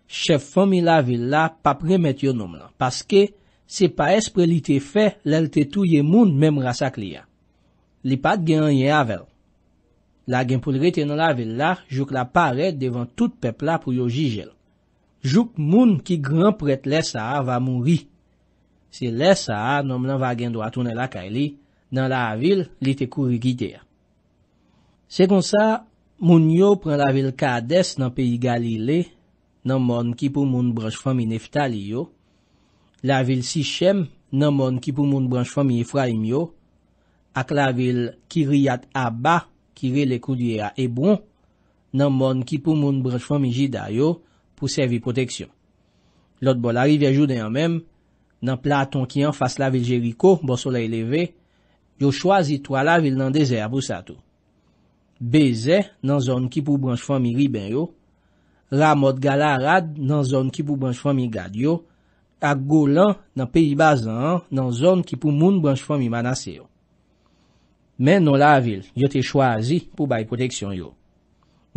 chef fomi la vill la pap remet yo nom la. Paske, se pa espre li te fe lal te touye moun mem rasa kli ya. Li pat gen an ye avel. La gen pou l rete nan la vill la, juk la paret devan tout pepla pou yo jijel. Jouk moun ki granpret lesa va moun ri. Se lesa nanm nan vagen do atounen lakay li, nan la vil li te kouri gide ya. Sekon sa, moun yo pran la vil Kades nan peyi Galilei, nanm moun ki pou moun branj fami Neftali yo. La vil Sishem, nanm moun ki pou moun branj fami Efraim yo. Ak la vil Kiriyat Abba, Kiri le koudye ya Ebron, nanm moun ki pou moun branj fami Jidayo, pou servi proteksyon. Lot bol ari vejou den yon menm, nan platon ki an fasy la vil Jeriko, bo solay leve, yo chwazi to ala vil nan dezer abousa tou. Beze nan zon ki pou branj fami riben yo, la mod gala rad nan zon ki pou branj fami gad yo, ak go lan nan peyi bazan an, nan zon ki pou moun branj fami manase yo. Men non la vil, yo te chwazi pou bay proteksyon yo.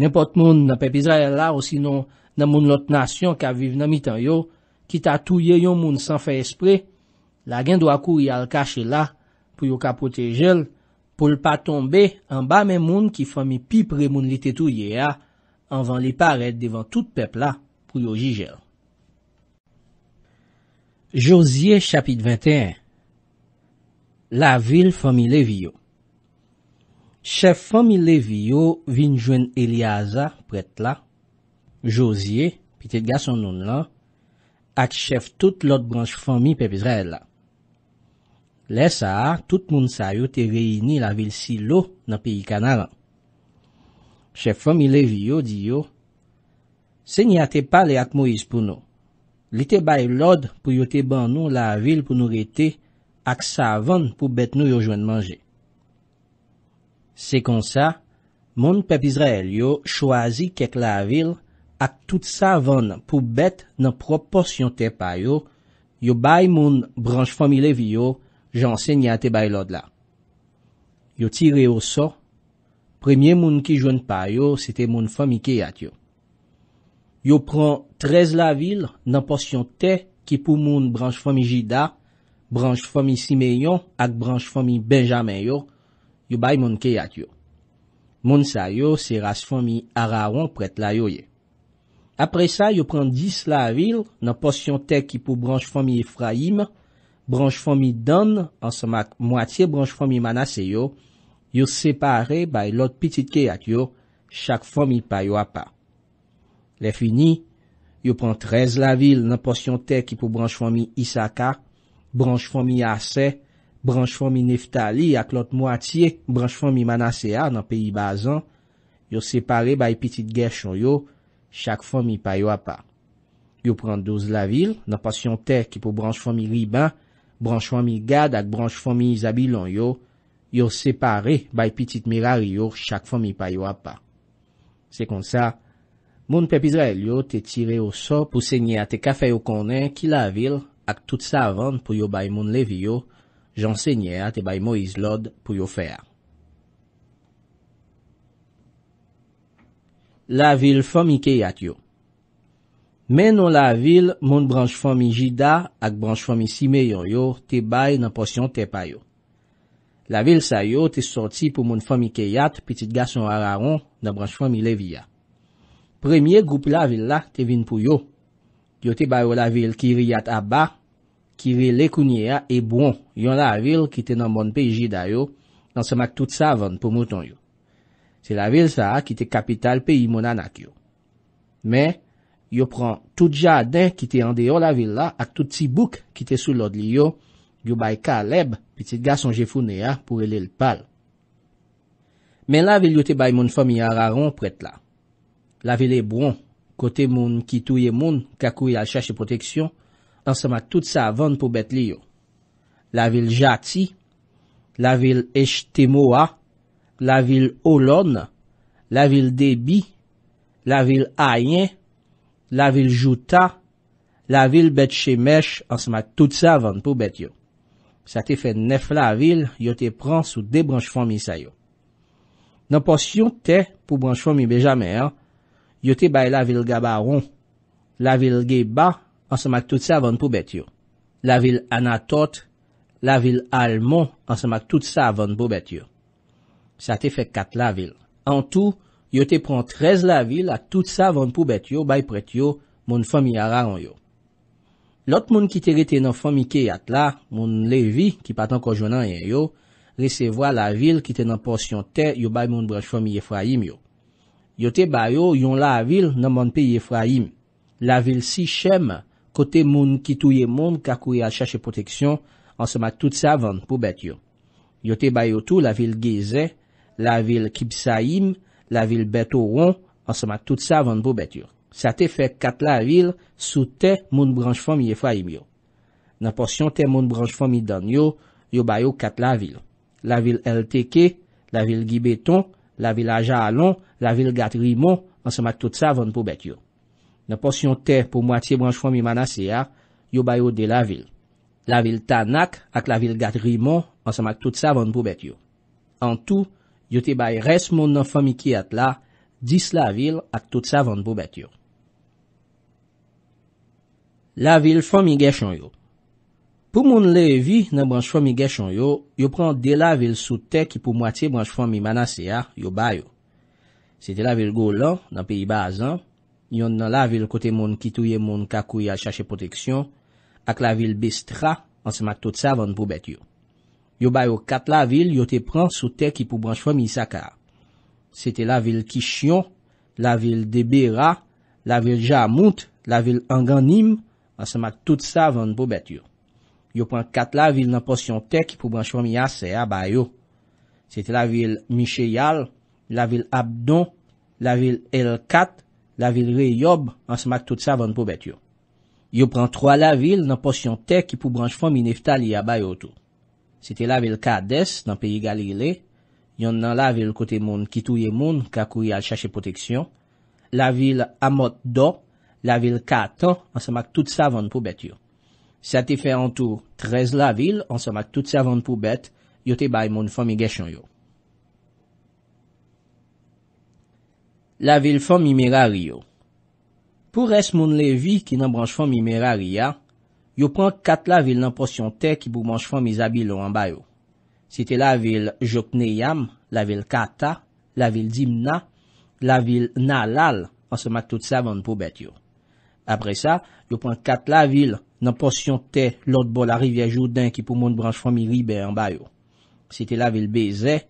Nenpot moun nan pe pizay la ou sinon nan moun lot nasyon ka viv nan mitan yo, ki ta touye yon moun san fe espri, la gen do akou yal kache la, pou yo ka potejel, pou l pa tombe, an ba men moun ki fomi pi pre moun li te touye ya, an van li paret devan tout pepla, pou yo jijel. Josie, chapit 21 La vil fomi leviyo Che fomi leviyo vinjwen Eliaza pret la, Josye, pitet gas anoun lan, ak chef tout lot branche fami pep Izrael la. Le sa, tout moun sa yo te reyni la vil si lo nan pi kanalan. Chef fami levi yo di yo, Se nye ate pale ak Moïse pou nou, li te bay lod pou yo te ban nou la vil pou nou rete ak sa van pou bet nou yo jwen manje. Se kon sa, moun pep Izrael yo chwazi kek la vil, ak tout sa van pou bet nan prop porsyon te payo, yo bay moun branj fomi levi yo, jan senyate bay lod la. Yo tire yo so, premye moun ki jwen payo, sete moun fomi ke yat yo. Yo pran trez la vil nan porsyon te, ki pou moun branj fomi Jida, branj fomi Simeyon, ak branj fomi Benjamin yo, yo bay moun ke yat yo. Moun sa yo, se ras fomi Araon pret la yo ye. apre sa, yo pren 10 la vil nan porsyon tek ki pou branj fomi Efraim, branj fomi Dan, ansan mak mwatiye branj fomi Manaseyo, yo separe bay lot pitit ke ak yo, chak fomi payo apa. Le fini, yo pren 13 la vil nan porsyon tek ki pou branj fomi Isaka, branj fomi Ase, branj fomi Neftali, ak lot mwatiye branj fomi Manaseya nan peyi bazan, yo separe bay pitit gershon yo, chak fomi pa yo apa. Yo pran douz la vil, nan pasyon ter ki pou branj fomi riban, branj fomi gad ak branj fomi izabilon yo, yo separe bay pitit mirari yo chak fomi pa yo apa. Se kon sa, moun pepizrel yo te tire yo so pou senye a te kafe yo konen ki la vil ak tout sa avan pou yo bay moun levi yo, jan senye a te bay Moiz Lod pou yo fea. LA VIL FOMI KE YAT YO Men non la vil, moun branj fomi jida ak branj fomi si meyon yo te bay nan porsyon te payo. La vil sa yo te sorti pou moun fomi ke yat pitit gason hararon nan branj fomi levya. Premye goup la vil la te vin pou yo. Yo te bayo la vil kiri yat aba, kiri lekounyea e bon yon la vil ki te nan moun pe jida yo nan semak tout savan pou mouton yo. Se la vil sa ki te kapital peyi mounan ak yo. Men, yo pran tout jaden ki te yande yo la vil la, ak tout ti bouk ki te sou lod li yo, yo bay ka leb, pitit gason jefou ne ya pou ele l pal. Men la vil yo te bay bon. moun fami ya raron prete la. La vil e bron, kote moun ki touye moun kakou ya chache proteksyon, ansama tout sa avan pou bet li yo. La vil jati, la vil ech temoa, La vil Olon, la vil Debi, la vil Ayen, la vil Jouta, la vil Betche Mesh ans mak tout sa van pou bet yo. Sa te fen nef la vil, yo te pran sou de branj fami sa yo. Nan porsyon te pou branj fami be jamer, yo te bay la vil Gabaron, la vil Geba ans mak tout sa van pou bet yo. La vil Anatot, la vil Almon ans mak tout sa van pou bet yo. sa te fek kat la vil. An tou, yo te pran trez la vil at tout sa van pou bet yo bay pret yo moun fami a raron yo. Lot moun ki te rete nan fami ke at la, moun Levi, ki patan kojonan en yo, resewa la vil ki te nan porsyon te yo bay moun brej fami Yefraim yo. Yo te bay yo yon la vil nan manpe Yefraim. La vil si chem, kote moun ki touye moun kakouye al chache proteksyon an sema tout sa van pou bet yo. Yo te bay yo tou la vil geyzey, la vil Kibsaim, la vil Betoron, ansamak tout sa van pou bet yo. Sa te fek kat la vil, sou te moun branj fami yefwa im yo. Na porsyon te moun branj fami dan yo, yo bayo kat la vil. La vil LTK, la vil Gibeton, la vil Ajaalon, la vil Gatrimon, ansamak tout sa van pou bet yo. Na porsyon te pou mwati branj fami Manasea, yo bayo de la vil. La vil Tanak, ak la vil Gatrimon, ansamak tout sa van pou bet yo. An tou, yo te bay res moun nan fami ki at la, dis la vil ak tout sa van pou bet yo. La vil fami geshan yo Pou moun le vi nan banj fami geshan yo, yo pran de la vil sou te ki pou mwate banj fami manase ya, yo bay yo. Se de la vil goulan, nan peyi bazan, yon nan la vil kote moun kitouye moun kakouye al chache proteksyon, ak la vil bestra ansa mak tout sa van pou bet yo. Yo bayo kat la vil yo te pran sou tek ki pou branj fom yi saka. Se te la vil Kishyon, la vil Debera, la vil Jamount, la vil Anganim, an se mak tout sa van pou bet yo. Yo pran kat la vil nan porsyon tek ki pou branj fom yi ase ya bayo. Se te la vil Micheyal, la vil Abdon, la vil Elkat, la vil Reyob, an se mak tout sa van pou bet yo. Yo pran 3 la vil nan porsyon tek ki pou branj fom yi neftali ya bayo tou. Se te la vil ka des nan peyi Galile, yon nan la vil kote moun ki touye moun kakou yal chache poteksyon, la vil amot do, la vil ka tan ansamak tout savon pou bet yo. Sa te fe an tou trez la vil ansamak tout savon pou bet, yote bay moun fòm i gesyon yo. La vil fòm imerari yo Pou res moun levi ki nan branj fòm imerari ya, yo pran kat la vil nan porsyon te ki pou manj fwa mi zabilo an bayo. Si te la vil Jokneyam, la vil Kata, la vil Dimna, la vil Nalal, an se mat tout sa van pou bet yo. Apre sa, yo pran kat la vil nan porsyon te lot bol a rivya joudan ki pou moun branj fwa mi ribe an bayo. Si te la vil Beze,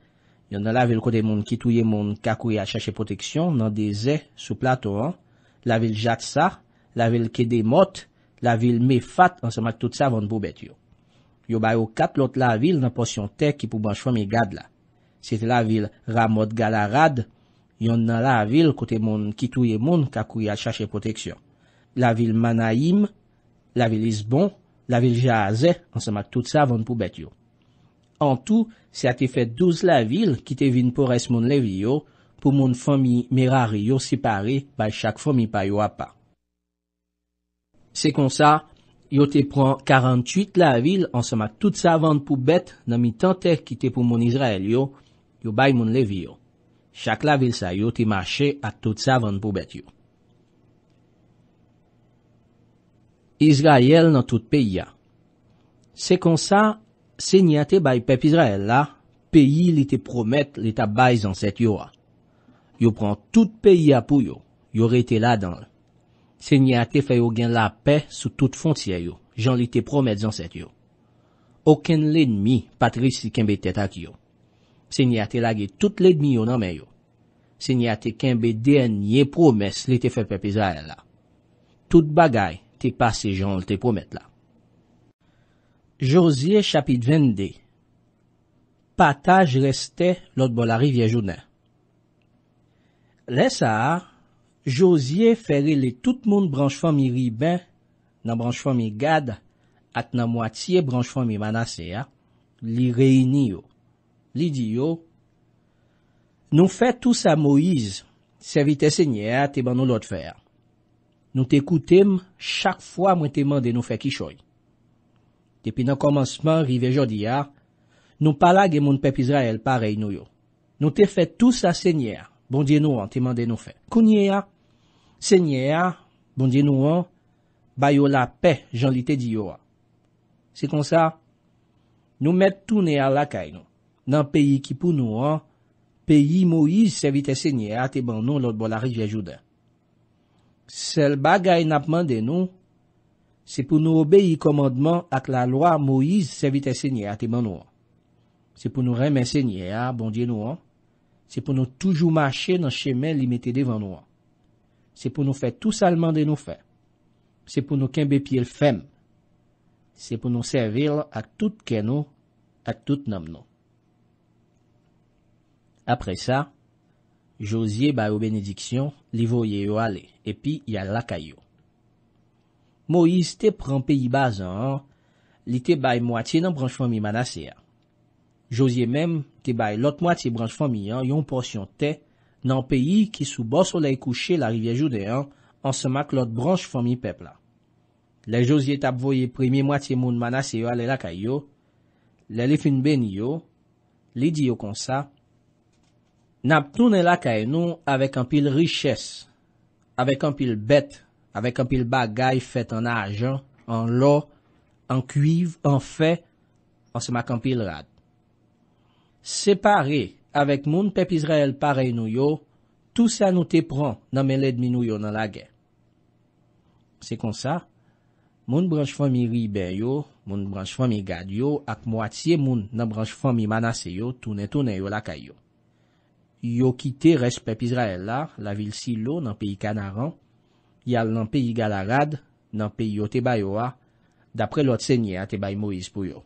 yon nan la vil kote moun kitouye moun kakouye a chache poteksyon, nan deze sou plato an, la vil Jatsa, la vil Kede Motte, la vil me fat an seman tout sa van pou bet yo. Yo bay ou kat lot la vil nan porsyon te ki pou ban chwa mi gad la. Se te la vil Ramot Galarad, yon nan la vil kote moun kitouye moun kakou ya chache proteksyon. La vil Manaim, la vil Lisbon, la vil Jahaze an seman tout sa van pou bet yo. An tou, se ate fet 12 la vil ki te vin pou res moun lev yo, pou moun fomi merari yo sipari bay chak fomi payo apak. Se kon sa, yo te pran 48 la vil ansama tout sa vant pou bet nan mi tanter ki te pou moun Izrael yo, yo bay moun levi yo. Chak la vil sa, yo te mache at tout sa vant pou bet yo. Izrael nan tout peyi ya. Se kon sa, se nye te bay pep Izrael la, peyi li te promet li ta bay zan set yo a. Yo pran tout peyi ya pou yo, yo re te la dan l. Se nye ate feyo gen la pe sou tout fonciye yo. Jan li te promet zanset yo. Oken le nmi patris li kenbe tet ak yo. Se nye ate lage tout le nmi yo nanmen yo. Se nye ate kenbe denye promes li te fepe piza el la. Tout bagay te pase jan li te promet la. Josie chapit 22 Pataj reste lot bol a rivye jounen. Lesa a Josye ferele tout moun branchefan mi riben, nan branchefan mi gad, at nan mwatiye branchefan mi manaseya, ah, li reyni yo. Li di yo, Nou fè tous a Moiz, servite se nyea, ah, te ban nou lot fè. Ah. Nou te koutem chak fwa mwen te mande nou fè kishoy. Depi nan komansman rive jodi ya, nou pala gen moun pep Israel parey nou yo. Nou te fè tous a se nyea. Bon diye nou an, te mande nou fe. Kounye a, se nye a, bon diye nou an, bayo la pe, jan li te diyo a. Se kon sa, nou met toune a lakay nou. Nan peyi ki pou nou an, peyi Moiz se vite se nye a, te ban nou lout bo la rije joudan. Sel bagay nap mande nou, se pou nou obeye komandman ak la loa Moiz se vite se nye a, te ban nou an. Se pou nou reme se nye a, bon diye nou an. Se pou nou toujou mache nan chemen li mette devan nou an. Se pou nou fè tou salman de nou fè. Se pou nou kembe pi el fem. Se pou nou servil ak tout ken nou, ak tout nam nou. Apre sa, Josie bay ou benediksyon, li voye ou ale, epi yal lakay yo. Moise te pran peyi bazan an, li te bay mwati nan pran chwami manase a. Josye menm te bay lot mwati branj fomi an yon porsyon te nan peyi ki sou bo solei kouche la rivye jude an an semak lot branj fomi pepla. Le josye tap voye premi mwati moun manase yo ale lakay yo, le lefin ben yo, li di yo konsa. Nap toune lakay nou avek an pil riches, avek an pil bet, avek an pil bagay fet an ajan, an lo, an kuiv, an fe, an semak an pil rad. Separe avèk moun pep Izrael parey nou yo, tout sa nou te pran nan meled mi nou yo nan lage. Se kon sa, moun branj fòm mi ribe yo, moun branj fòm mi gad yo, ak mwatiye moun nan branj fòm mi manase yo, toune toune yo laka yo. Yo kite res pep Izrael la, la vil si lo nan peyi Kanaran, yal nan peyi Galarad, nan peyi yo tebay yo a, dapre lot senye a tebay Moiz pou yo.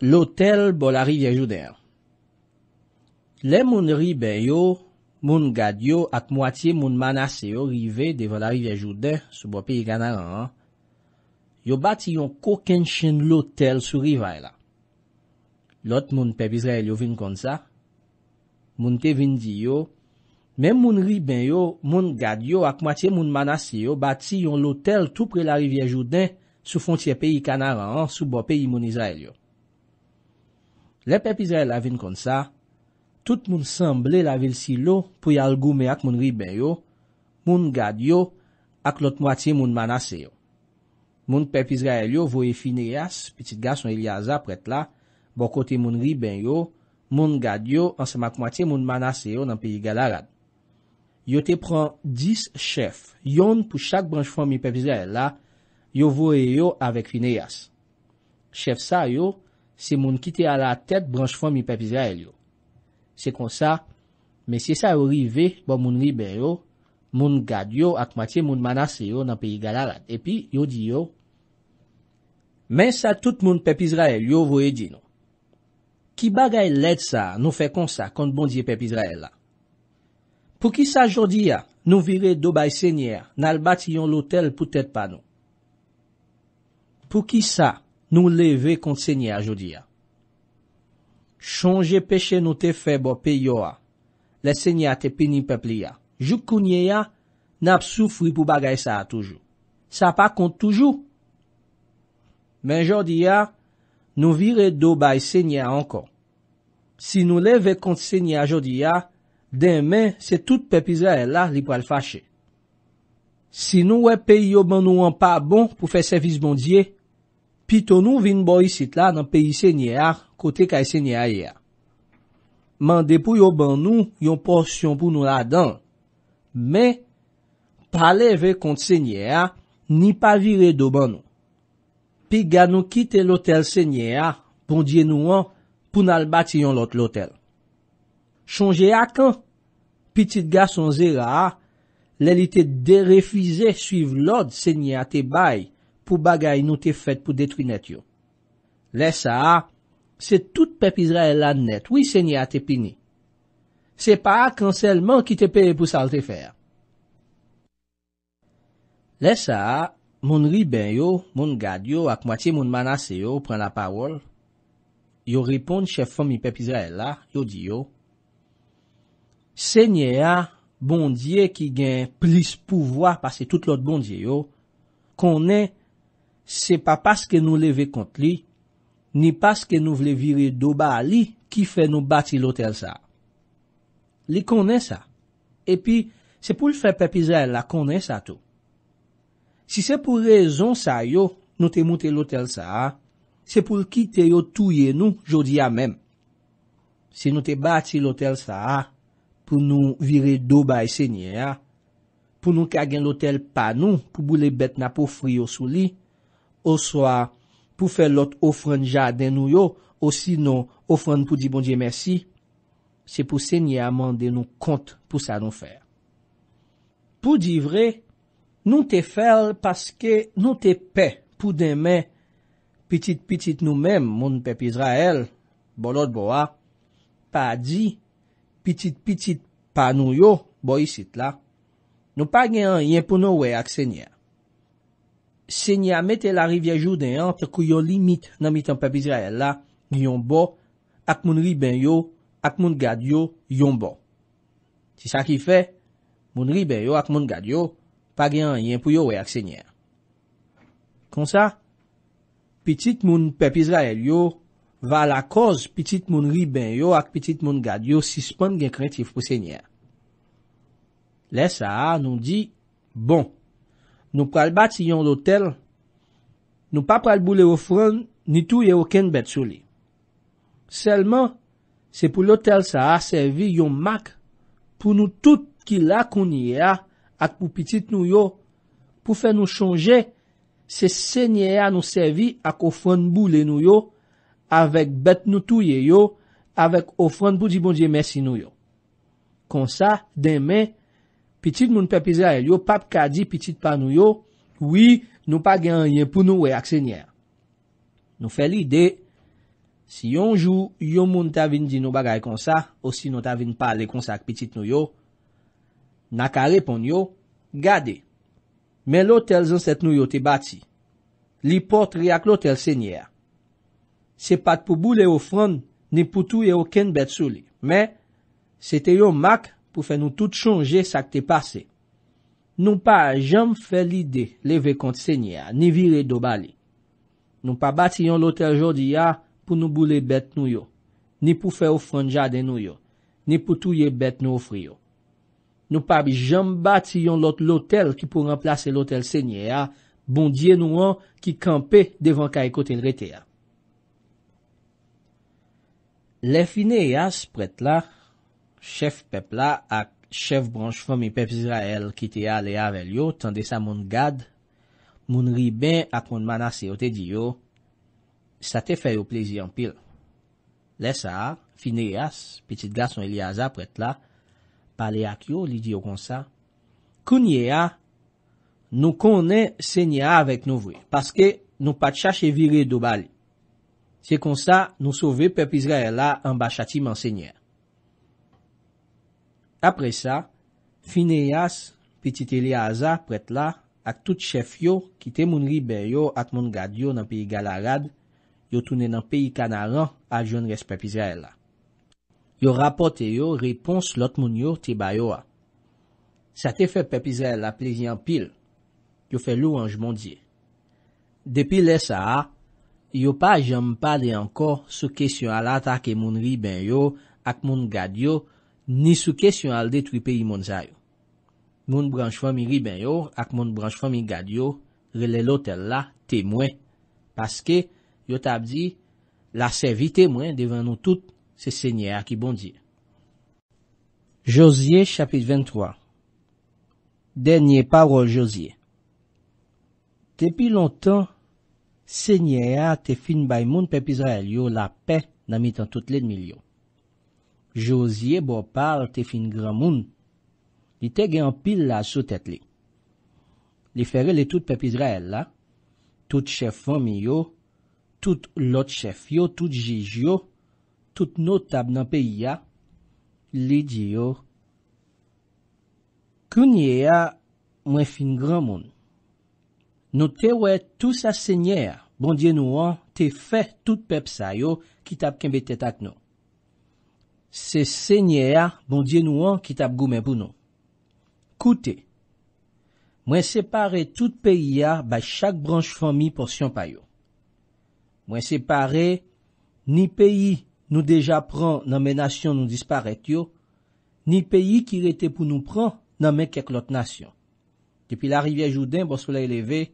L'otel bo la rivye joudè. Le moun ribe yo, moun gad yo ak mwatiye moun manase yo rive de vo la rivye joudè sou bo peyi kanaran an, yo bati yon koken chen l'otel sou riva e la. Lot moun pep Israel yo vin kon sa, moun te vin di yo, men moun ribe yo, moun gad yo ak mwatiye moun manase yo bati yon l'otel tou pre la rivye joudè sou fontye peyi kanaran an, sou bo peyi moun Israel yo. Le pep Izrael avin kon sa, tout moun sanble la vil si lo pou yal goume ak moun ri ben yo, moun gad yo, ak lot mwate moun manase yo. Moun pep Izrael yo voye Fineyas, petit gas yon Eliyaza pret la, bo kote moun ri ben yo, moun gad yo, ansamak mwate moun manase yo nan peyi galarad. Yo te pran dis chef, yon pou chak branche fwami pep Izrael la, yo voye yo avek Fineyas. Chef sa yo, se moun kite ala tet branj fwa mi pep Izrael yo. Se kon sa, men se sa yo rive bo moun ribe yo, moun gad yo ak matye moun manase yo nan peyi galalat. Epi, yo di yo. Men sa tout moun pep Izrael yo vwe di nou. Ki bagay led sa nou fe kon sa kont bon diye pep Izrael la. Pou ki sa jodi ya, nou vire Dobay Senyer nan albati yon lotel poutet pa nou. Pou ki sa, Nou leve kont se nye a jodi a. Chonje peche nou te febo pe yo a. Le se nye a te pinin pepli a. Jou kounye a, nap soufwi pou bagay sa a toujou. Sa pa kont toujou. Men jodi a, nou vire do bay se nye a ankon. Si nou leve kont se nye a jodi a, demen se tout pepli za el la li pou al fache. Si nou we pe yo ban nou an pa bon pou fe servis bondye, Pi ton nou vin bo yisit la nan peyi sènyè a, kote kaj sènyè a ye a. Mande pou yo ban nou yon porsyon pou nou la dan. Me, pale ve kont sènyè a, ni pa vire do ban nou. Pi ga nou kite lotel sènyè a, bon diye nou an, pou nal bati yon lot lotel. Chonje a kan, pitit ga son zera a, lè li te derefize suiv lòd sènyè a te bayi. pou bagay nou te fet pou detrinet yo. Le sa, se tout pep Izraela net, wii se nye a te pini. Se pa a kanselman ki te peye pou salte fer. Le sa, moun ri ben yo, moun gad yo, ak mwati moun manase yo, pren la pawol, yo ripon chèf fòm mi pep Izraela, yo di yo, se nye a bondye ki gen plis pouvoa pase tout lot bondye yo, konen Se pa paske nou leve kont li, ni paske nou vle vire doba li ki fe nou bati lotel sa. Li konen sa. Epi, se pou l fè pepizè la konen sa tou. Si se pou rezon sa yo nou te moute lotel sa, se pou l kite yo touye nou jodia men. Se nou te bati lotel sa, pou nou vire doba e senye a, pou nou kagen lotel pa nou pou boule bet na pou friyo sou li, ou swa pou fè lot ofran ja den nou yo, ou sinon ofran pou di bon diye mersi, se pou sènyè a mande nou kont pou sa nou fè. Pou di vre, nou te fèl paske nou te pè pou demè pitit-pitit nou mèm moun pep Israel, bolot boa, pa di pitit-pitit pa nou yo, bo yisit la, nou pa gen an yen pou nou we ak sènyè. Sènyè a mette la rivye jouden an terkou yon limit nan mitan pep Izrael la yon bon ak moun ri ben yo ak moun gad yo yon bon. Ti sa ki fe, moun ri ben yo ak moun gad yo pa gen an yen pou yo we ak sènyè. Kon sa, pitit moun pep Izrael yo va la koz pitit moun ri ben yo ak pitit moun gad yo sispan gen kreatif pou sènyè. Le sa a nou di bon. Nou pral bat si yon lotel, nou pa pral boule ofran ni touye oken bet souli. Selman, se pou lotel sa a servi yon mak, pou nou tout ki la konye a ak pou pitit nou yo, pou fe nou chanje, se se nye a nou servi ak ofran boule nou yo, avek bet nou touye yo, avek ofran pou di bon diye mersi nou yo. Kon sa, deme... Pitit moun pepiza el yo, pap ka di pitit pa nou yo, wii nou pa gen an yen pou nou we ak senyer. Nou fe li de, si yon jou yon moun ta vin di nou bagay konsa, o si nou ta vin pale konsa ak pitit nou yo, na ka repon yo, gade. Me lo tel zan set nou yo te bati. Li pot ri ak lo tel senyer. Se pat pou bou le ou fron, ni pou tou yo ken bet sou li. Me, se te yo mak, pou fè nou tout chonje sa k te pase. Nou pa jom fè li de leve kont se nye a, ni vire do bali. Nou pa bati yon lotel jodi a, pou nou boule bet nou yo, ni pou fè ou franja den nou yo, ni pou touye bet nou ofri yo. Nou pa bi jom bati yon lotel ki pou remplase lotel se nye a, bondye nou an ki kampe devan ka e kote n rete a. Le finè ya e spret la, Chef pep la ak chef branj fomi pep Izrael ki te a le avel yo, tan de sa moun gad, moun ri ben ak moun manase yo te di yo, sa te fay yo plezi an pil. Le sa, fini yas, petit gas son Eliyaza pou et la, pale ak yo li di yo kon sa. Koun ye a, nou konen senye a avèk nou vwe, paske nou pat chache vire do bali. Se kon sa, nou sove pep Izrael la ambachati man senye a. Apre sa, Fineyas, Petiteleaza, Pretla, ak tout chef yo ki te mounri ben yo ak moun gadyo nan peyi Galarad, yo toune nan peyi Kanaran al joun res pepi Zayla. Yo rapote yo, repons lot moun yo te bayo a. Sa te fe pepi Zayla plezyan pil, yo fe lou anj mondye. Depi lesa a, yo pa jom pale anko sou kesyon ala ta ke moun ri ben yo ak moun gadyo Ni sou kes yon al detripe yon moun zay yo. Moun branj fami ri ben yo ak moun branj fami gad yo rele lotel la temwen. Paske yo tab di la sevi temwen devan nou tout se senye a ki bondi. Josie chapit 23 Dernye parol Josie Tepi lontan senye a te fin bay moun pepizan el yo la pe nan mitan tout le milyon. Josye bo par te fin gran moun, li te gen an pil la sou tet li. Li fere le tout pep Izrael la, tout chef fomi yo, tout lot chef yo, tout jij yo, tout nou tab nan peyi ya, li di yo. Kounye ya mwen fin gran moun, nou te we tout sa senye ya, bon diye nou an, te fe tout pep sa yo ki tab kembe tet ak nou. Se se nye a, bon diye nou an ki tab goumen pou nou. Koute. Mwen separe tout peyi a, bay chak branj fami porsyon payo. Mwen separe, ni peyi nou deja pran nan menasyon nou disparet yo, ni peyi ki rete pou nou pran nan men keklot nasyon. Depi la rivye jouden, bo sou la eleve,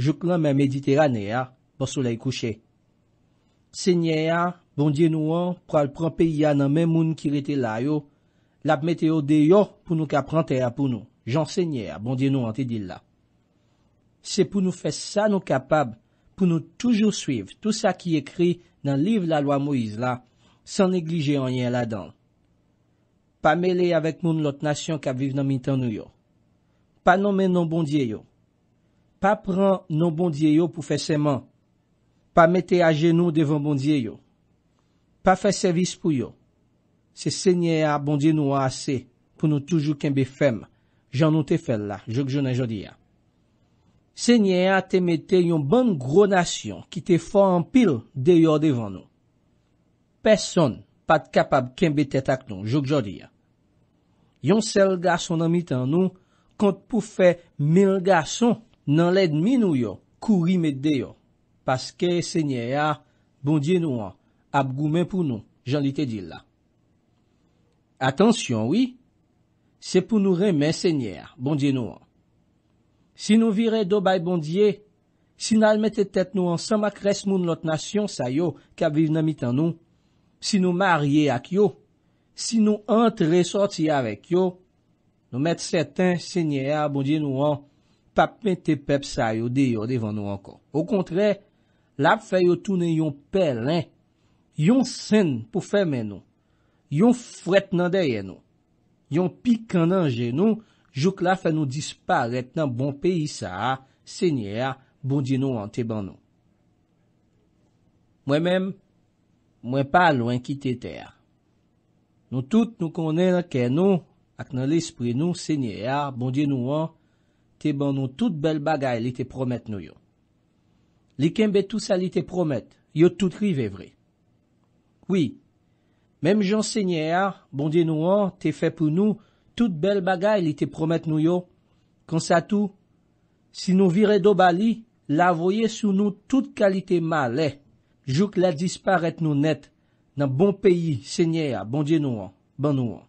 jok lan men mediterane a, bo sou la ekouche. Se nye a, Bondye nou an, pral pranpe ya nan men moun ki rete la yo, lap mete yo de yo pou nou ka pran te a pou nou. Jan se nye a, bondye nou an te dil la. Se pou nou fè sa nou kapab, pou nou toujou suiv, tout sa ki ekri nan liv la loi Moïse la, san neglije an yen la dan. Pa mele avèk moun lot nasyon ka viv nan min tan nou yo. Pa nan men nan bondye yo. Pa pran nan bondye yo pou fè seman. Pa mete a genou devon bondye yo. pa fè servis pou yo. Se sè nye a bondye nou a asè, pou nou toujou kenbe fem, jan nou te fè la, jok jounen jodi a. Sè nye a te mette yon ban gro nasyon, ki te fò an pil de yo devan nou. Pèson, pat kapab kenbe tet ak nou, jok jodi a. Yon sel gason nan mitan nou, kont pou fè mil gason, nan led mi nou yo, kou rimet de yo, paske sè nye a bondye nou a, ap goumen pou nou, jan li te dil la. Atensyon, oui, se pou nou remen senyer, bondye nou an. Si nou vire do bay bondye, si nou al mette tet nou an sa makres moun lot nasyon sa yo kab viv namitan nou, si nou marye ak yo, si nou antre sorti avek yo, nou mette seten senyer, bondye nou an, pap pente pep sa yo deyo devan nou anko. Ou kontre, lap fay yo toune yon pelen Yon sen pou feme nou, yon fwet nan deye nou, yon pik ananje nou, jok la fe nou dispar et nan bon peyi sa, senye a, bondye nou an te ban nou. Mwen men, mwen pa lwen ki te ter. Nou tout nou konen akè nou, ak nan l'espri nou, senye a, bondye nou an, te ban nou tout bel bagay li te promet nou yo. Li kembe tout sa li te promet, yo tout ri ve vre. Oui, même Jean Seigneur, bon die nouan, te fè pou nou, tout bel bagay li te promette nou yo. Kansatou, si nou vire do Bali, la voye sou nou tout kalite male, jouk la disparete nou net, nan bon peyi, Seigneur, bon die nouan, ban nouan.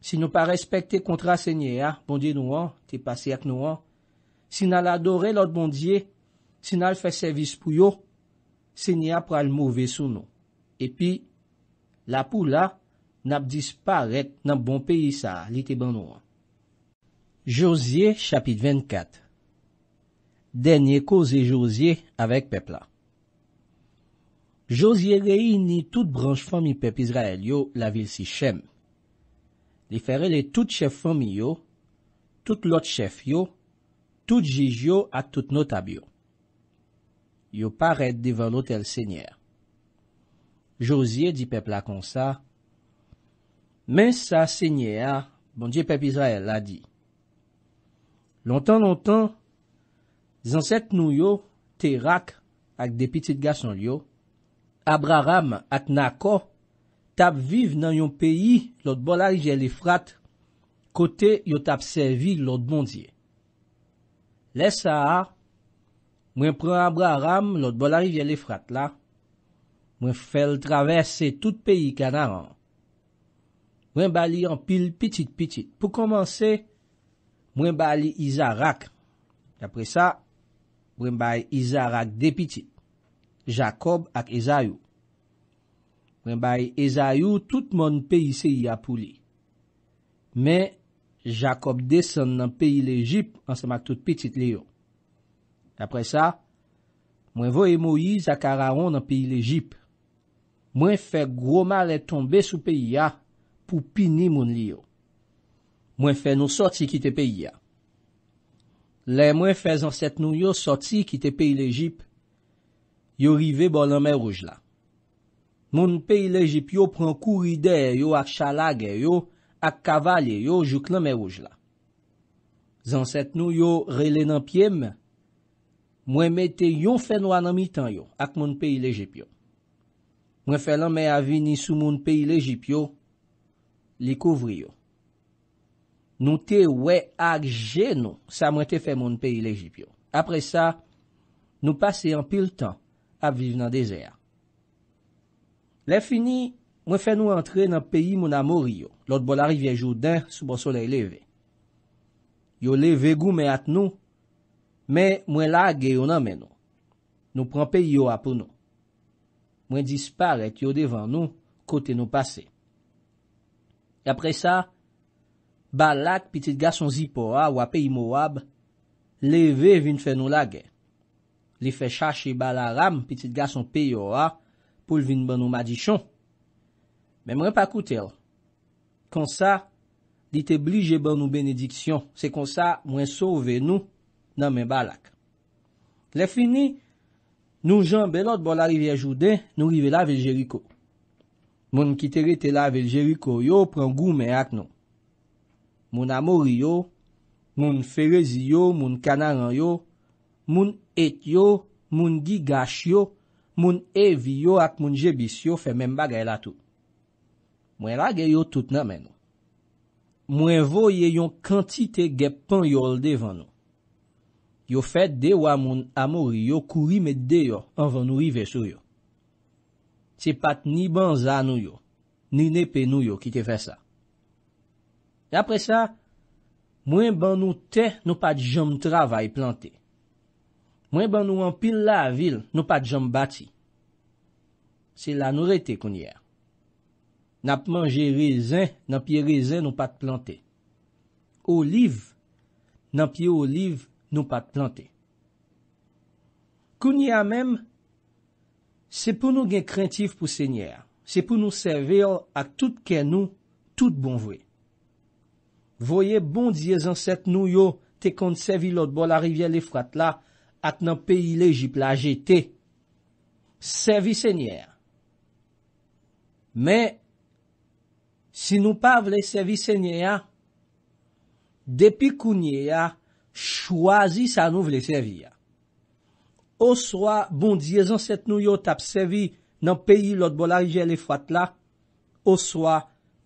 Si nou pa respekte kontra Seigneur, bon die nouan, te pase ak nouan, si nou la adore lout bon die, si nou al fè servis pou yo, Seigneur pral mouve sou nou. Epi, la pou la nap dispa ret nan bon peyi sa li te ban ouan. Josye, chapit 24 Dernye koze Josye avek pepla. Josye rey ni tout branj fami pep Israel yo la vil si Shem. Li ferele tout chef fami yo, tout lot chef yo, tout jij yo at tout notab yo. Yo paret devan lotel senyer. Josye di pep lakonsa, men sa senye a, bondye pep Israel la di. Lontan lontan, zanset nou yo, terak ak depitit gason yo, Abraham at nako, tap vive nan yon peyi, lot bolari jelifrat, kote yo tap servi lot bondye. Lesa a, mwen pre Abraham, lot bolari jelifrat la, Mwen fel travese tout peyi kanaran. Mwen bali an pil pitit-pitit. Po komanse, mwen bali Izarak. Dapre sa, mwen bali Izarak de pitit. Jacob ak Ezayou. Mwen bali Ezayou tout mon peyi se yi apou li. Me, Jacob desen nan peyi lejip an se mak tout pitit li yo. Dapre sa, mwen vo e Moiz ak Araron nan peyi lejip. mwen fe groma le tombe sou peyi ya pou pini moun li yo. Mwen fe nou soti kite peyi ya. Le mwen fe zanset nou yo soti kite peyi lejip, yo rive bon nan mè ruj la. Moun peyi lejip yo pran kou ride yo ak chalage yo, ak kavale yo juk nan mè ruj la. Zanset nou yo rele nan piem, mwen mete yon fenwa nan mitan yo ak moun peyi lejip yo. mwen fè lan mè avini sou moun peyi lejipyo, li kouvri yo. Nou te wè ak jenou sa mwen te fè moun peyi lejipyo. Apre sa, nou pase an pil tan ap viv nan dezer. Le fini, mwen fè nou antre nan peyi moun amori yo, lot bol arivi an joudan sou bon solei leve. Yo leve gou mè at nou, mwen lage yo nan menou. Nou pran peyi yo apou nou. Mwen disparek yo devan nou kote nou pase. E apre sa, balak pitit gason zipora ou api imo wab, leve vin fen nou lage. Li fe chache bala ram pitit gason peyo a, pou vin ban nou madichon. Men mwen pa koutel. Kansa, li te blije ban nou benediksyon. Se konsa, mwen sove nou nan men balak. Le fini, Nou jan benot bon la rive ya jude, nou rive la veljeriko. Moun ki tere te la veljeriko yo, prangoume ak nou. Moun amori yo, moun ferez yo, moun kanaran yo, moun et yo, moun gigash yo, moun evi yo ak moun jebis yo, fe men bagay la tou. Mwen la ge yo tout nan men nou. Mwen voye yon kantite gepan yolde van nou. Yo fet dewa moun amouri yo kuri met deyo anvan nou ive sou yo. Se pat ni ban zan nou yo, ni nepe nou yo ki te fe sa. E apre sa, mwen ban nou te nou pat jom travay plante. Mwen ban nou an pil la vil nou pat jom bati. Se la nou rete konye. Nap manje rezin, nan pi rezin nou pat plante. Olive, nan pi olive. Nou pa te plante. Kounye a mem, se pou nou gen krentif pou sènyè. Se pou nou sève yo ak tout kè nou, tout bon vwe. Voye bon diye zansèt nou yo, te kont sèvi lot bol a rivye le fwa tla, at nan peyi le jip la jete. Sèvi sènyè. Mè, si nou pa vle sèvi sènyè ya, depi kounye ya, chwazi sa nou vle sevi ya. Oswa, bondye zan set nou yo tap sevi nan peyi lot bol arije le fat la, oswa,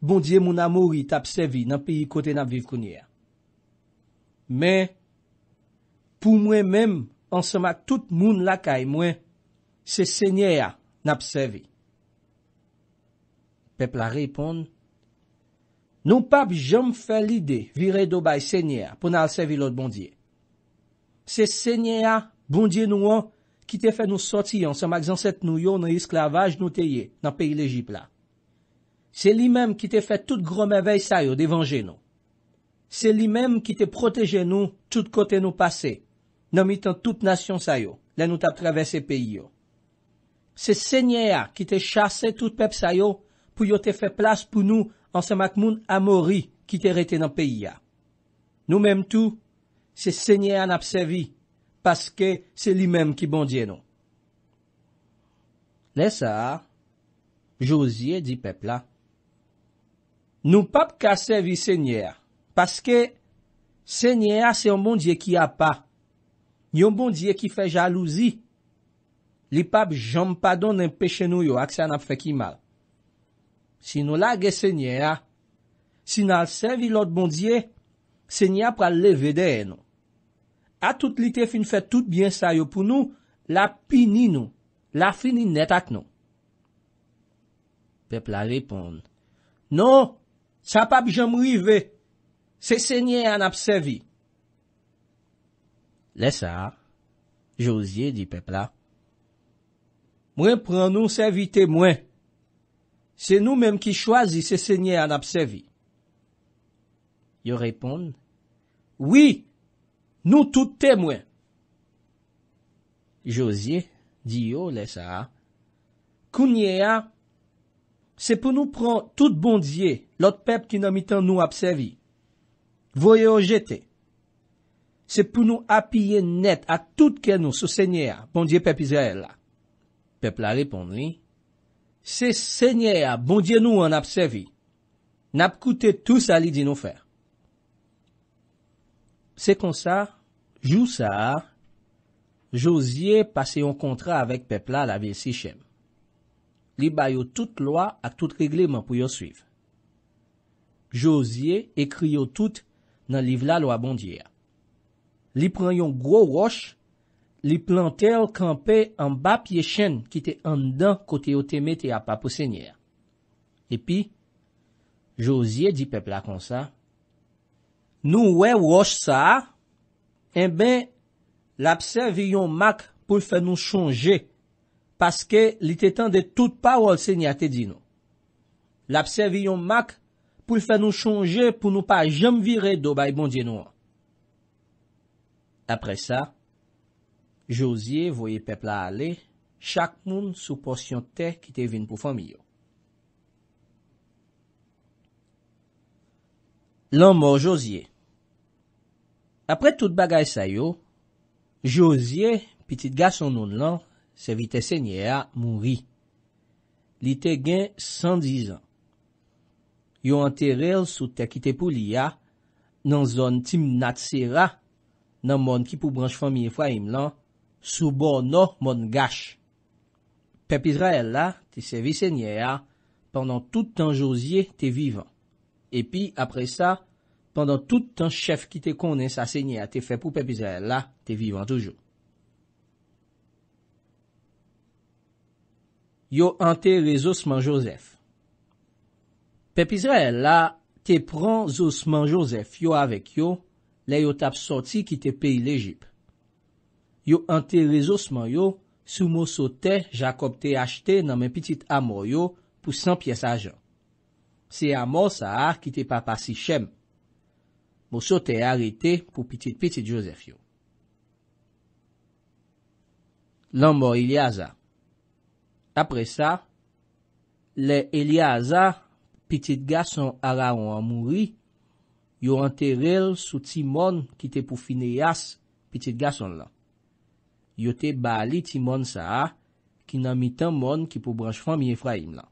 bondye moun amouri tap sevi nan peyi kote nan viv kouni ya. Men, pou mwen men, ansama tout moun lakay mwen, se se nye ya nan ap sevi. Pep la repond, Nou pap jom fè l'ide virè do bay sènyè pou nan alsevi lot bondye. Se sènyè ya bondye nou an ki te fè nou sotiyan sa magzan set nou yo nan isklavaj nou teye nan peyi l'Egypte la. Se li menm ki te fè tout gromevey sayo devanje nou. Se li menm ki te proteje nou tout kote nou pase nan mitan tout nasyon sayo la nou tap travesse peyi yo. Se sènyè ya ki te chase tout pep sayo pou yo te fè plas pou nou an se mak moun a mori ki te rete nan peyi ya. Nou menm tou, se sènyè an ap sèvi, paske se li menm ki bondye nou. Le sa, jousye di pepla, nou pap kasevi sènyè, paske sènyè a se yon bondye ki a pa, yon bondye ki fe jalouzi. Li pap jom padon nan peche nou yo ak se an ap feki mal. Si nou la ge sènyè a, si nan lè sèvi lòd bondye, sènyè pral lè vèdè e nou. A tout lite fin fè tout byen sa yo pou nou, la pi ni nou, la fi ni net ak nou. Pepla léponde, non, sa pa bi jèm rive, se sènyè an ap sèvi. Lè sa, Josie di pepla, mwen pran nou sèvi tè mwen. Se nou menm ki chwazi se sènyè an apsevi. Yo reponde, Oui, nou tout tèmwen. Josye, di yo oh, lè sa, Kounye a, Se pou nou pran tout bondye lot pep ki nan mitan nou apsevi. Voye o jete. Se pou nou apye net bon a tout ken nou se sènyè a, bondye pep Izrael la. Pep la reponde li, Se se nye a bondye nou an ap sevi. Nap koute tout sa li di nou fer. Se kon sa, jou sa a, Josie pase yon kontra avèk pepla la viye si chem. Li bayo tout lo a tout regleman pou yo suiv. Josie ekri yo tout nan liv la lo a bondye a. Li pren yon gro wosh, li plantel kampe an bap ye chen ki te andan kote yo teme te apap ou senyer. Epi, Josye di pepla kon sa, nou we wosh sa, e ben, la psev yon mak pou fè nou chonje, paske li te tan de tout pa wòl senyate di nou. La psev yon mak pou fè nou chonje pou nou pa jem vire do bay bondye nou. Apre sa, Josye voye pepla ale, chak moun sou porsyon te ki te vin pou famiyo. Lan mor Josye. Apre tout bagay sayo, Josye, pitit ga son non lan, se vi te senye a moun ri. Li te gen 110 an. Yo anter el sou te ki te pou li a, nan zon tim nat sera, nan moun ki pou branj famiyo fwa im lan, soubo nou moun gache. Pepi Israel la, te sevi sènyè a, pandan tout tan jousye te vivan. Epi apre sa, pandan tout tan chef ki te konen sa sènyè a, te fè pou Pepi Israel la, te vivan toujou. Yo ante le zousman josef. Pepi Israel la, te pran zousman josef yo avèk yo, le yo tap soti ki te peyi l'Egypte. Yo ante rezosman yo sou mou sote Jacob te achete nan men pitit amor yo pou 100 piyes ajan. Se amor sa a ki te pa pasi shem, mou sote arete pou pitit-pitit Joseph yo. Lan mou Elias a. Apre sa, le Elias a, pitit gason ara ou an mouri, yo ante rel sou timon ki te pou fine yas pitit gason lan. Yote ba li ti mon sa, ki nan mi tan mon ki pou branj fami Efraim lan.